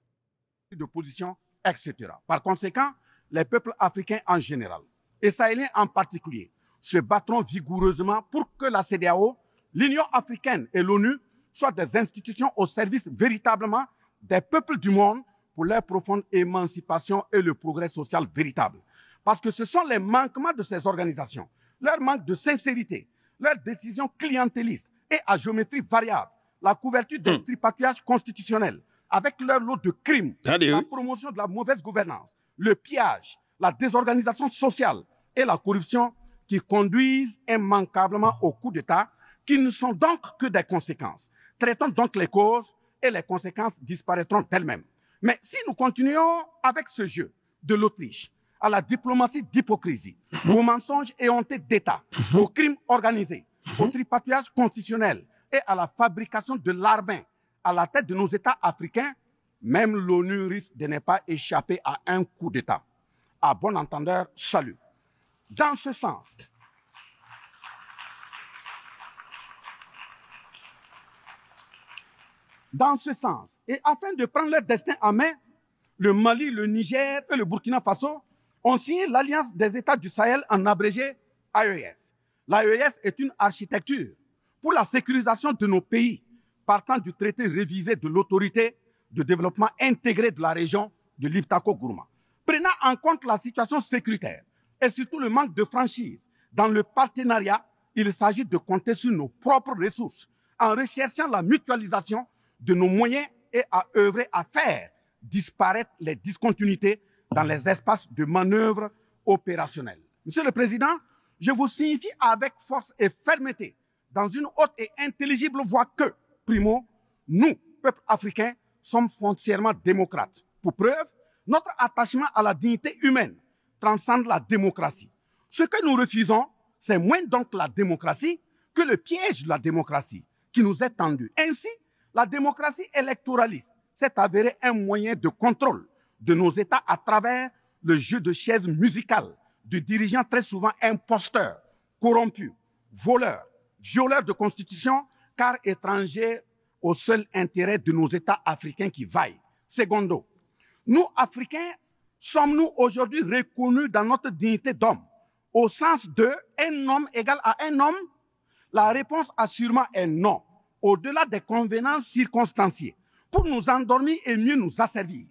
[SPEAKER 4] De position, etc. Par conséquent, les peuples africains en général, et sahéliens en particulier, se battront vigoureusement pour que la CDAO, l'Union africaine et l'ONU soient des institutions au service véritablement des peuples du monde pour leur profonde émancipation et le progrès social véritable. Parce que ce sont les manquements de ces organisations, leur manque de sincérité, leurs décisions clientélistes et à géométrie variable, la couverture d'un hum. tripatouillage constitutionnel, avec leur lot de crimes, la promotion de la mauvaise gouvernance, le pillage, la désorganisation sociale et la corruption qui conduisent immanquablement au coup d'État, qui ne sont donc que des conséquences. Traitons donc les causes et les conséquences disparaîtront d'elles-mêmes. Mais si nous continuons avec ce jeu de l'Autriche, à la diplomatie d'hypocrisie, mhm. aux mensonges et hontés d'État, mhm. aux crimes organisés, au mhm. tripatouillage constitutionnel et à la fabrication de l'armée à la tête de nos États africains, même l'ONU risque de ne pas échapper à un coup d'État. À bon entendeur, salut. Dans ce sens, dans ce sens, et afin de prendre leur destin en main, le Mali, le Niger et le Burkina Faso ont signé l'Alliance des États du Sahel en abrégé AES. L'AES est une architecture pour la sécurisation de nos pays partant du traité révisé de l'autorité de développement intégré de la région de l'Iptako-Gourma. Prenant en compte la situation sécuritaire et surtout le manque de franchise dans le partenariat, il s'agit de compter sur nos propres ressources en recherchant la mutualisation de nos moyens et à œuvrer à faire disparaître les discontinuités dans les espaces de manœuvre opérationnelle. Monsieur le Président, je vous signifie avec force et fermeté, dans une haute et intelligible voix que primo, nous, peuple africain, sommes foncièrement démocrates. Pour preuve, notre attachement à la dignité humaine transcende la démocratie. Ce que nous refusons, c'est moins donc la démocratie que le piège de la démocratie qui nous est tendu. Ainsi, la démocratie électoraliste s'est avérée un moyen de contrôle de nos États à travers le jeu de chaises musicales de dirigeants très souvent imposteurs, corrompus, voleurs, violeurs de constitution car étrangers au seul intérêt de nos États africains qui vaillent. Secondo, nous, Africains, sommes-nous aujourd'hui reconnus dans notre dignité d'homme au sens de un homme égal à un homme La réponse assurément est non, au-delà des convenances circonstanciées, pour nous endormir et mieux nous asservir.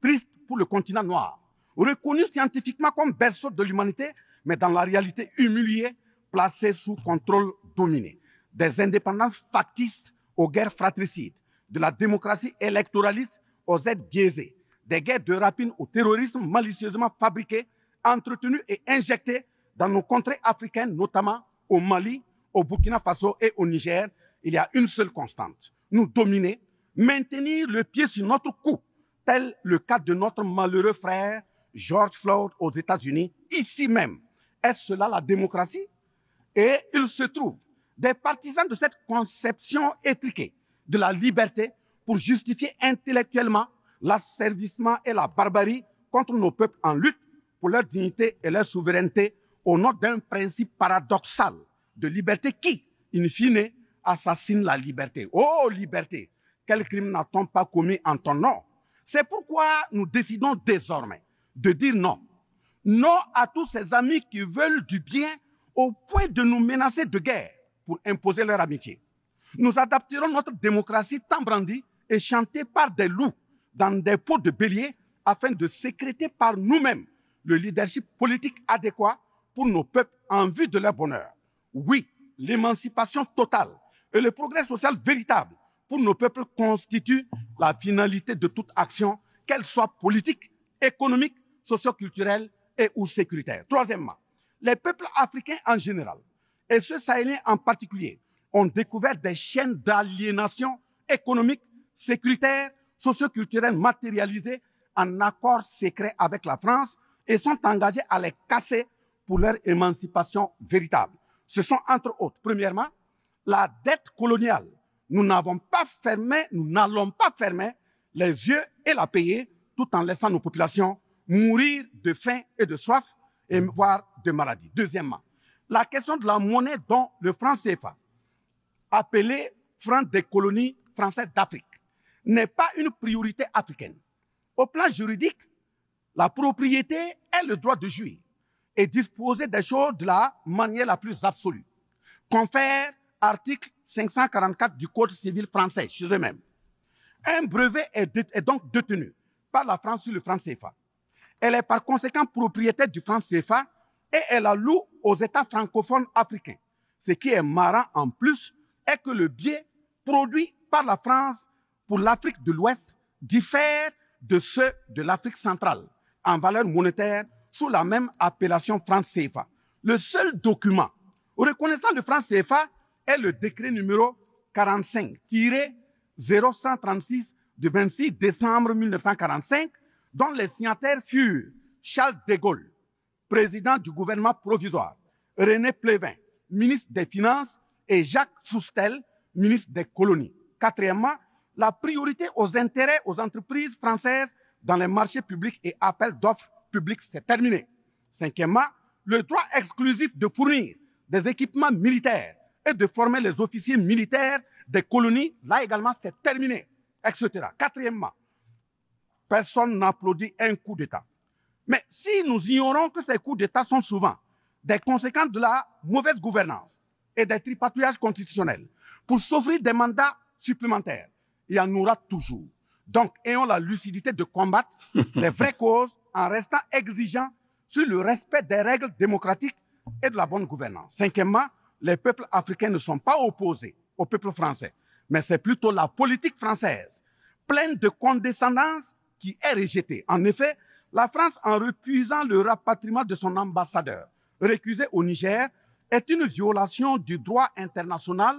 [SPEAKER 4] Triste pour le continent noir, reconnu scientifiquement comme berceau de l'humanité, mais dans la réalité humilié, placé sous contrôle dominé des indépendances factices aux guerres fratricides, de la démocratie électoraliste aux aides biaisées, des guerres de rapine au terrorisme malicieusement fabriqué, entretenu et injecté dans nos contrées africaines, notamment au Mali, au Burkina Faso et au Niger. Il y a une seule constante, nous dominer, maintenir le pied sur notre cou, tel le cas de notre malheureux frère George Floyd aux États-Unis, ici même. Est-ce cela la démocratie Et il se trouve des partisans de cette conception étriquée de la liberté pour justifier intellectuellement l'asservissement et la barbarie contre nos peuples en lutte pour leur dignité et leur souveraineté au nom d'un principe paradoxal de liberté qui, in fine, assassine la liberté. Oh liberté, quel crime n'a-t-on pas commis en ton nom C'est pourquoi nous décidons désormais de dire non. Non à tous ces amis qui veulent du bien au point de nous menacer de guerre pour imposer leur amitié. Nous adapterons notre démocratie tant brandie et chantée par des loups dans des pots de bélier afin de sécréter par nous-mêmes le leadership politique adéquat pour nos peuples en vue de leur bonheur. Oui, l'émancipation totale et le progrès social véritable pour nos peuples constituent la finalité de toute action, qu'elle soit politique, économique, socioculturelle et ou sécuritaire. Troisièmement, les peuples africains en général et ceux sahéliens en particulier, ont découvert des chaînes d'aliénation économique, sécuritaire, socioculturelle matérialisées en accord secret avec la France et sont engagés à les casser pour leur émancipation véritable. Ce sont entre autres, premièrement, la dette coloniale. Nous n'avons pas fermé, nous n'allons pas fermer les yeux et la payer tout en laissant nos populations mourir de faim et de soif et voire de maladie. Deuxièmement, la question de la monnaie dont le franc CFA, appelé franc des colonies françaises d'Afrique, n'est pas une priorité africaine. Au plan juridique, la propriété est le droit de jouir et disposer des choses de la manière la plus absolue. Confère article 544 du Code civil français chez eux-mêmes. Un brevet est, donc détenu par la France sur le franc CFA. Elle est par conséquent propriétaire du franc CFA et elle alloue aux États francophones africains. Ce qui est marrant en plus est que le biais produit par la France pour l'Afrique de l'Ouest diffère de ceux de l'Afrique centrale en valeur monétaire sous la même appellation France CFA. Le seul document reconnaissant le France CFA est le décret numéro 45-0136 du 26 décembre 1945, dont les signataires furent Charles de Gaulle, président du gouvernement provisoire, René Plévin, ministre des Finances, et Jacques Soustel, ministre des Colonies. Quatrièmement, la priorité aux intérêts aux entreprises françaises dans les marchés publics et appels d'offres publics s'est terminée. Cinquièmement, le droit exclusif de fournir des équipements militaires et de former les officiers militaires des colonies, là également, c'est terminé, etc. Quatrièmement, personne n'applaudit un coup d'État. Mais si nous ignorons que ces coups d'État sont souvent des conséquences de la mauvaise gouvernance et des tripatouillages constitutionnels pour s'offrir des mandats supplémentaires, il y en aura toujours. Donc, ayons la lucidité de combattre [LAUGHS] les vraies causes en restant exigeants sur le respect des règles démocratiques et de la bonne gouvernance. Cinquièmement, les peuples africains ne sont pas opposés au peuple français, mais c'est plutôt la politique française, pleine de condescendance, qui est rejetée. En effet, la France, en refusant le rapatriement de son ambassadeur récusé au Niger, est une violation du droit international,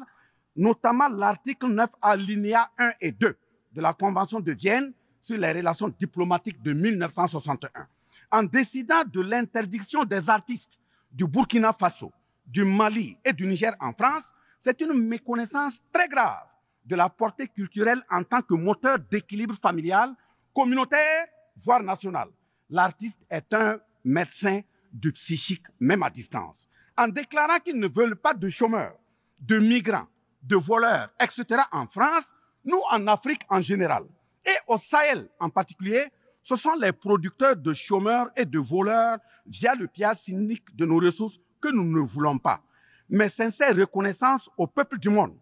[SPEAKER 4] notamment l'article 9 alinéa 1 et 2 de la Convention de Vienne sur les relations diplomatiques de 1961. En décidant de l'interdiction des artistes du Burkina Faso, du Mali et du Niger en France, c'est une méconnaissance très grave de la portée culturelle en tant que moteur d'équilibre familial, communautaire, voire national l'artiste est un médecin du psychique, même à distance. En déclarant qu'ils ne veulent pas de chômeurs, de migrants, de voleurs, etc. en France, nous en Afrique en général, et au Sahel en particulier, ce sont les producteurs de chômeurs et de voleurs via le pillage cynique de nos ressources que nous ne voulons pas. Mais sincère reconnaissance au peuple du monde,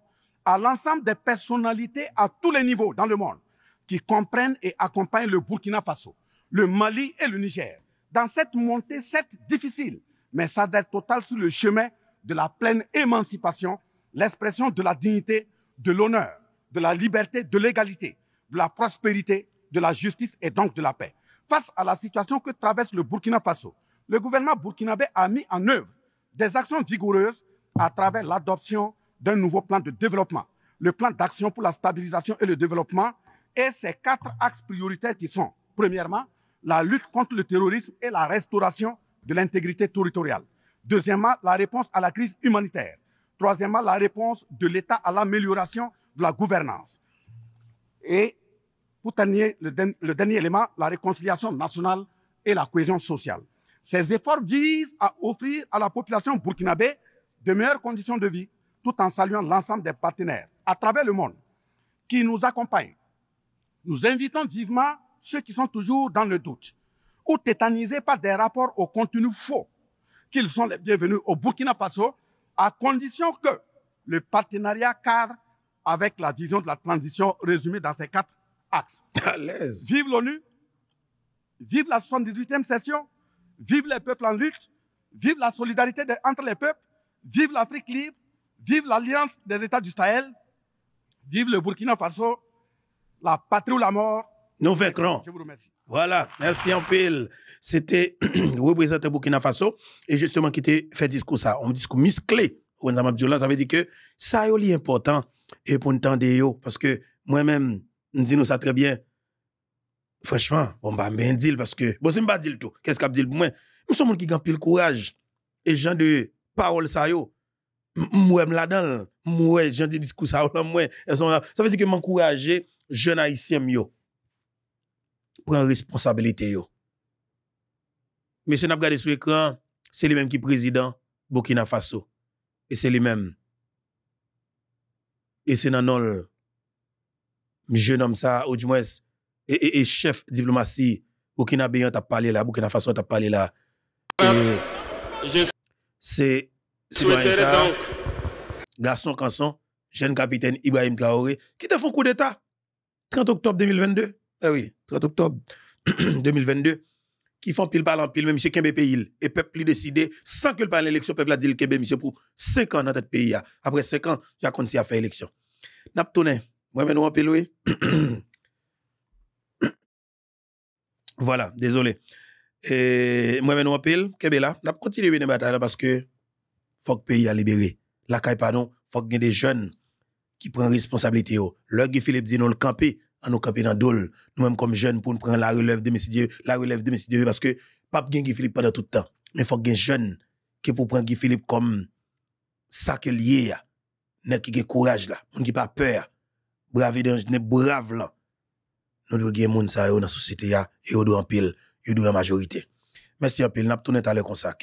[SPEAKER 4] à l'ensemble des personnalités à tous les niveaux dans le monde qui comprennent et accompagnent le Burkina Faso le Mali et le Niger dans cette montée, certes difficile, mais sa dette totale sur le chemin de la pleine émancipation, l'expression de la dignité, de l'honneur, de la liberté, de l'égalité, de la prospérité, de la justice et donc de la paix. Face à la situation que traverse le Burkina Faso, le gouvernement burkinabé a mis en œuvre des actions vigoureuses à travers l'adoption d'un nouveau plan de développement, le plan d'action pour la stabilisation et le développement, et ses quatre axes prioritaires qui sont, premièrement, la lutte contre le terrorisme et la restauration de l'intégrité territoriale. Deuxièmement, la réponse à la crise humanitaire. Troisièmement, la réponse de l'État à l'amélioration de la gouvernance. Et pour terminer, le, le dernier élément, la réconciliation nationale et la cohésion sociale. Ces efforts visent à offrir à la population burkinabé de meilleures conditions de vie, tout en saluant l'ensemble des partenaires à travers le monde qui nous accompagnent. Nous invitons vivement ceux qui sont toujours dans le doute ou tétanisés par des rapports au contenu faux qu'ils sont les bienvenus au Burkina Faso, à condition que le partenariat cadre avec la vision de la transition résumée dans ces quatre axes. [LAUGHS] vive l'ONU, vive la 78e session, vive les peuples en lutte, vive la solidarité entre les peuples, vive l'Afrique libre, vive l'alliance des États du Sahel, vive le Burkina
[SPEAKER 1] Faso, la patrie ou la mort, nous vaincrons. Voilà, merci en pile. C'était [CLEARS THROAT] représentant Burkina Faso et justement qui était fait discours ça, on discours musclé. Ça veut dire que ça est important et pour entendre parce que moi-même, nous disons ça très bien. Franchement, bon, bah, ben, dire parce que, bon, si pas dire tout, qu'est-ce qu'on dit pour moi? Nous sommes qui ont le courage et gens de parole ça yo. Moi, là-dedans, moi, gens de discours ça, moi, ça veut dire que m'encourager jeune haïtien mieux prend responsabilité yo. Monsieur n'a regardé sur l'écran, c'est lui-même qui est président Burkina Faso. Et c'est lui-même. Et c'est dans le jeune homme ça, ou et, chef diplomatie, Burkina Bayon t'a parlé là, Burkina Faso t'a parlé là. c'est donc. Garçon Kanson, jeune capitaine Ibrahim Traoré, qui t'a fait un coup d'État 30 octobre 2022. Eh oui, 30 octobre 2022, [CLEARS THROAT] qui font pile par pile, mais monsieur Kembe pays, et peuple lui décide, sans que le parle l'élection, peuple a dit le monsieur, pour 5 ans dans ce pays. Après 5 ans, il a continué à faire élection. N'a moi, maintenant, on pile, [CLEARS THROAT] Voilà, désolé. Et moi, maintenant, on pile, Kembe là, n'a continué la bataille parce que faut que le pays a libéré. La caille, pardon, faut que des jeunes qui prennent responsabilité. Oh. Leur Philippe dit non, le camper à nos capitaines dol nous-mêmes comme jeunes pour nous prendre la relève de Dieu, la relève de Dieu, parce que pas gagne Guy Philippe pendant tout le temps mais faut gagne jeune qui pour prendre Guy Philippe comme ça que lié là qui a courage là on qui pas peur brave dans brave là nous devons gagner monde ça dans la société et on doit en pile il doit majorité merci en pile n'a tourner comme ça